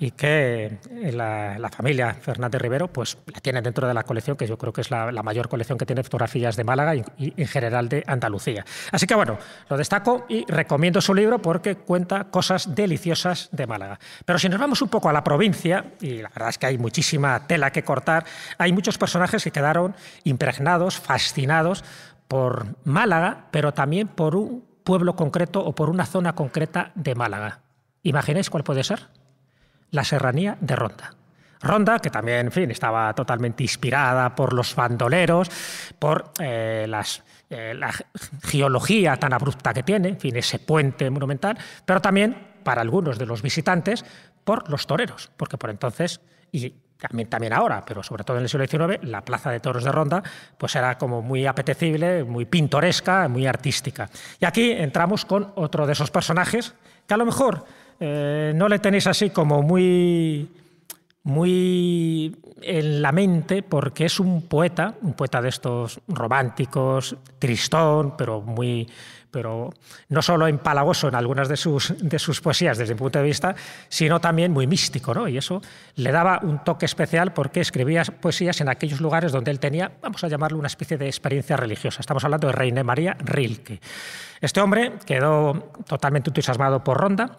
y que eh, la, familia Fernández Rivero pues la tiene dentro de la colección, que yo creo que es la, mayor colección que tiene fotografías de Málaga y, y, en general de Andalucía. Así que bueno, lo destaco y recomiendo su libro porque cuenta cosas deliciosas de Málaga. Pero si nos vamos un poco a la provincia, y la verdad es que hay muchísima tela que cortar, hay muchos personajes que quedaron impregnados, fascinados por Málaga, pero también por un pueblo concreto o por una zona concreta de Málaga. ¿Imagináis cuál puede ser? la serranía de Ronda. Ronda, que también, en fin, estaba totalmente inspirada por los bandoleros, por eh, eh, la geología tan abrupta que tiene, en fin, ese puente monumental, pero también para algunos de los visitantes por los toreros, porque por entonces, y también, también, ahora, pero sobre todo en el siglo XIX, la Plaza de Toros de Ronda pues era como muy apetecible, muy pintoresca, muy artística. Y aquí entramos con otro de esos personajes que a lo mejor eh, no le tenéis así como muy, muy en la mente porque es un poeta, un poeta de estos románticos, tristón, pero muy pero no solo empalagoso en algunas de sus, de sus poesías desde mi punto de vista, sino también muy místico, ¿no? Y eso le daba un toque especial porque escribía poesías en aquellos lugares donde él tenía, vamos a llamarlo, una especie de experiencia religiosa. Estamos hablando de Reine María Rilke. Este hombre quedó totalmente entusiasmado por Ronda,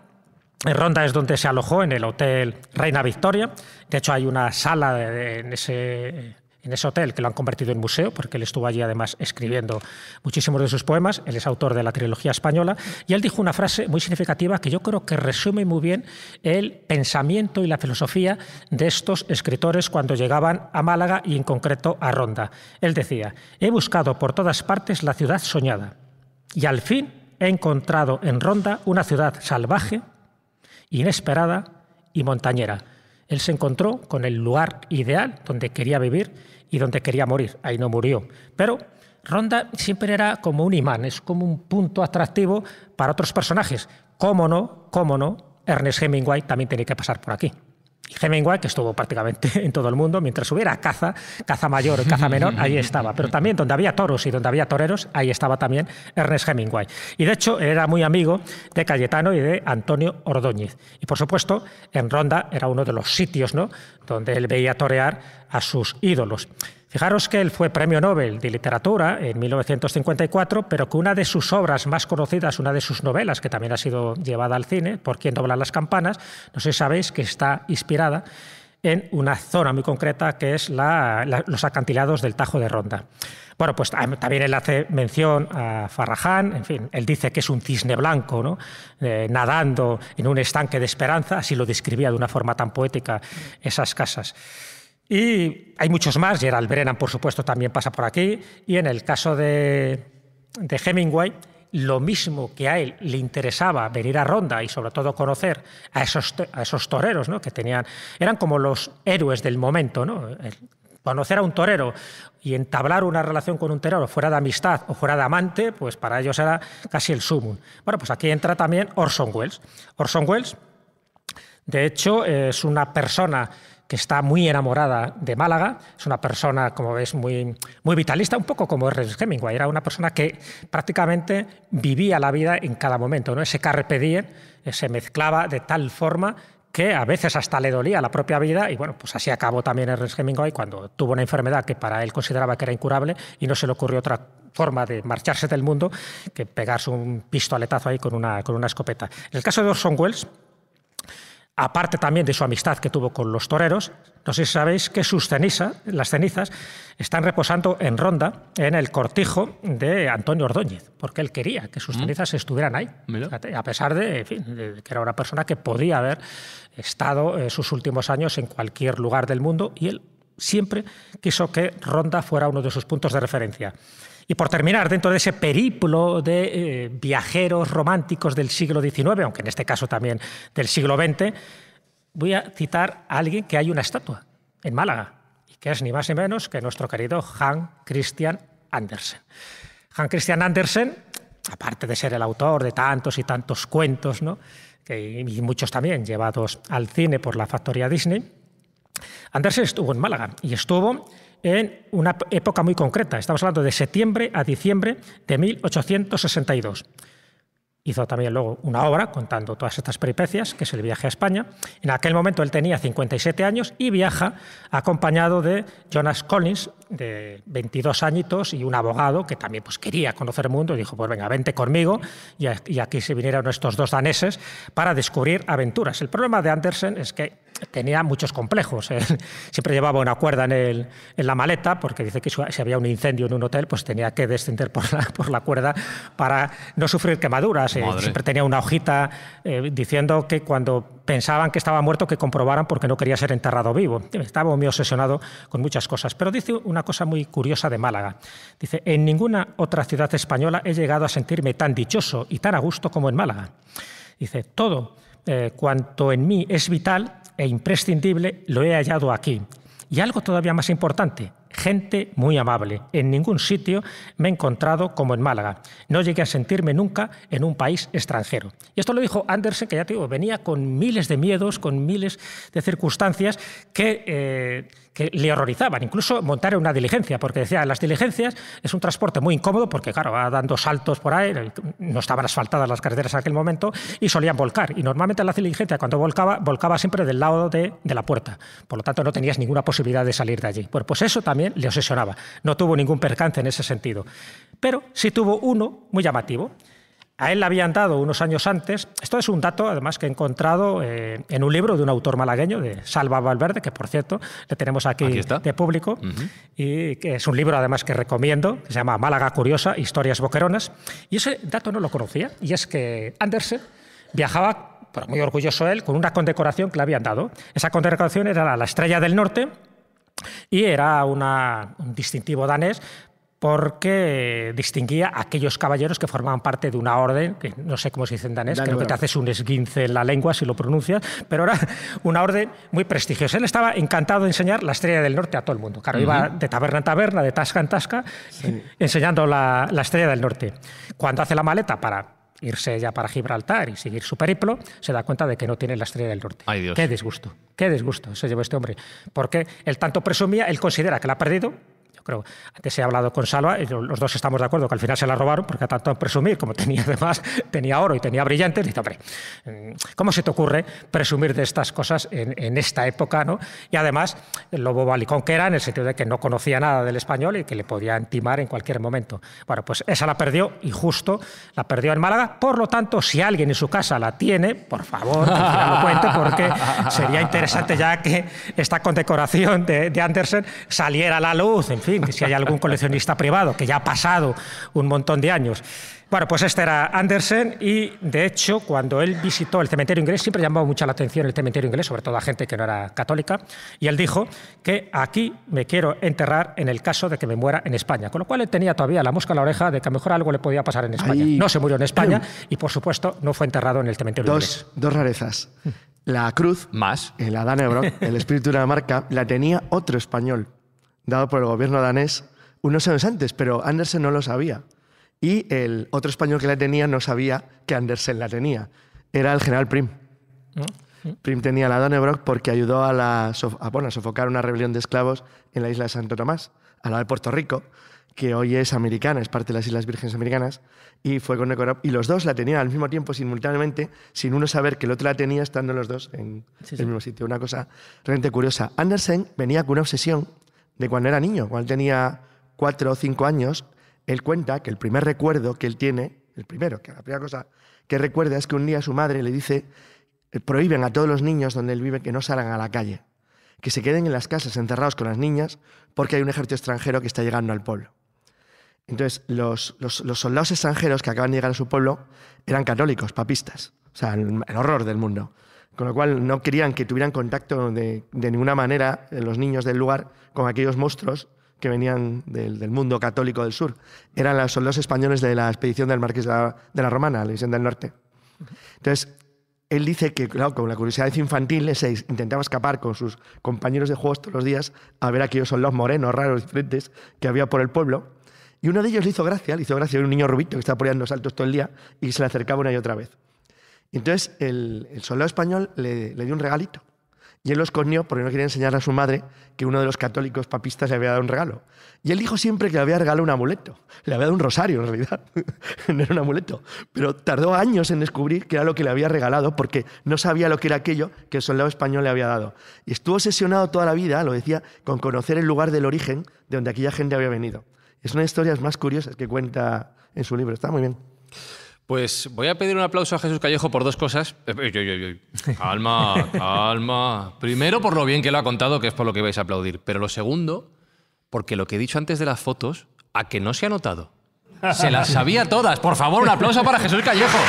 en Ronda es donde se alojó, en el Hotel Reina Victoria. De hecho, hay una sala en, ese, en ese hotel que lo han convertido en museo, porque él estuvo allí además escribiendo muchísimos de sus poemas. Él es autor de la trilogía española. Y él dijo una frase muy significativa que yo creo que resume muy bien el pensamiento y la filosofía de estos escritores cuando llegaban a Málaga y en concreto a Ronda. Él decía, he buscado por todas partes la ciudad soñada y al fin he encontrado en Ronda una ciudad salvaje inesperada y montañera. Él se encontró con el lugar ideal donde quería vivir y donde quería morir. Ahí no murió. Pero Ronda siempre era como un imán, es como un punto atractivo para otros personajes. Cómo no, cómo no, Ernest Hemingway también tenía que pasar por aquí. Hemingway, que estuvo prácticamente en todo el mundo, mientras hubiera caza, caza mayor, caza menor, ahí estaba. Pero también donde había toros y donde había toreros, ahí estaba también Ernest Hemingway. Y de hecho era muy amigo de Cayetano y de Antonio Ordóñez. Y por supuesto, en Ronda era uno de los sitios ¿no? donde él veía torear a sus ídolos. Fijaros que él fue premio Nobel de Literatura en 1954, pero que una de sus obras más conocidas, una de sus novelas, que también ha sido llevada al cine, Por quien doblan las campanas, no sé si sabéis que está inspirada en una zona muy concreta que es los acantilados del Tajo de Ronda. Bueno, pues también él hace mención a Farraján, en fin, él dice que es un cisne blanco, ¿no? Eh, nadando en un estanque de esperanza, así lo describía de una forma tan poética esas casas. Y hay muchos más, Gerald Brennan, por supuesto, también pasa por aquí. Y en el caso de, de Hemingway, lo mismo que a él le interesaba venir a Ronda y sobre todo conocer a esos, a esos toreros ¿no? que tenían, eran como los héroes del momento, ¿no? conocer a un torero y entablar una relación con un torero, fuera de amistad o fuera de amante, pues para ellos era casi el sumum. Bueno, pues aquí entra también Orson Welles. Orson Welles, de hecho, es una persona que está muy enamorada de Málaga. Es una persona, como ves, muy, muy vitalista, un poco como Ernest Hemingway. Era una persona que prácticamente vivía la vida en cada momento. ¿no? Ese carpe diem se mezclaba de tal forma que a veces hasta le dolía la propia vida y bueno, pues así acabó también Ernest Hemingway cuando tuvo una enfermedad que para él consideraba que era incurable y no se le ocurrió otra forma de marcharse del mundo que pegarse un pistoletazo ahí con una, con una escopeta. En el caso de Orson Welles, aparte también de su amistad que tuvo con los toreros, no sé si sabéis que sus cenizas, las cenizas, están reposando en Ronda, en el cortijo de Antonio Ordóñez, porque él quería que sus mm. cenizas estuvieran ahí, a pesar de, que era una persona que podía haber estado en eh, sus últimos años en cualquier lugar del mundo y él siempre quiso que Ronda fuera uno de sus puntos de referencia. Y por terminar, dentro de ese periplo de eh, viajeros románticos del siglo XIX, aunque en este caso también del siglo XX, voy a citar a alguien que hay una estatua en Málaga, y que es ni más ni menos que nuestro querido Hans Christian Andersen. Hans Christian Andersen, aparte de ser el autor de tantos y tantos cuentos, ¿no? y muchos también llevados al cine por la factoría Disney, Andersen estuvo en Málaga y estuvo en una época muy concreta. Estamos hablando de septiembre a diciembre de 1862. Hizo también luego una obra contando todas estas peripecias, que es el viaje a España. En aquel momento él tenía 57 años y viaja acompañado de Jonas Collins, de 22 añitos, y un abogado que también pues, quería conocer el mundo. Y dijo, pues venga, vente conmigo. Y aquí se vinieron estos dos daneses para descubrir aventuras. El problema de Andersen es que tenía muchos complejos. ¿eh? Siempre llevaba una cuerda en, el, en, la maleta, porque dice que si había un incendio en un hotel, pues tenía que descender por la, cuerda para no sufrir quemaduras. ¿eh? Siempre tenía una hojita eh, diciendo que cuando pensaban que estaba muerto, que comprobaran porque no quería ser enterrado vivo. Estaba muy obsesionado con muchas cosas. Pero dice una cosa muy curiosa de Málaga. Dice, en ninguna otra ciudad española he llegado a sentirme tan dichoso y tan a gusto como en Málaga. Dice, todo cuanto en mí es vital e imprescindible lo he hallado aquí. Y algo todavía más importante, gente muy amable. En ningún sitio me he encontrado como en Málaga. No llegué a sentirme nunca en un país extranjero. Y esto lo dijo Andersen, que ya te digo, venía con miles de miedos, con miles de circunstancias que, eh, que le horrorizaban, incluso montar en una diligencia, porque decía, las diligencias es un transporte muy incómodo porque, claro, va dando saltos por ahí, no estaban asfaltadas las carreteras en aquel momento y solían volcar. Y normalmente la diligencia cuando volcaba, volcaba siempre del lado de, la puerta, por lo tanto no tenías ninguna posibilidad de salir de allí. pues eso también le obsesionaba, no tuvo ningún percance en ese sentido, pero sí tuvo uno muy llamativo. A él le habían dado unos años antes, esto es un dato además que he encontrado eh, en un libro de un autor malagueño, de Salva Valverde, que por cierto le tenemos aquí, de público, y que es un libro además que recomiendo, se llama Málaga Curiosa, Historias Boqueronas, y ese dato no lo conocía, y es que Andersen viajaba, pero muy orgulloso él, con una condecoración que le habían dado. Esa condecoración era la Estrella del Norte, y era una, un distintivo danés porque distinguía aquellos caballeros que formaban parte de una orden, que no sé cómo se dice en danés, creo que te haces un esguince en la lengua si lo pronuncias, pero era una orden muy prestigiosa. Él estaba encantado de enseñar la Estrella del Norte a todo el mundo. Claro, iba de taberna en taberna, de tasca en tasca, enseñando la, Estrella del Norte. Cuando hace la maleta para irse ya para Gibraltar y seguir su periplo, se da cuenta de que no tiene la estrella del norte. Ay, Qué disgusto, qué disgusto se llevó este hombre. Porque él tanto presumía, él considera que la ha perdido, pero antes he hablado con Salva y los dos estamos de acuerdo que al final se la robaron porque tanto presumir como tenía además, tenía oro y tenía brillantes, dice, hombre, mm, ¿cómo se te ocurre presumir de estas cosas en, esta época? ¿no? Y además, el lobo balicón que era en el sentido de que no conocía nada del español y que le podía timar en cualquier momento. Bueno, pues esa la perdió y justo la perdió en Málaga. Por lo tanto, si alguien en su casa la tiene, por favor, que lo cuente porque sería interesante ya que esta condecoración de, de Andersen saliera a la luz, en fin, si hay algún coleccionista privado que ya ha pasado un montón de años. Bueno, pues este era Andersen y de hecho cuando él visitó el cementerio inglés siempre llamaba mucha la atención el cementerio inglés, sobre todo a gente que no era católica, y él dijo que aquí me quiero enterrar en el caso de que me muera en España, con lo cual él tenía todavía la mosca en la oreja de que a lo mejor algo le podía pasar en España. No se murió en España y por supuesto no fue enterrado en el cementerio dos, inglés. Dos rarezas. Mm. La cruz, más el Adán Ebro, el espíritu de la marca, la tenía otro español, dado por el gobierno danés unos años antes, pero Andersen no lo sabía. Y el otro español que la tenía no sabía que Andersen la tenía. Era el general Prim. Mm, mm. Prim tenía la Donnebrock porque ayudó a, la, a, sofocar una rebelión de esclavos en la isla de Santo Tomás, a la de Puerto Rico, que hoy es americana, es parte de las Islas Vírgenes Americanas, y fue Y los dos la tenían al mismo tiempo, simultáneamente, sin uno saber que el otro la tenía, estando los dos en el mismo sitio. Una cosa realmente curiosa. Andersen venía con una obsesión de cuando era niño, cuando tenía cuatro o cinco años, él cuenta que el primer recuerdo que él tiene, el primero, que la primera cosa que recuerda es que un día su madre le dice, eh, prohíben a todos los niños donde él vive que no salgan a la calle, que se queden en las casas encerrados con las niñas porque hay un ejército extranjero que está llegando al pueblo. Entonces, los, soldados extranjeros que acaban de llegar a su pueblo eran católicos, papistas, o sea, el horror del mundo con lo cual no querían que tuvieran contacto de, ninguna manera eh, los niños del lugar con aquellos monstruos que venían del, mundo católico del sur. Eran los soldados españoles de la expedición del Marqués de la, Romana, la División del Norte. Entonces, él dice que, claro, con la curiosidad infantil, se intentaba escapar con sus compañeros de juegos todos los días a ver aquellos soldados morenos, raros, diferentes, que había por el pueblo. Y uno de ellos le hizo gracia, le hizo gracia, era un niño rubito que estaba poniendo saltos todo el día y se le acercaba una y otra vez. Entonces el, soldado español le, dio un regalito. Y él lo escondió porque no quería enseñar a su madre que uno de los católicos papistas le había dado un regalo. Y él dijo siempre que le había regalado un amuleto. Le había dado un rosario, en realidad. no era un amuleto. Pero tardó años en descubrir que era lo que le había regalado porque no sabía lo que era aquello que el soldado español le había dado. Y estuvo obsesionado toda la vida, lo decía, con conocer el lugar del origen de donde aquella gente había venido. Es una de las historias más curiosas que cuenta en su libro. Está muy bien. Pues voy a pedir un aplauso a Jesús Callejo por dos cosas. ¡Alma, eh, alma! Eh, calma, calma. Primero, por lo bien que lo ha contado, que es por lo que vais a aplaudir. Pero lo segundo, porque lo que he dicho antes de las fotos, a que no se ha notado. Se las sabía todas. Por favor, un aplauso para Jesús Callejo.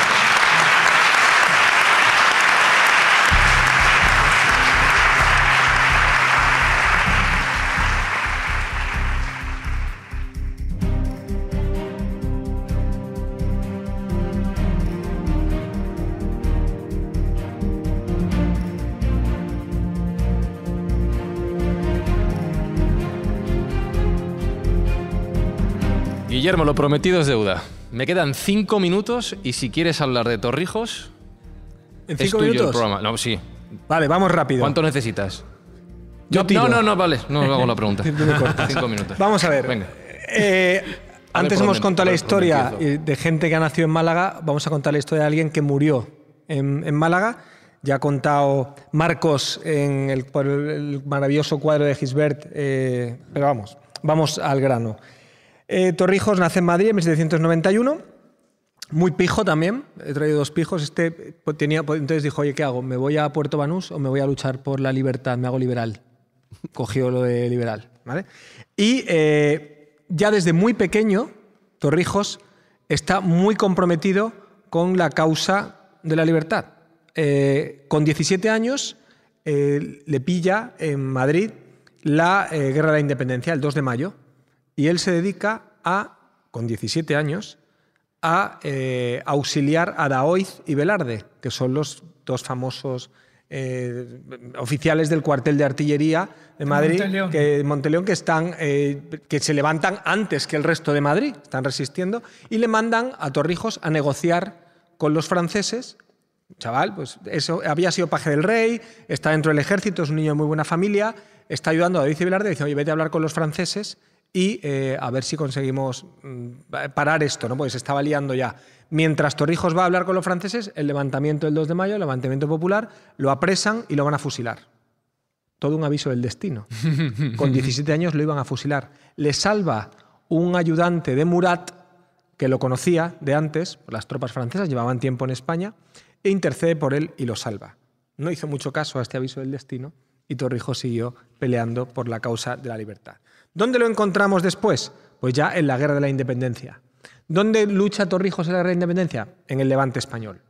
Guillermo, lo prometido es deuda. Me quedan cinco minutos y si quieres hablar de Torrijos, ¿En es tuyo el programa. No, sí. Vale, vamos rápido. ¿Cuánto necesitas? no, no, no, vale, no hago la pregunta. cinco minutos. Vamos a ver. Eh, antes hemos contado la historia eh, de gente que ha nacido en Málaga. Vamos a contar la historia de alguien que murió en, Málaga. Ya ha contado Marcos en el, maravilloso cuadro de Gisbert. Eh, pero vamos, vamos al grano. Eh, Torrijos nace en Madrid en 1791. Muy pijo también, he traído dos pijos. Este pues, tenía, pues, entonces dijo, oye, ¿qué hago? ¿Me voy a Puerto Banús o me voy a luchar por la libertad? Me hago liberal. Cogió lo de liberal, Y eh, ya desde muy pequeño, Torrijos está muy comprometido con la causa de la libertad. Eh, con 17 años le pilla en Madrid la Guerra de la Independencia, el 2 de mayo, y él se dedica a, con 17 años, a eh, auxiliar a Daoiz y Velarde, que son los dos famosos eh, oficiales del cuartel de artillería de Madrid, Monteleón. que, Monteleón, que, están, eh, que se levantan antes que el resto de Madrid, están resistiendo, y le mandan a Torrijos a negociar con los franceses. Chaval, pues eso, había sido paje del rey, está dentro del ejército, es un niño de muy buena familia, está ayudando a Daoiz y Velarde, dice, oye, vete a hablar con los franceses y eh, a ver si conseguimos mm, parar esto, ¿no? Porque se estaba liando ya. Mientras Torrijos va a hablar con los franceses, el levantamiento del 2 de mayo, el levantamiento popular, lo apresan y lo van a fusilar. Todo un aviso del destino. Con 17 años lo iban a fusilar. Le salva un ayudante de Murat, que lo conocía de antes, las tropas francesas llevaban tiempo en España, e intercede por él y lo salva. No hizo mucho caso a este aviso del destino y Torrijos siguió peleando por la causa de la libertad. ¿Dónde lo encontramos después? Pues ya en la Guerra de la Independencia. ¿Dónde lucha Torrijos en la Guerra de la Independencia? En el levante español.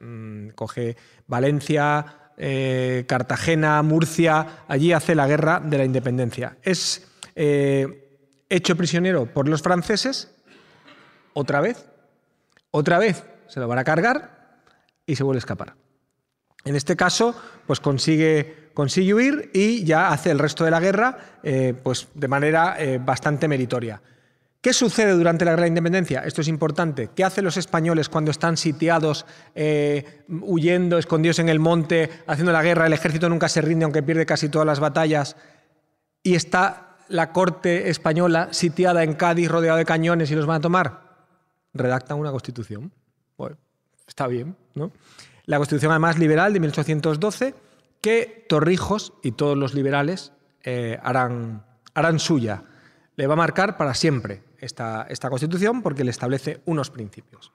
Mm, coge Valencia, eh, Cartagena, Murcia, allí hace la Guerra de la Independencia. Es eh, hecho prisionero por los franceses, otra vez, otra vez se lo van a cargar y se vuelve a escapar. En este caso, pues consigue consigue huir y ya hace el resto de la guerra eh, pues de manera eh, bastante meritoria. ¿Qué sucede durante la Guerra de Independencia? Esto es importante. ¿Qué hacen los españoles cuando están sitiados, eh, huyendo, escondidos en el monte, haciendo la guerra? El ejército nunca se rinde, aunque pierde casi todas las batallas. Y está la corte española sitiada en Cádiz, rodeada de cañones, y los van a tomar. Redactan una constitución. Pues, está bien, ¿no? La constitución, además, liberal de 1812 que Torrijos y todos los liberales eh, harán, harán, suya. Le va a marcar para siempre esta, esta constitución porque le establece unos principios.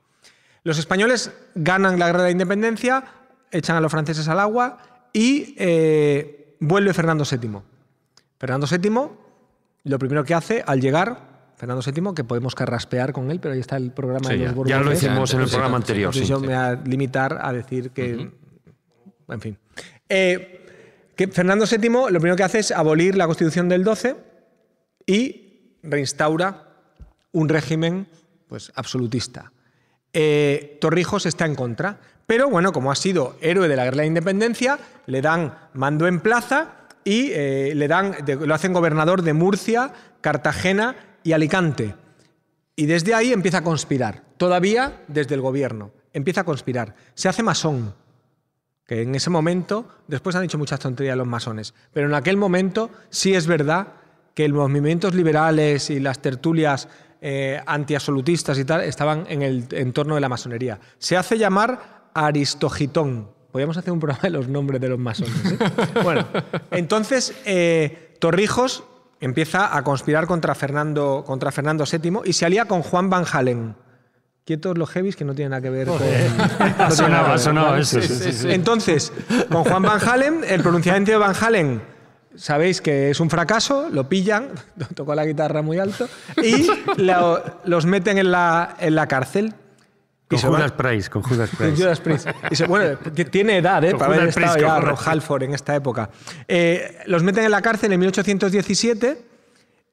Los españoles ganan la guerra de la independencia, echan a los franceses al agua y eh, vuelve Fernando VII. Fernando VII, lo primero que hace al llegar, Fernando VII, que podemos carraspear con él, pero ahí está el programa de los ya, Ya lo hicimos en el programa anterior. yo me voy a limitar a decir que. En fin. Eh, Fernando VII lo primero que hace es abolir la Constitución del 12 y reinstaura un régimen pues, absolutista. Eh, Torrijos está en contra, pero bueno, como ha sido héroe de la guerra de la independencia, le dan mando en plaza y eh, le dan, lo hacen gobernador de Murcia, Cartagena y Alicante. Y desde ahí empieza a conspirar, todavía desde el gobierno, empieza a conspirar, se hace masón que en ese momento, después han dicho muchas tonterías los masones, pero en aquel momento sí es verdad que los movimientos liberales y las tertulias eh, y tal estaban en el entorno de la masonería. Se hace llamar Aristogitón. Podríamos hacer un programa de los nombres de los masones. ¿eh? bueno, entonces eh, Torrijos empieza a conspirar contra Fernando, contra Fernando VII y se alía con Juan Van Halen. Quietos los heavies que no tienen nada que ver con. ha eso. Entonces, con Juan Van Halen, el pronunciamiento de Van Halen, sabéis que es un fracaso, lo pillan, tocó la guitarra muy alto, y los meten en la, en la cárcel. Con Judas, Price, con Judas Price, con Judas Price. bueno, tiene edad, ¿eh? para haber estado ya en esta época. Eh, los meten en la cárcel en 1817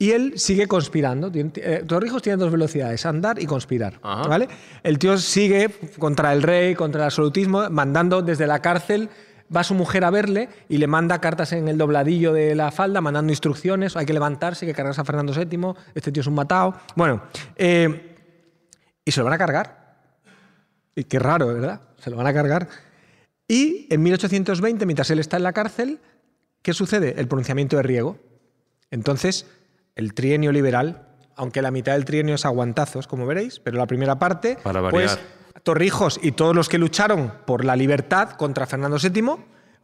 y él sigue conspirando. Eh, Torrijos tiene dos velocidades, andar y conspirar. ¿vale? El tío sigue contra el rey, contra el absolutismo, mandando desde la cárcel. Va su mujer a verle y le manda cartas en el dobladillo de la falda, mandando instrucciones. Hay que levantarse, hay que cargarse a Fernando VII. Este tío es un matado. Bueno, eh, y se lo van a cargar. Y qué raro, ¿verdad? Se lo van a cargar. Y en 1820, mientras él está en la cárcel, ¿qué sucede? El pronunciamiento de Riego. Entonces, el trienio liberal, aunque la mitad del trienio es aguantazos, como veréis, pero la primera parte, pues Torrijos y todos los que lucharon por la libertad contra Fernando VII,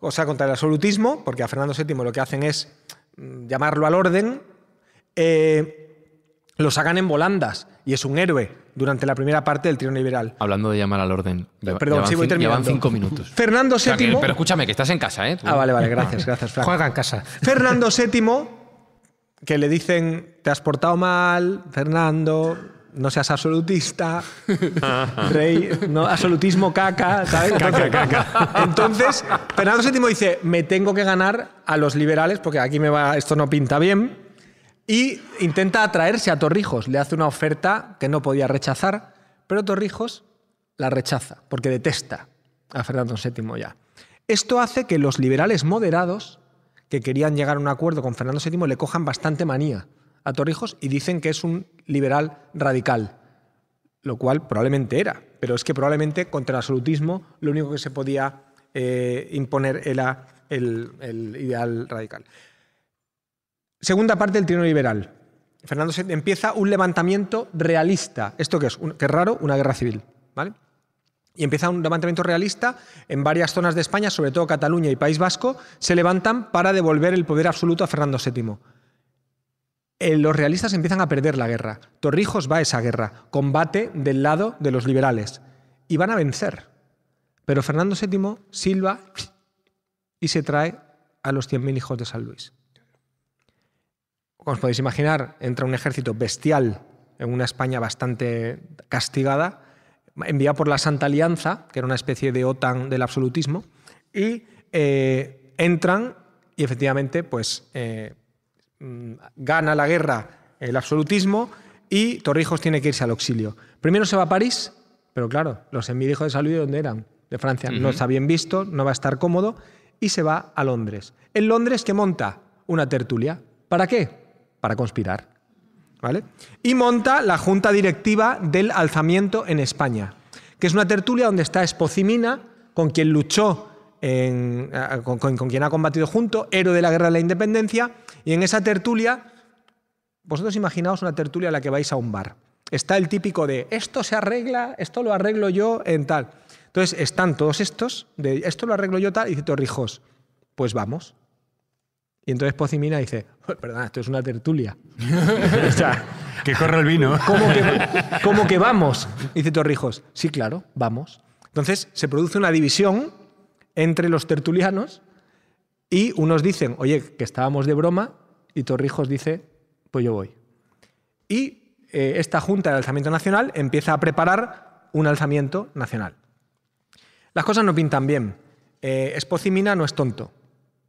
o sea, contra el absolutismo, porque a Fernando VII lo que hacen es mm, llamarlo al orden, eh, lo sacan en volandas y es un héroe durante la primera parte del trienio liberal. Hablando de llamar al orden. Eh, perdón, voy cinco minutos. Fernando VII. pero escúchame, que estás en casa, ¿eh? Ah, vale, vale, gracias, gracias, Juega en casa. Fernando VII que le dicen, te has portado mal, Fernando, no seas absolutista, rey, absolutismo caca, ¿sabes? Caca, caca. Entonces, Fernando VII dice, me tengo que ganar a los liberales porque aquí me va, esto no pinta bien. Y intenta atraerse a Torrijos, le hace una oferta que no podía rechazar, pero Torrijos la rechaza porque detesta a Fernando VII ya. Esto hace que los liberales moderados que querían llegar a un acuerdo con Fernando VII le cojan bastante manía a Torrijos y dicen que es un liberal radical, lo cual probablemente era, pero es que probablemente contra el absolutismo lo único que se podía eh, imponer era el, ideal radical. Segunda parte del trino liberal. Fernando VII empieza un levantamiento realista. ¿Esto qué es? Un, qué raro, una guerra civil. ¿vale? y empieza un levantamiento realista en varias zonas de España, sobre todo Cataluña y País Vasco, se levantan para devolver el poder absoluto a Fernando VII. Eh, los realistas empiezan a perder la guerra. Torrijos va a esa guerra, combate del lado de los liberales, y van a vencer. Pero Fernando VII silba y se trae a los 100.000 hijos de San Luis. Como os podéis imaginar, entra un ejército bestial en una España bastante castigada enviado por la Santa Alianza, que era una especie de OTAN del absolutismo, y eh, entran y efectivamente pues eh, mm, gana la guerra el absolutismo y Torrijos tiene que irse al auxilio. Primero se va a París, pero claro, los envíos de salud de dónde eran, de Francia, no está bien visto, no va a estar cómodo, y se va a Londres. En Londres que monta una tertulia. ¿Para qué? Para conspirar. Y monta la Junta Directiva del Alzamiento en España, que es una tertulia donde está Espocimina, con quien luchó, con, quien ha combatido junto, héroe de la Guerra de la Independencia, y en esa tertulia, vosotros imaginaos una tertulia a la que vais a un bar. Está el típico de esto se arregla, esto lo arreglo yo en tal. Entonces están todos estos, de esto lo arreglo yo tal, y dice Torrijos, pues vamos. Y entonces Pozimina dice, perdón, esto es una tertulia. o sea, que corre el vino. ¿cómo que, vamos? Dice Torrijos, sí, claro, vamos. Entonces se produce una división entre los tertulianos y unos dicen, oye, que estábamos de broma, y Torrijos dice, pues yo voy. Y eh, esta Junta de Alzamiento Nacional empieza a preparar un alzamiento nacional. Las cosas no pintan bien. Eh, no es tonto.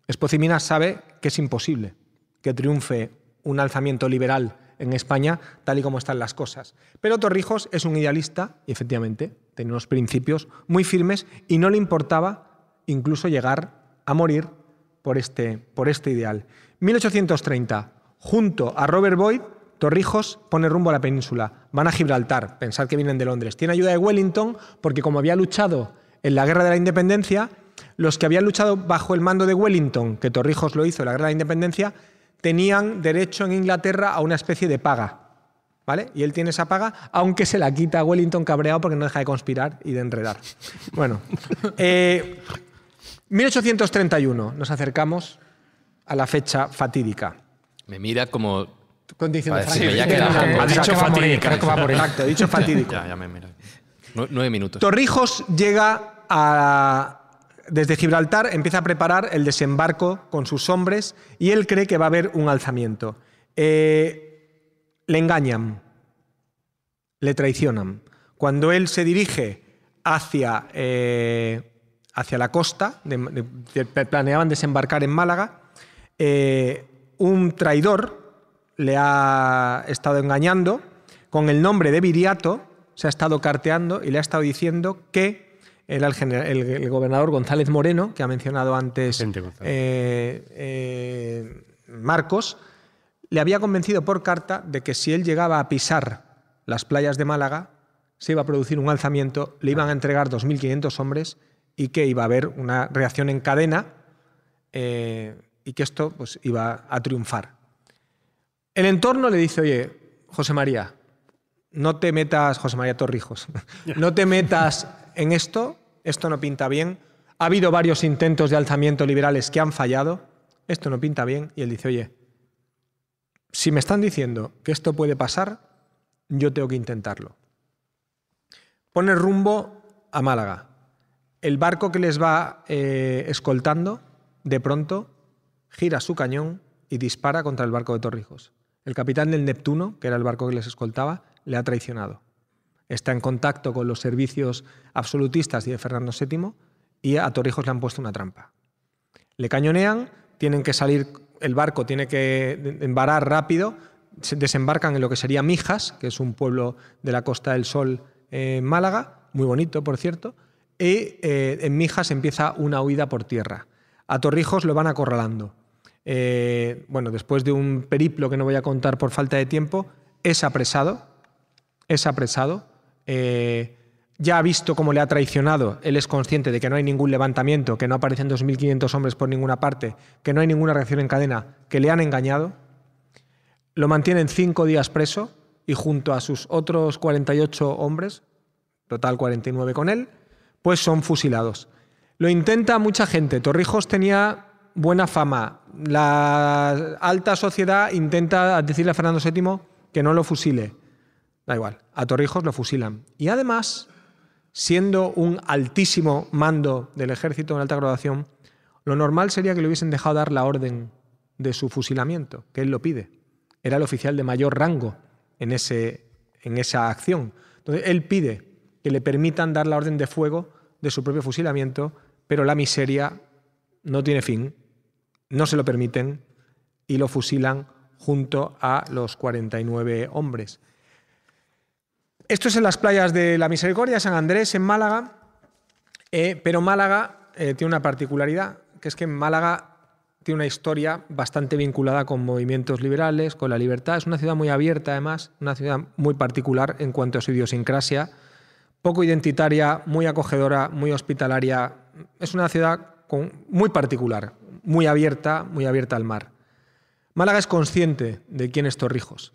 Espocimina sabe que es imposible que triunfe un alzamiento liberal en España tal y como están las cosas. Pero Torrijos es un idealista y efectivamente tiene unos principios muy firmes y no le importaba incluso llegar a morir por este, por este ideal. 1830, junto a Robert Boyd, Torrijos pone rumbo a la península, van a Gibraltar, pensar que vienen de Londres, tiene ayuda de Wellington porque como había luchado en la Guerra de la Independencia, los que habían luchado bajo el mando de Wellington, que Torrijos lo hizo en la Guerra de la Independencia, tenían derecho en Inglaterra a una especie de paga. ¿Vale? Y él tiene esa paga, aunque se la quita a Wellington cabreado porque no deja de conspirar y de enredar. Bueno, 1831 eh, nos acercamos a la fecha fatídica. Me mira como... Con ha dicho fatídica. dicho fatídico. me Nueve minutos. Torrijos llega a, desde Gibraltar empieza a preparar el desembarco con sus hombres y él cree que va a haber un alzamiento. Eh, le engañan, le traicionan. Cuando él se dirige hacia, eh, hacia la costa, planeaban desembarcar en Málaga, eh, un traidor le ha estado engañando con el nombre de Viriato, se ha estado carteando y le ha estado diciendo que era el, gobernador González Moreno, que ha mencionado antes eh, eh, Marcos, le había convencido por carta de que si él llegaba a pisar las playas de Málaga, se iba a producir un alzamiento, le iban a entregar 2.500 hombres y que iba a haber una reacción en cadena eh, y que esto pues, iba a triunfar. El entorno le dice, oye, José María, no te metas, José María Torrijos, no te metas en esto, esto no pinta bien. Ha habido varios intentos de alzamiento liberales que han fallado, esto no pinta bien. Y él dice, oye, si me están diciendo que esto puede pasar, yo tengo que intentarlo. Pone rumbo a Málaga. El barco que les va eh, escoltando, de pronto, gira su cañón y dispara contra el barco de Torrijos. El capitán del Neptuno, que era el barco que les escoltaba, le ha traicionado está en contacto con los servicios absolutistas y de Fernando VII y a Torrijos le han puesto una trampa. Le cañonean, tienen que salir, el barco tiene que embarar rápido, desembarcan en lo que sería Mijas, que es un pueblo de la Costa del Sol en Málaga, muy bonito por cierto, y eh, en Mijas empieza una huida por tierra. A Torrijos lo van acorralando. Eh, bueno, después de un periplo que no voy a contar por falta de tiempo, es apresado, es apresado eh, ya ha visto cómo le ha traicionado, él es consciente de que no hay ningún levantamiento, que no aparecen 2.500 hombres por ninguna parte, que no hay ninguna reacción en cadena, que le han engañado, lo mantienen cinco días preso y junto a sus otros 48 hombres, total 49 con él, pues son fusilados. Lo intenta mucha gente. Torrijos tenía buena fama. La alta sociedad intenta decirle a Fernando VII que no lo fusile. Da igual, a Torrijos lo fusilan. Y además, siendo un altísimo mando del ejército en alta graduación, lo normal sería que le hubiesen dejado dar la orden de su fusilamiento, que él lo pide. Era el oficial de mayor rango en, ese, en esa acción. Entonces, él pide que le permitan dar la orden de fuego de su propio fusilamiento, pero la miseria no tiene fin, no se lo permiten y lo fusilan junto a los 49 hombres. Esto es en las playas de la Misericordia, San Andrés, en Málaga, eh, pero Málaga eh, tiene una particularidad, que es que Málaga tiene una historia bastante vinculada con movimientos liberales, con la libertad. Es una ciudad muy abierta, además, una ciudad muy particular en cuanto a su idiosincrasia, poco identitaria, muy acogedora, muy hospitalaria. Es una ciudad muy particular, muy abierta, muy abierta al mar. Málaga es consciente de quién es Torrijos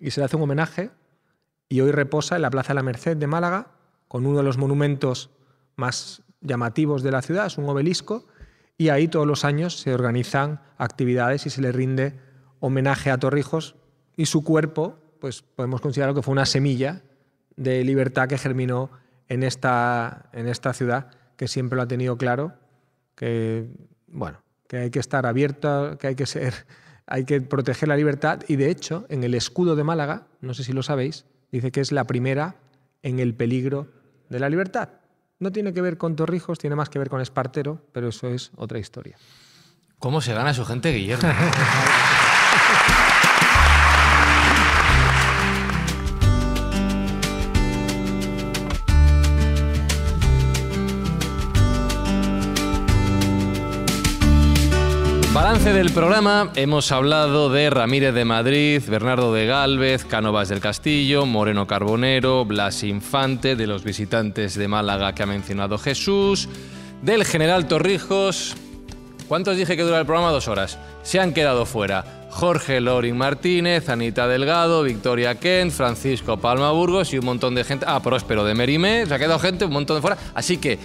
y se le hace un homenaje y hoy reposa en la Plaza de la Merced de Málaga, con uno de los monumentos más llamativos de la ciudad, es un obelisco, y ahí todos los años se organizan actividades y se le rinde homenaje a Torrijos y su cuerpo, pues podemos considerar que fue una semilla de libertad que germinó en esta, en esta ciudad, que siempre lo ha tenido claro, que, bueno, que hay que estar abierto, que hay que ser, hay que proteger la libertad, y de hecho, en el escudo de Málaga, no sé si lo sabéis, dice que es la primera en el peligro de la libertad. No tiene que ver con Torrijos, tiene más que ver con Espartero, pero eso es otra historia. ¿Cómo se gana su gente, Guillermo? del programa hemos hablado de Ramírez de Madrid, Bernardo de Galvez, Cánovas del Castillo, Moreno Carbonero, Blas Infante, de los visitantes de Málaga que ha mencionado Jesús, del general Torrijos. ¿Cuántos dije que dura el programa? Dos horas. Se han quedado fuera Jorge Loring Martínez, Anita Delgado, Victoria Kent, Francisco Palma Burgos y un montón de gente. Ah, Próspero de Merimé. Se ha quedado gente, un montón de fuera. Así que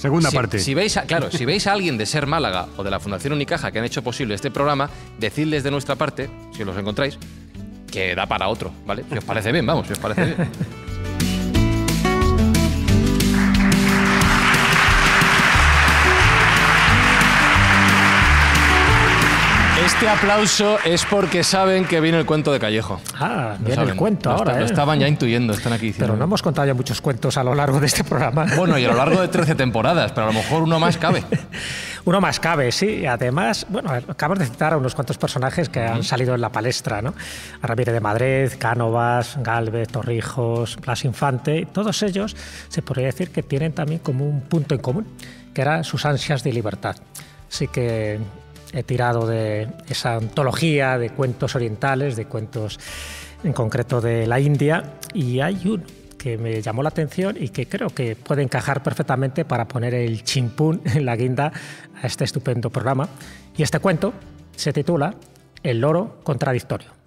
Segunda parte. Si veis a, claro, si veis a alguien de Ser Málaga o de la Fundación Unicaja que han hecho posible este programa, decidles de nuestra parte, si los encontráis, que da para otro, ¿vale? Si os parece bien, vamos, si os parece bien. Este aplauso es porque saben que viene el cuento de Callejo. Ah, viene el cuento ahora. Lo ¿eh? estaban ya intuyendo, están aquí. diciendo. Pero no hemos contado ya muchos cuentos a lo largo de este programa. Bueno, y a lo largo de 13 temporadas, pero a lo mejor uno más cabe. Uno más cabe, sí. Además, bueno, acabas de citar a unos cuantos personajes que han salido en la palestra, ¿no? A Ramírez de Madrid, Cánovas, Galvez, Torrijos, Blas Infante. Todos ellos se podría decir que tienen también como un punto en común, que eran sus ansias de libertad. Así que he tirado de esa antología de cuentos orientales, de cuentos en concreto de la India, y hay uno que me llamó la atención y que creo que puede encajar perfectamente para poner el chimpún en la guinda a este estupendo programa. Y este cuento se titula El loro contradictorio.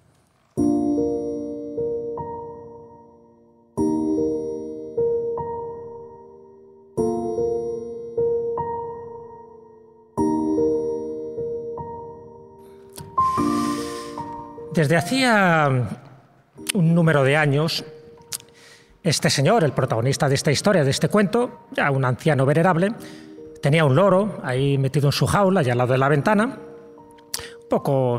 Desde hacía un número de años, este señor, el protagonista de esta historia, de este cuento, ya un anciano venerable, tenía un loro ahí metido en su jaula allá al lado de la ventana, un poco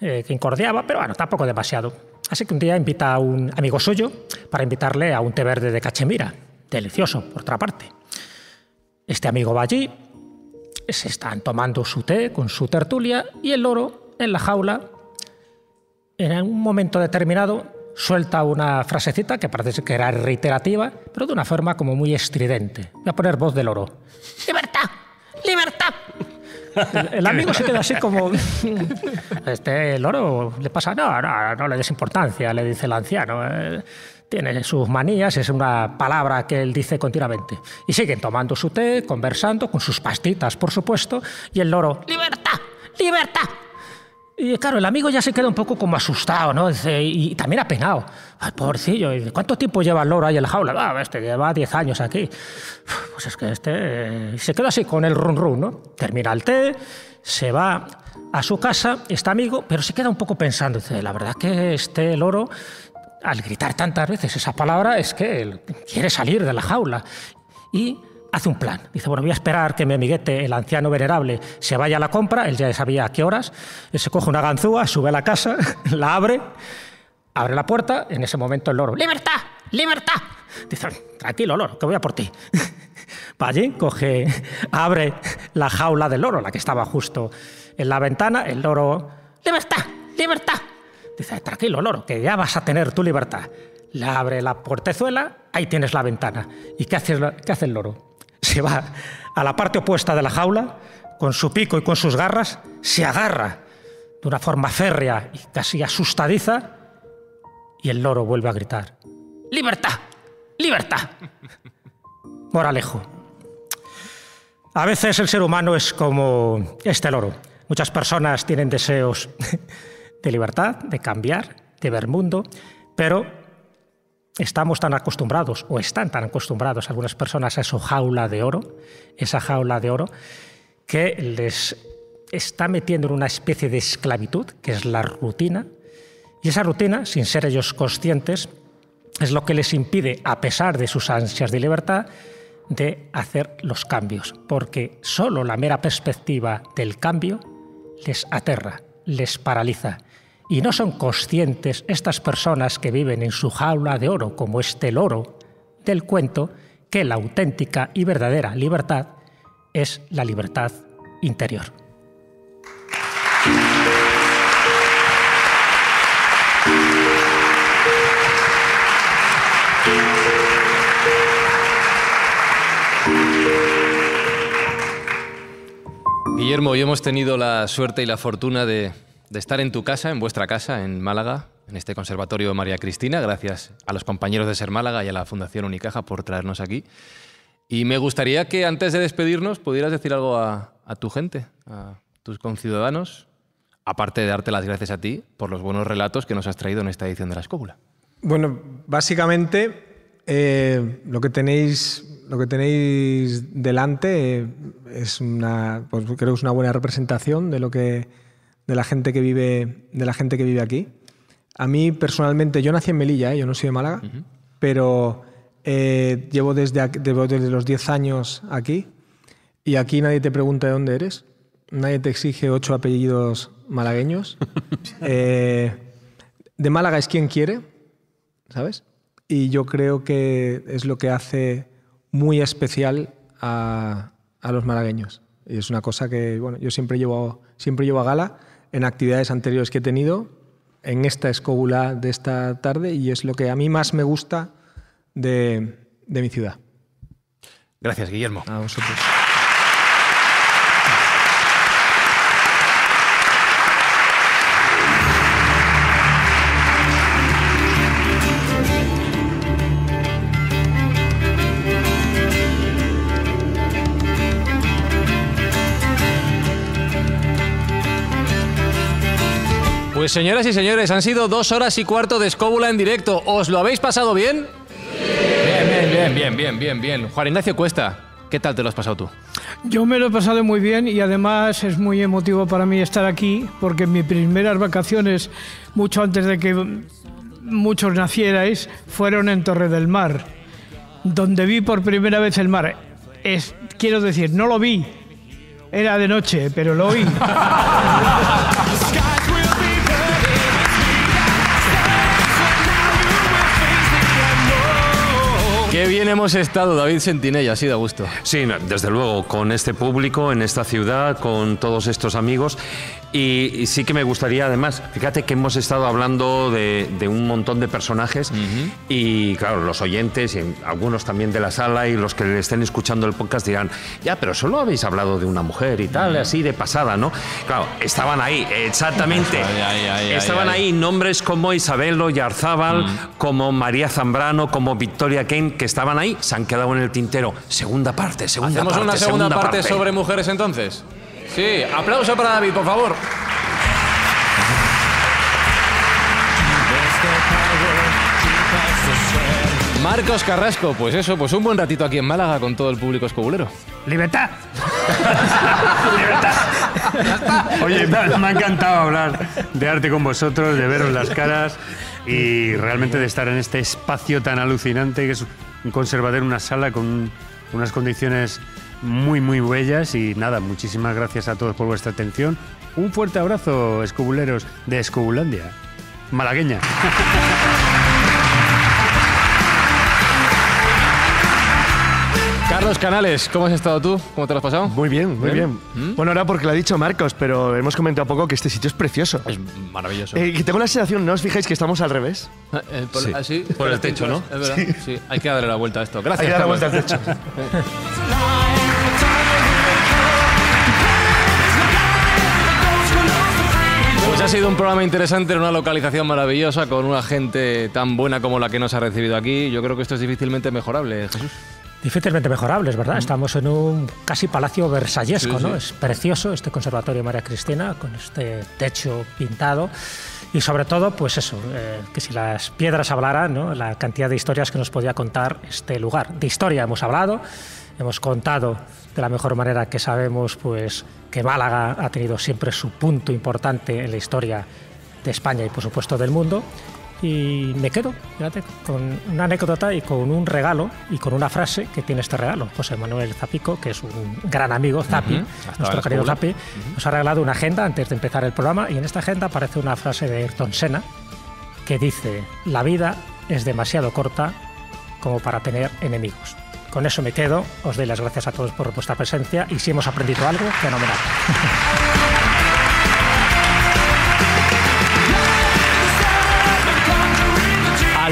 eh, que incordiaba, pero bueno, tampoco demasiado. Así que un día invita a un amigo suyo para invitarle a un té verde de cachemira, delicioso, por otra parte. Este amigo va allí, se están tomando su té con su tertulia y el loro en la jaula en un momento determinado suelta una frasecita que parece que era reiterativa, pero de una forma como muy estridente. Voy a poner voz del loro. ¡Libertad! ¡Libertad! El, amigo se queda así como... Este, el le pasa... No, no, no le des importancia, le dice el anciano. Eh, tiene sus manías, es una palabra que él dice continuamente. Y siguen tomando su té, conversando, con sus pastitas, por supuesto, y el loro... ¡Libertad! ¡Libertad! Y claro, el amigo ya se queda un poco como asustado, ¿no? Y, también apenado. Ay, pobrecillo, ¿cuánto tiempo lleva el loro ahí en la jaula? Ah, este lleva 10 años aquí. Pues es que este... Eh, se queda así con el run run, ¿no? Termina el té, se va a su casa, está amigo, pero se queda un poco pensando. la verdad que este loro... Al gritar tantas veces esa palabra es que quiere salir de la jaula. Y hace un plan. Dice, bueno, voy a esperar que mi amiguete, el anciano venerable, se vaya a la compra, él ya sabía a qué horas, él se coge una ganzúa, sube a la casa, la abre, abre la puerta, en ese momento el loro, ¡libertad! ¡libertad! Dice, tranquilo, loro, que voy a por ti. Va allí, coge, abre la jaula del loro, la que estaba justo en la ventana, el loro, ¡libertad! ¡libertad! Dice, tranquilo, loro, que ya vas a tener tu libertad. Le abre la portezuela, ahí tienes la ventana. ¿Y qué qué hace el loro? se va a la parte opuesta de la jaula, con su pico y con sus garras, se agarra de una forma férrea y casi asustadiza, y el loro vuelve a gritar, ¡Libertad! ¡Libertad! Moralejo. A veces el ser humano es como este loro. Muchas personas tienen deseos de libertad, de cambiar, de ver mundo, pero estamos tan acostumbrados, o están tan acostumbrados algunas personas a esa jaula de oro, esa jaula de oro, que les está metiendo en una especie de esclavitud, que es la rutina, y esa rutina, sin ser ellos conscientes, es lo que les impide, a pesar de sus ansias de libertad, de hacer los cambios, porque solo la mera perspectiva del cambio les aterra, les paraliza, y no son conscientes estas personas que viven en su jaula de oro, como este el oro del cuento, que la auténtica y verdadera libertad es la libertad interior. Guillermo, hoy hemos tenido la suerte y la fortuna de de estar en tu casa, en vuestra casa, en Málaga, en este Conservatorio María Cristina. Gracias a los compañeros de Ser Málaga y a la Fundación Unicaja por traernos aquí. Y me gustaría que antes de despedirnos pudieras decir algo a, tu gente, a tus conciudadanos, aparte de darte las gracias a ti por los buenos relatos que nos has traído en esta edición de La Escóbula. Bueno, básicamente eh, lo que tenéis lo que tenéis delante eh, es una pues creo es una buena representación de lo que de la gente que vive, de la gente que vive aquí. A mí personalmente, yo nací en Melilla, ¿eh? yo no soy de Málaga, pero eh, llevo, desde, desde, los 10 años aquí y aquí nadie te pregunta de dónde eres, nadie te exige ocho apellidos malagueños. Eh, de Málaga es quien quiere, ¿sabes? Y yo creo que es lo que hace muy especial a, los malagueños. Y es una cosa que bueno, yo siempre llevo, siempre llevo a gala en actividades anteriores que he tenido, en esta escóbula de esta tarde, y es lo que a mí más me gusta de, de mi ciudad. Gracias, Guillermo. A vosotros. Pues señoras y señores, han sido dos horas y cuarto de escóbula en directo. ¿Os lo habéis pasado bien? Bien, bien, bien, bien, bien, bien, bien. Juan Ignacio Cuesta, ¿Qué tal te lo has pasado tú? Yo me lo he pasado muy bien y además es muy emotivo para mí estar aquí porque mis primeras vacaciones, mucho antes de que muchos nacierais, fueron en Torre del Mar, donde vi por primera vez el mar. Es, quiero decir, no lo vi, era de noche, pero lo oí. Qué bien hemos estado, David Sentinella, sido a gusto. Sí, desde luego, con este público, en esta ciudad, con todos estos amigos. Y, sí que me gustaría, además, fíjate que hemos estado hablando de, un montón de personajes y, claro, los oyentes y algunos también de la sala y los que le estén escuchando el podcast dirán, ya, pero solo habéis hablado de una mujer y tal, así de pasada, ¿no? Claro, estaban ahí, exactamente. estaban ahí nombres como Isabelo Yarzábal, como María Zambrano, como Victoria Kane, que estaban ahí se han quedado en el tintero. Segunda parte, segunda parte. ¿Hacemos una segunda, parte, sobre mujeres entonces? Sí, aplauso para David, por favor. Marcos Carrasco, pues eso, pues un buen ratito aquí en Málaga con todo el público escobulero. ¡Libertad! ¡Libertad! Oye, me ha encantado hablar de arte con vosotros, de veros las caras y realmente de estar en este espacio tan alucinante que es un conservador, una sala con unas condiciones muy, muy bellas. Y nada, muchísimas gracias a todos por vuestra atención. Un fuerte abrazo, escubuleros de Escubulandia. Malagueña. Canales, ¿cómo has estado tú? ¿Cómo te lo has pasado? Muy bien, muy bien. ¿Mm? Bueno, ahora porque lo ha dicho Marcos, pero hemos comentado poco que este sitio es precioso. Es maravilloso. Eh, y tengo la sensación, ¿no os fijáis que estamos al revés? Eh, eh, por, Así, por, el techo, ¿no? Es verdad. Sí. Hay que darle la vuelta a esto. Gracias. Hay que darle la vuelta al techo. Pues ha sido un programa interesante en una localización maravillosa con una gente tan buena como la que nos ha recibido aquí. Yo creo que esto es difícilmente mejorable, Jesús. Difícilmente mejorables, ¿verdad? Mm. Estamos en un casi palacio versallesco, ¿no? Es precioso este conservatorio María Cristina, con este techo pintado. Y sobre todo, pues eso, eh, que si las piedras hablaran, ¿no? la cantidad de historias que nos podía contar este lugar. De historia hemos hablado, hemos contado de la mejor manera que sabemos, pues que Málaga ha tenido siempre su punto importante en la historia de España y por supuesto del mundo y me quedo, fíjate, con una anécdota y con un regalo y con una frase que tiene este regalo. José Manuel Zapico, que es un gran amigo, Zapi, nuestro querido Zapi, nos ha regalado una agenda antes de empezar el programa y en esta agenda aparece una frase de Ayrton Senna que dice, la vida es demasiado corta como para tener enemigos. Con eso me quedo, os doy las gracias a todos por vuestra presencia y si hemos aprendido algo, fenomenal.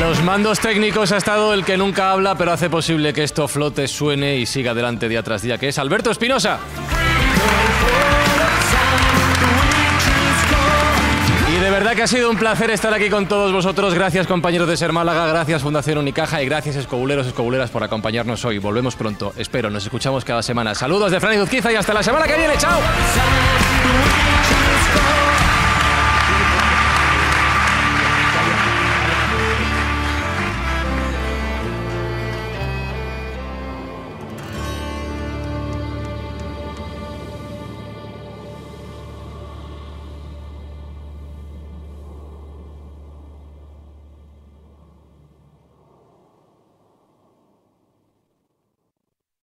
los mandos técnicos ha estado el que nunca habla, pero hace posible que esto flote, suene y siga adelante día tras día, que es Alberto Espinosa. Y de verdad que ha sido un placer estar aquí con todos vosotros. Gracias compañeros de Ser Málaga, gracias Fundación Unicaja y gracias escobuleros, escobuleras por acompañarnos hoy. Volvemos pronto, espero. Nos escuchamos cada semana. Saludos de Fran Uzquiza y hasta la semana que viene. ¡Chao!